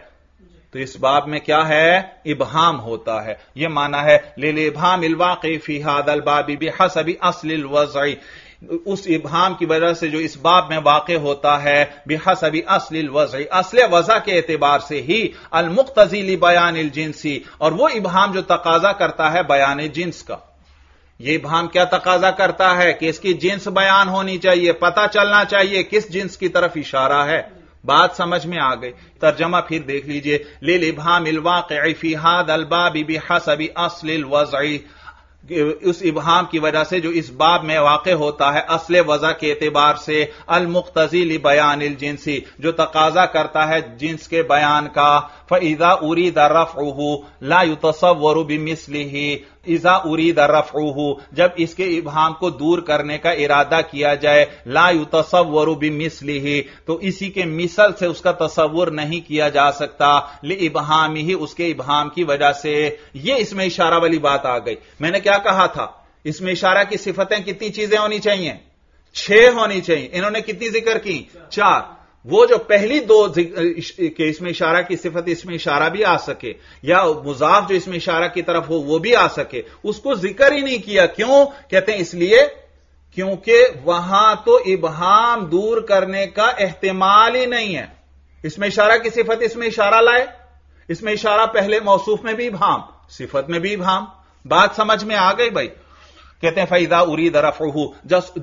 तो इस बाब में क्या है इबहाम होता है यह माना है ले लेभाम इलवाक हादल बाबी बेहस अभी असलिल वजई उस इबहाम की वजह से जो इस बाब में वाक़ होता है अभी असल वज असल वजह के एतबार से ही अलमुख्तजीली बयान जिनसी और वो इबहाम जो तकाजा करता है बयान जिन्स का ये इबहाम क्या तकाजा करता है कि इसकी जिन्स बयान होनी चाहिए पता चलना चाहिए किस जिन्स की तरफ इशारा है बात समझ में आ गई तर्जमा फिर देख लीजिए लिल इबाम इलवाक़ी हाद अलबाबी अभी असल वजई उस इबहाम की वजह से जो इस बाब में वाक़ होता है असल वजह के एतबार से अलमुख्तजील बयान जिनसी जो तकाजा करता है जिन्स के बयान का फ़ैज़ा उरी दरफ़ ला युतसवर बिमिसली इजा उरीद रफू जब इसके इबहाम को दूर करने का इरादा किया जाए ला युतसवर ही तो इसी के मिसल से उसका तस्वुर नहीं किया जा सकता ले इबहाम ही उसके इबहाम की वजह से यह इसमें इशारा वाली बात आ गई मैंने क्या कहा था इसमें इशारा की सिफतें कितनी चीजें होनी चाहिए छह होनी चाहिए इन्होंने कितनी जिक्र की चार वो जो पहली दो के इसमें इशारा की सिफत इसमें इशारा भी आ सके या मुजाफ जो इसमें इशारा की तरफ हो वो भी आ सके उसको जिक्र ही नहीं किया क्यों कहते हैं इसलिए क्योंकि वहां तो इबहाम दूर करने का एहतमाल ही नहीं है इसमें इशारा की सिफत इसमें इशारा लाए इसमें इशारा पहले मौसूफ में भी इबहाम सिफत में भी इबहाम बात समझ में आ गई भाई कहते हैं फैजा उरी हो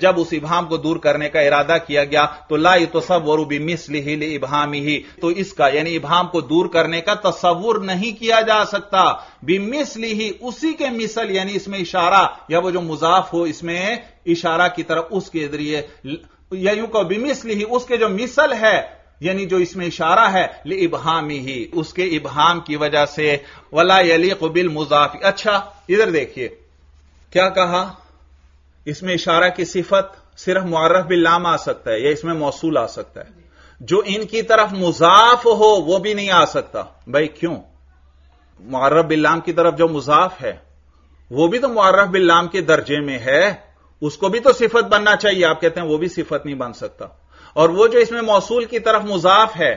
जब उस इबाम को दूर करने का इरादा किया गया तो लाई तो सब वरूबी मिसल इबाम ही तो इसका यानी इबाम को दूर करने का तस्वुर नहीं किया जा सकता ली ही उसी के मिसल यानी इसमें इशारा या वो जो मुजाफ हो इसमें इशारा की तरफ उसके जरिए या यूं को बिमिस ही उसके जो मिसल है यानी जो इसमें इशारा है ले इबहामी ही उसके इबहाम की वजह से वला यली कबिल मुजाफी अच्छा इधर देखिए क्या कहा इसमें इशारा की सिफत सिर्फ मुआरफ भी लाम आ सकता है या इसमें मौसूल आ सकता है जो इनकी तरफ मुजाफ हो वो भी नहीं आ सकता भाई क्यों मुआरफ बिल्लाम की तरफ जो मुजाफ है वो भी तो मुआरफ बिल्लाम के दर्जे में है उसको भी तो सिफत बनना चाहिए आप कहते हैं वो भी सिफत नहीं बन सकता और वो जो इसमें मौसूल की तरफ मुजाफ है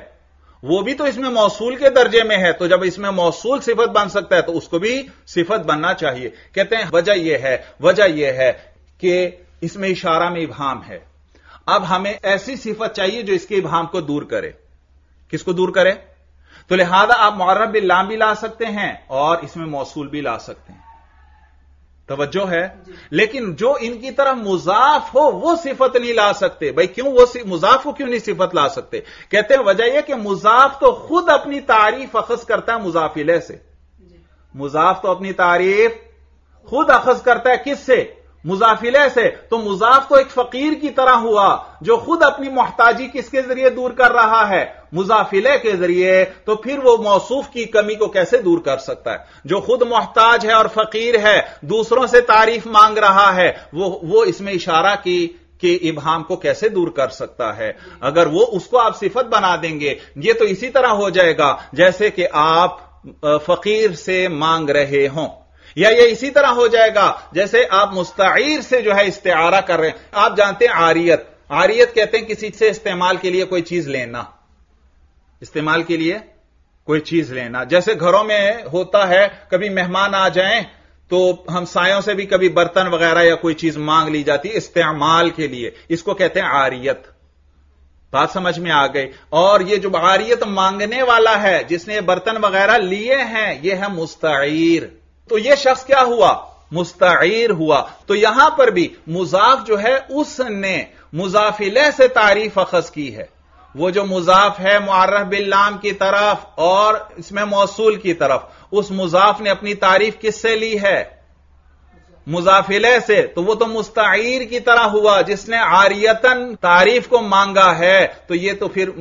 वो भी तो इसमें मौसूल के दर्जे में है तो जब इसमें मौसूल सिफत बन सकता है तो उसको भी सिफत बनना चाहिए कहते हैं वजह यह है वजह यह है कि इसमें इशारा में इभाम है अब हमें ऐसी सिफत चाहिए जो इसके इभाम को दूर करे किसको दूर करे तो लिहाजा आप मौरब भी लाम भी ला सकते हैं और इसमें मौसूल भी ला सकते हैं तवज्जो है लेकिन जो इनकी तरह मुजाफ हो वो सिफत नहीं ला सकते भाई क्यों वो मुजाफ हो क्यों नहीं सिफत ला सकते कहते हैं वजह यह कि मुजाफ तो खुद अपनी तारीफ अखज करता है मुजाफिले से मुजाफ तो अपनी तारीफ खुद अखज करता है किससे मुजाफिले से तो मुजाफ तो एक फकीर की तरह हुआ जो खुद अपनी मोहताजी किसके जरिए दूर कर रहा है मुजाफिले के जरिए तो फिर वो मौसूफ की कमी को कैसे दूर कर सकता है जो खुद मोहताज है और फकीर है दूसरों से तारीफ मांग रहा है वो वो इसमें इशारा की के इबहाम को कैसे दूर कर सकता है अगर वो उसको आप सिफत बना देंगे ये तो इसी तरह हो जाएगा जैसे कि आप फकीर से मांग रहे हों या ये इसी तरह हो जाएगा जैसे आप मुस्तार से जो है इस्तेआरा कर रहे हैं आप जानते हैं आरियत आरियत कहते हैं किसी से इस्तेमाल के लिए कोई चीज लेना इस्तेमाल के लिए कोई चीज लेना जैसे घरों में होता है कभी मेहमान आ जाए तो हम सायों से भी कभी बर्तन वगैरह या कोई चीज मांग ली जाती इस्तेमाल के लिए इसको कहते हैं आरियत बात समझ में आ गई और ये जो आरियत मांगने वाला है जिसने बर्तन वगैरह लिए हैं यह है मुस्तार तो यह शख्स क्या हुआ मुस्तर हुआ तो यहां पर भी मुजाफ जो है उसने मुजाफिले से तारीफ अखज की है वह जो मुजाफ है मुआरफ बिल्लाम की तरफ और इसमें मौसूल की तरफ उस मुजाफ ने अपनी तारीफ किससे ली है मुजाफिले से तो वो तो मुस्तार की तरह हुआ जिसने आर्यतन तारीफ को मांगा है तो ये तो फिर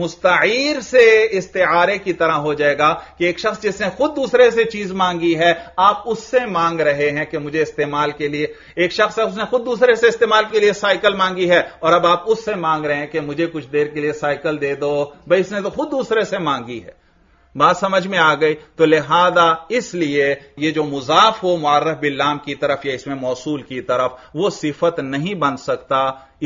मुस्तार से इस्तेआरे की तरह हो जाएगा कि एक शख्स जिसने खुद दूसरे से चीज मांगी है आप उससे मांग रहे हैं कि मुझे इस्तेमाल के लिए एक शख्स है उसने खुद दूसरे से इस्तेमाल के लिए साइकिल मांगी है और अब आप उससे मांग रहे हैं कि मुझे कुछ देर के लिए साइकिल दे दो भाई इसने तो खुद दूसरे से मांगी है बात समझ में आ गई तो लिहाजा इसलिए ये जो मुजाफ हो मारफ बिल्लाम की तरफ या इसमें मौसूल की तरफ वो सिफत नहीं बन सकता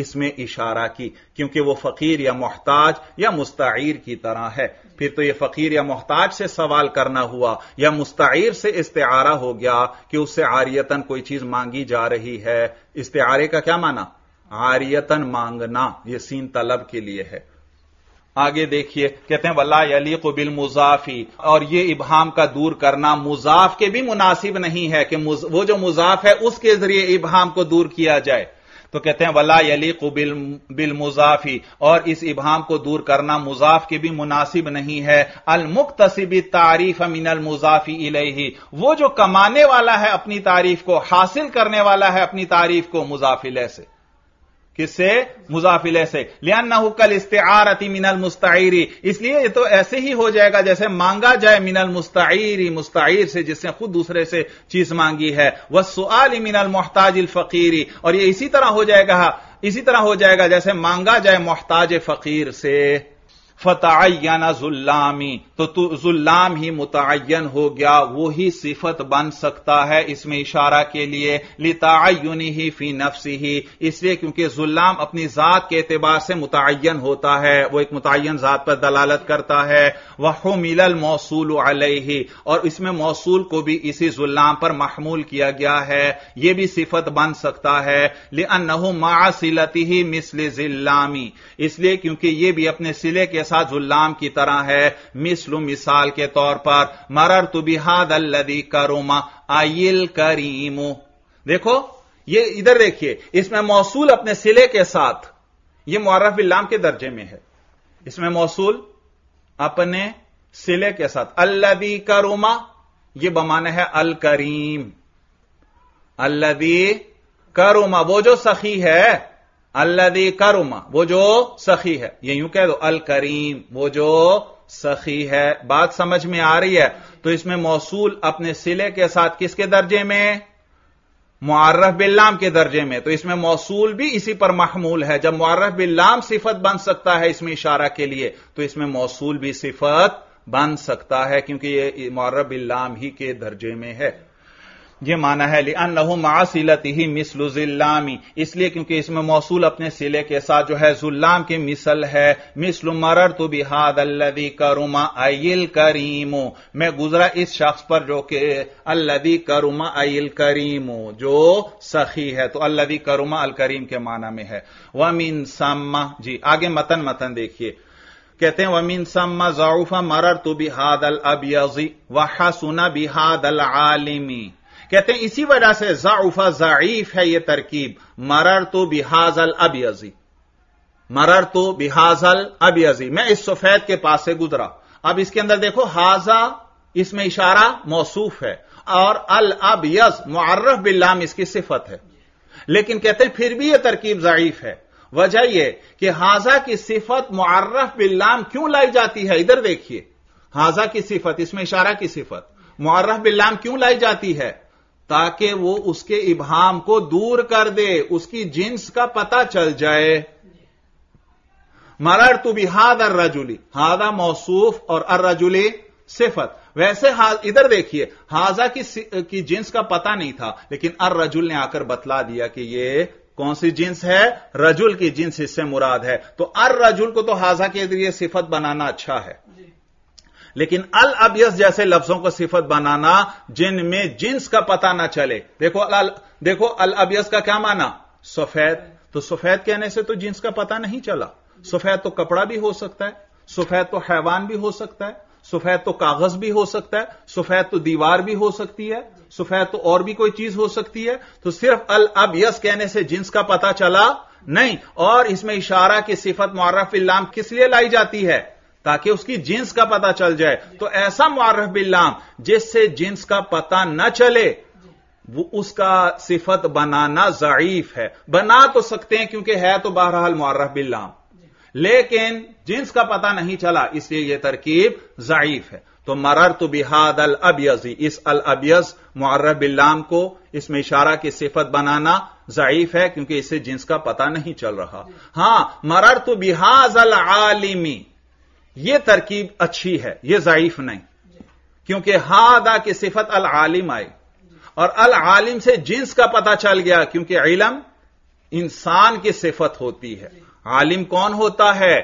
इसमें इशारा की क्योंकि वो फकीर या मोहताज या मुस्तार की तरह है फिर तो ये फकीर या मोहताज से सवाल करना हुआ या मुस्तार से इस्तेआरा हो गया कि उससे आर्यतन कोई चीज मांगी जा रही है इस्तारे का क्या माना आर्यतन मांगना यह सीन तलब के लिए है आगे देखिए कहते हैं वला अली कबिल मुजाफी और ये इबहाम का दूर करना मुजाफ के भी मुनासिब नहीं है कि वो जो मुजाफ है उसके जरिए इबहाम को दूर किया जाए तो कहते हैं वला यलीक बिल बिल मुजाफी और इस इबहाम को दूर करना मुजाफ के भी मुनासिब नहीं है अलमुक्तसिब तारीफ अल मुजाफी इलेही वो जो कमाने वाला है अपनी तारीफ को हासिल करने वाला है अपनी तारीफ को मुजाफिले से किससे मुजाफिले से लियान नहुकल इस्तारती मिनल मुस्तारी इसलिए ये तो ऐसे ही हो जाएगा जैसे मांगा जाए मिनल मुस्तारी मुस्तार से जिसने खुद दूसरे से चीज मांगी है वह सुआल मिनल मोहताज फकीरी और ये इसी तरह हो जाएगा इसी तरह हो जाएगा जैसे मांगा जाए मोहताज फकीर से फतयन जुल्लामी तो तू जुल्लाम ही मुतन हो गया वही सिफत बन सकता है इसमें इशारा के लिए लितायुन ही फी नफसी ही इसलिए क्योंकि जुल्लाम अपनी जात के एतबार से मुतन होता है वो एक मुतन जात पर दलालत करता है वह मिलल मौसूल ही और इसमें मौसूल को भी इसी जुल्लाम पर महमूल किया गया है यह भी सिफत बन सकता है ले अनहू मासिलती ही मिसल जिल्लामी इसलिए क्योंकि यह भी अपने सिले के जैसा जुल्लाम की तरह है मिसलु मिसाल के तौर पर मरर बिहाद अल्लदी करोमा आइल करीमू देखो ये इधर देखिए इसमें मौसूल अपने सिले के साथ यह मुआरफ के दर्जे में है इसमें मौसूल अपने सिले के साथ अल्लदी करोमा यह बमाना है अल करीम अल्लदी करोमा वो जो सखी है अल्लदी करुमा वो जो सखी है ये यूं कह दो अल करीम वो जो सखी है बात समझ में आ रही है तो इसमें मौसूल अपने सिले के साथ किसके दर्जे में मुआरफ बिल्लाम के दर्जे में तो इसमें मौसूल भी इसी पर महमूल है जब मुआरफ बिल्लाम सिफत बन सकता है इसमें इशारा के लिए तो इसमें मौसूल भी सिफत बन सकता है क्योंकि ये मुआरफ बिल्लाम ही के दर्जे में है ये माना है लिअन लहू मासिलत ही मिसलुजिल्लामी इसलिए क्योंकि इसमें मौसूल अपने सिले के साथ जो है जुल्लाम की मिसल है मिसलु मरर तो बिहाद अल्लदी करुमा अल करीमो मैं गुजरा इस शख्स पर जो कि अल्लदी करुमा अल करीमो जो सखी है तो अल्लदी करुमा अल करीम के माना में है वमीन सम्मा जी आगे मतन मतन देखिए कहते हैं वमीन सम्मा जाऊफा मरर तो बिहाद अल अबयजी वहा सुना बिहाद अल आलिमी कहते हैं इसी वजह से जाऊफा जाइफ है यह तरकीब मरर तो बिहाजल अबियजी मरर तो बिहाजल अबियजी मैं इस सफेद के पास से गुजरा अब इसके अंदर देखो हाजा इसमें इशारा मौसूफ है और अल अब यज मुआर्रफ बिल्लाम इसकी सिफत है लेकिन कहते हैं फिर भी यह तरकीब जाइफ है वजह यह कि हाजा की सिफत मुआर्रफ बिल्लाम क्यों लाई जाती है इधर देखिए हाजा की सिफत इसमें इशारा की सिफत मुआर्रफ बिल्लाम क्यों लाई जाती है ताकि वो उसके इबहाम को दूर कर दे उसकी जिन्स का पता चल जाए मरर तू भी हाद अर्रजुली हादा मौसूफ और अर्रजुली सिफत वैसे इधर देखिए हाजा की, की जिन्स का पता नहीं था लेकिन अर रजुल ने आकर बतला दिया कि ये कौन सी जिन्स है रजुल की जिन्स इससे मुराद है तो अर रजुल को तो हाजा के जरिए सिफत बनाना अच्छा है लेकिन अल अबियस जैसे लफ्जों को सिफत बनाना जिनमें जिन्स का पता ना चले देखो अल देखो अल अबियस का क्या माना सफेद तो सफेद कहने से तो जिन्स का पता नहीं चला सफेद तो कपड़ा भी हो सकता है सफेद तो हैवान भी हो सकता है सफेद तो कागज भी हो सकता है सफेद तो दीवार भी हो सकती है सफेद तो और भी कोई चीज हो सकती है तो सिर्फ अल अब यस कहने से जिन्स का पता चला नहीं और इसमें इशारा की सिफत मुआरफ इलाम किस लिए लाई जाती है ताकि उसकी जिन्स का पता चल जाए तो ऐसा मुआरफ बिल्लाम जिससे जिन्स का पता न चले वो उसका सिफत बनाना जयीफ है बना तो सकते हैं क्योंकि है तो बहरहाल मुआरफ बिल्लाम लेकिन जिन्स का पता नहीं चला इसलिए यह तरकीब जयीफ है तो मरर तो बिहाद अल अबियजी इस अल अबियज मुआरफ बिल्लाम को इसमें इशारा की सिफत बनाना जयीफ है क्योंकि इससे जिन्स का पता नहीं चल रहा हां मरर तो बिहाज अल आलिमी यह तरकीब अच्छी है यह जयीफ नहीं क्योंकि हादा की सिफत अल आलिम आई और अल आलिम से जिन्स का पता चल गया क्योंकि इलम इंसान की सिफत होती है आलिम कौन होता है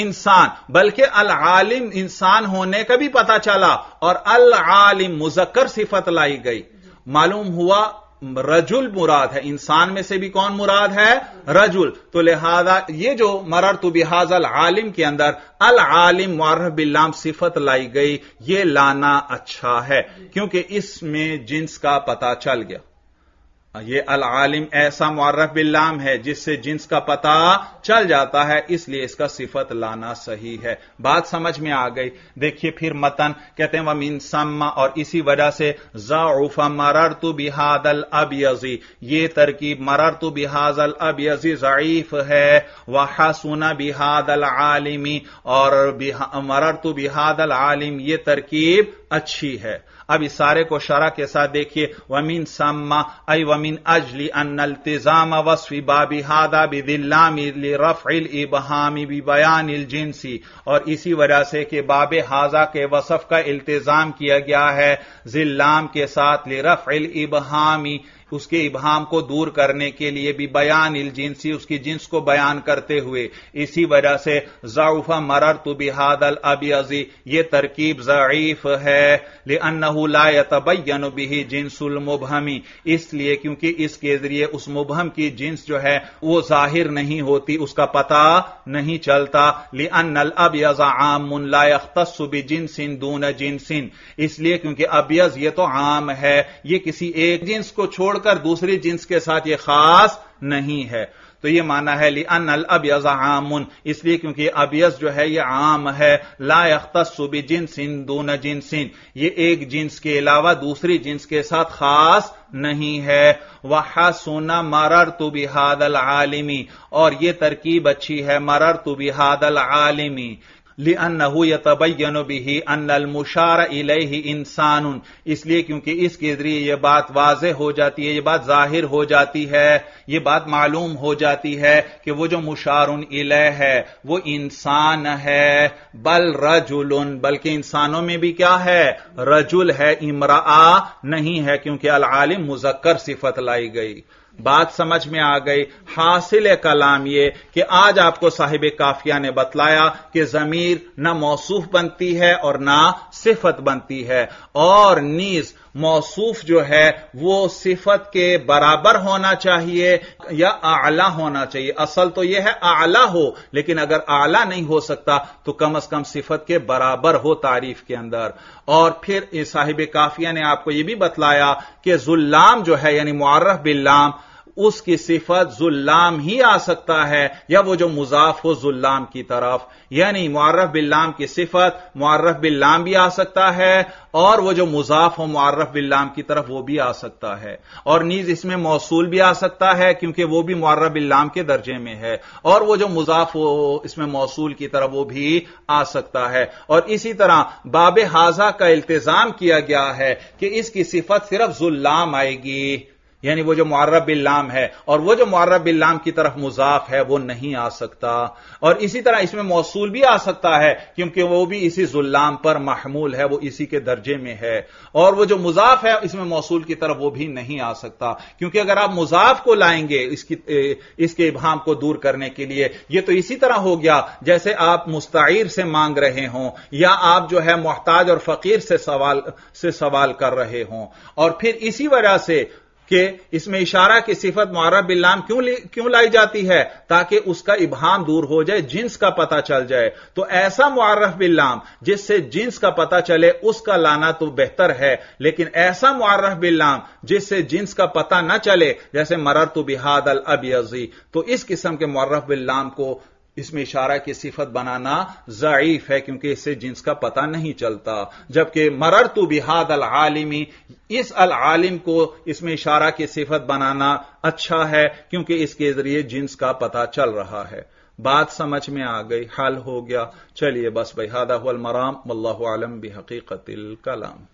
इंसान बल्कि अल आलिम इंसान होने का भी पता चला और अल आलिम मुजक्कर सिफत लाई गई मालूम हुआ रजुल मुराद है इंसान में से भी कौन मुराद है रजुल तो लिहाजा ये जो मरर तो बिहाज अल आलिम के अंदर अल आलिम मारह सिफत लाई गई ये लाना अच्छा है क्योंकि इसमें जिन्स का पता चल गया ये अल आलिम ऐसा मुआरफ बिल्लाम है जिससे जिन्स का पता चल जाता है इसलिए इसका सिफत लाना सही है बात समझ में आ गई देखिए फिर मतन कहते हैं वमीन सम्मा और इसी वजह से जाऊफा मरर तो बिहादल अब यजी ये तरकीब मरर तो बिहाजल अब यजी जयीफ है वहा सुना बिहादल आलिमी और मरर तो बिहादल आलिम ये तरकीब अच्छी है अब इस सारे को शरा के साथ देखिए वमीन सम्मा अय वमीन अजली अनल्तिजाम वसवी बाबी हादा बी बिदिल्लामी रफिल इबहामी बयान जिनसी और इसी वजह से कि बाब हाजा के वसफ का इल्तजाम किया गया है जिल्लाम के साथ रफ इल इबहामी उसके इबाम को दूर करने के लिए भी बयान इल जिनसी उसकी जिन्स को बयान करते हुए इसी वजह से जाउफा मरर तो बिहादल अबियजी ये तरकीब जयीफ है ले अन्नलायन बिही जिनसुल मुबहमी इसलिए क्योंकि इसके जरिए उस मुबहम की जिन्स जो है वो जाहिर नहीं होती उसका पता नहीं चलता ले अन्नल अबियजा आमुन लायख्तसुबी जिनसिन दून जिनसिन इसलिए क्योंकि अबियज ये तो आम है ये किसी एक जिन्स को छोड़ छोड़कर दूसरी जिंस के साथ यह खास नहीं है तो यह माना है ली अन अल अबयज आमुन इसलिए क्योंकि अबियस जो है यह आम है ला इन दोन दून इन ये एक जिन्स के अलावा दूसरी जिन्स के साथ खास नहीं है वहा सोना मरर तु बिहादल आलिमी और यह तरकीब अच्छी है मरर तु बिहादल आलिमी लिअन्नहु यतबैन बिही अनल मुशार इलही इंसान इसलिए क्योंकि इसके जरिए यह बात वाज हो जाती है ये बात जाहिर हो जाती है ये बात मालूम हो जाती है कि वो जो मुशार इलह है वो इंसान है बल रजुल बल्कि इंसानों में भी क्या है रजुल है इमरा नहीं है क्योंकि अल आलिम मुजक्कर सिफत लाई गई बात समझ में आ गई हासिल कलाम यह कि आज आपको साहिब काफिया ने बतलाया कि जमीर न मौसूफ बनती है और ना सिफत बनती है और नीज मौसूफ जो है वो सिफत के बराबर होना चाहिए या आला होना चाहिए असल तो यह है आला हो लेकिन अगर आला नहीं हो सकता तो कम अज कम सिफत के बराबर हो तारीफ के अंदर और फिर साहिब काफिया ने आपको यह भी बतलाया कि जुल्लाम जो है यानी मुआरफ बिल्लाम उसकी सिफत जुल्लाम ही आ सकता है या वो जो मुजाफ हो जुल्लाम की तरफ यानी मुआरफ बिल्लाम की सिफत मारफ बिल्लाम भी आ सकता है और वो जो मुजाफ हो मारफ बिल्लाम की तरफ वो भी आ सकता है और नीज इसमें मौसूल भी आ सकता है क्योंकि वो भी मारफ बिल्लाम के दर्जे में है और वो जो मुजाफ हो इसमें मौसूल की तरफ वो भी आ सकता है और इसी तरह बाब हाजा का इल्तजाम किया गया है कि इसकी सिफत सिर्फ जुल्लाम आएगी यानी वो जो मुआरब बिल्लाम है और वो जो मुआरब की तरफ मुजाफ है वो नहीं आ सकता और इसी तरह इसमें मौसूल भी आ सकता है क्योंकि वो भी इसी जुल्लाम पर महमूल है वो इसी के दर्जे में है और वो जो मुजाफ है इसमें मौसूल की तरफ वो भी नहीं आ सकता क्योंकि अगर आप मुजाफ को लाएंगे इसकी इसके इबहाम को दूर करने के लिए ये तो इसी तरह हो गया जैसे आप मुस्तर से मांग रहे हों या आप जो है मोहताज और फकीर से सवाल से सवाल कर रहे हों और फिर इसी वजह से कि इसमें इशारा की सिफत मुआरब बिल्लाम क्यों क्यों लाई जाती है ताकि उसका इबहाम दूर हो जाए जिन्स का पता चल जाए तो ऐसा मुआरफ बिल्लाम जिससे जिन्स का पता चले उसका लाना तो बेहतर है लेकिन ऐसा मुआरफ बिल्लाम जिससे जिन्स का पता ना चले जैसे मरर तो बिहाद अल अबयजी तो इस किस्म के मुआरफ बिल्लाम को इसमें इशारा की सिफत बनाना ज़यीफ है क्योंकि इससे जिन्स का पता नहीं चलता जबकि मरर तो बिहाद अल आलिमी इस अल आलिम को इसमें इशारा की सिफत बनाना अच्छा है क्योंकि इसके जरिए जिन्स का पता चल रहा है बात समझ में आ गई हल हो गया चलिए बस भाई हादा मराम वल्लाम आलम हकीकत कलाम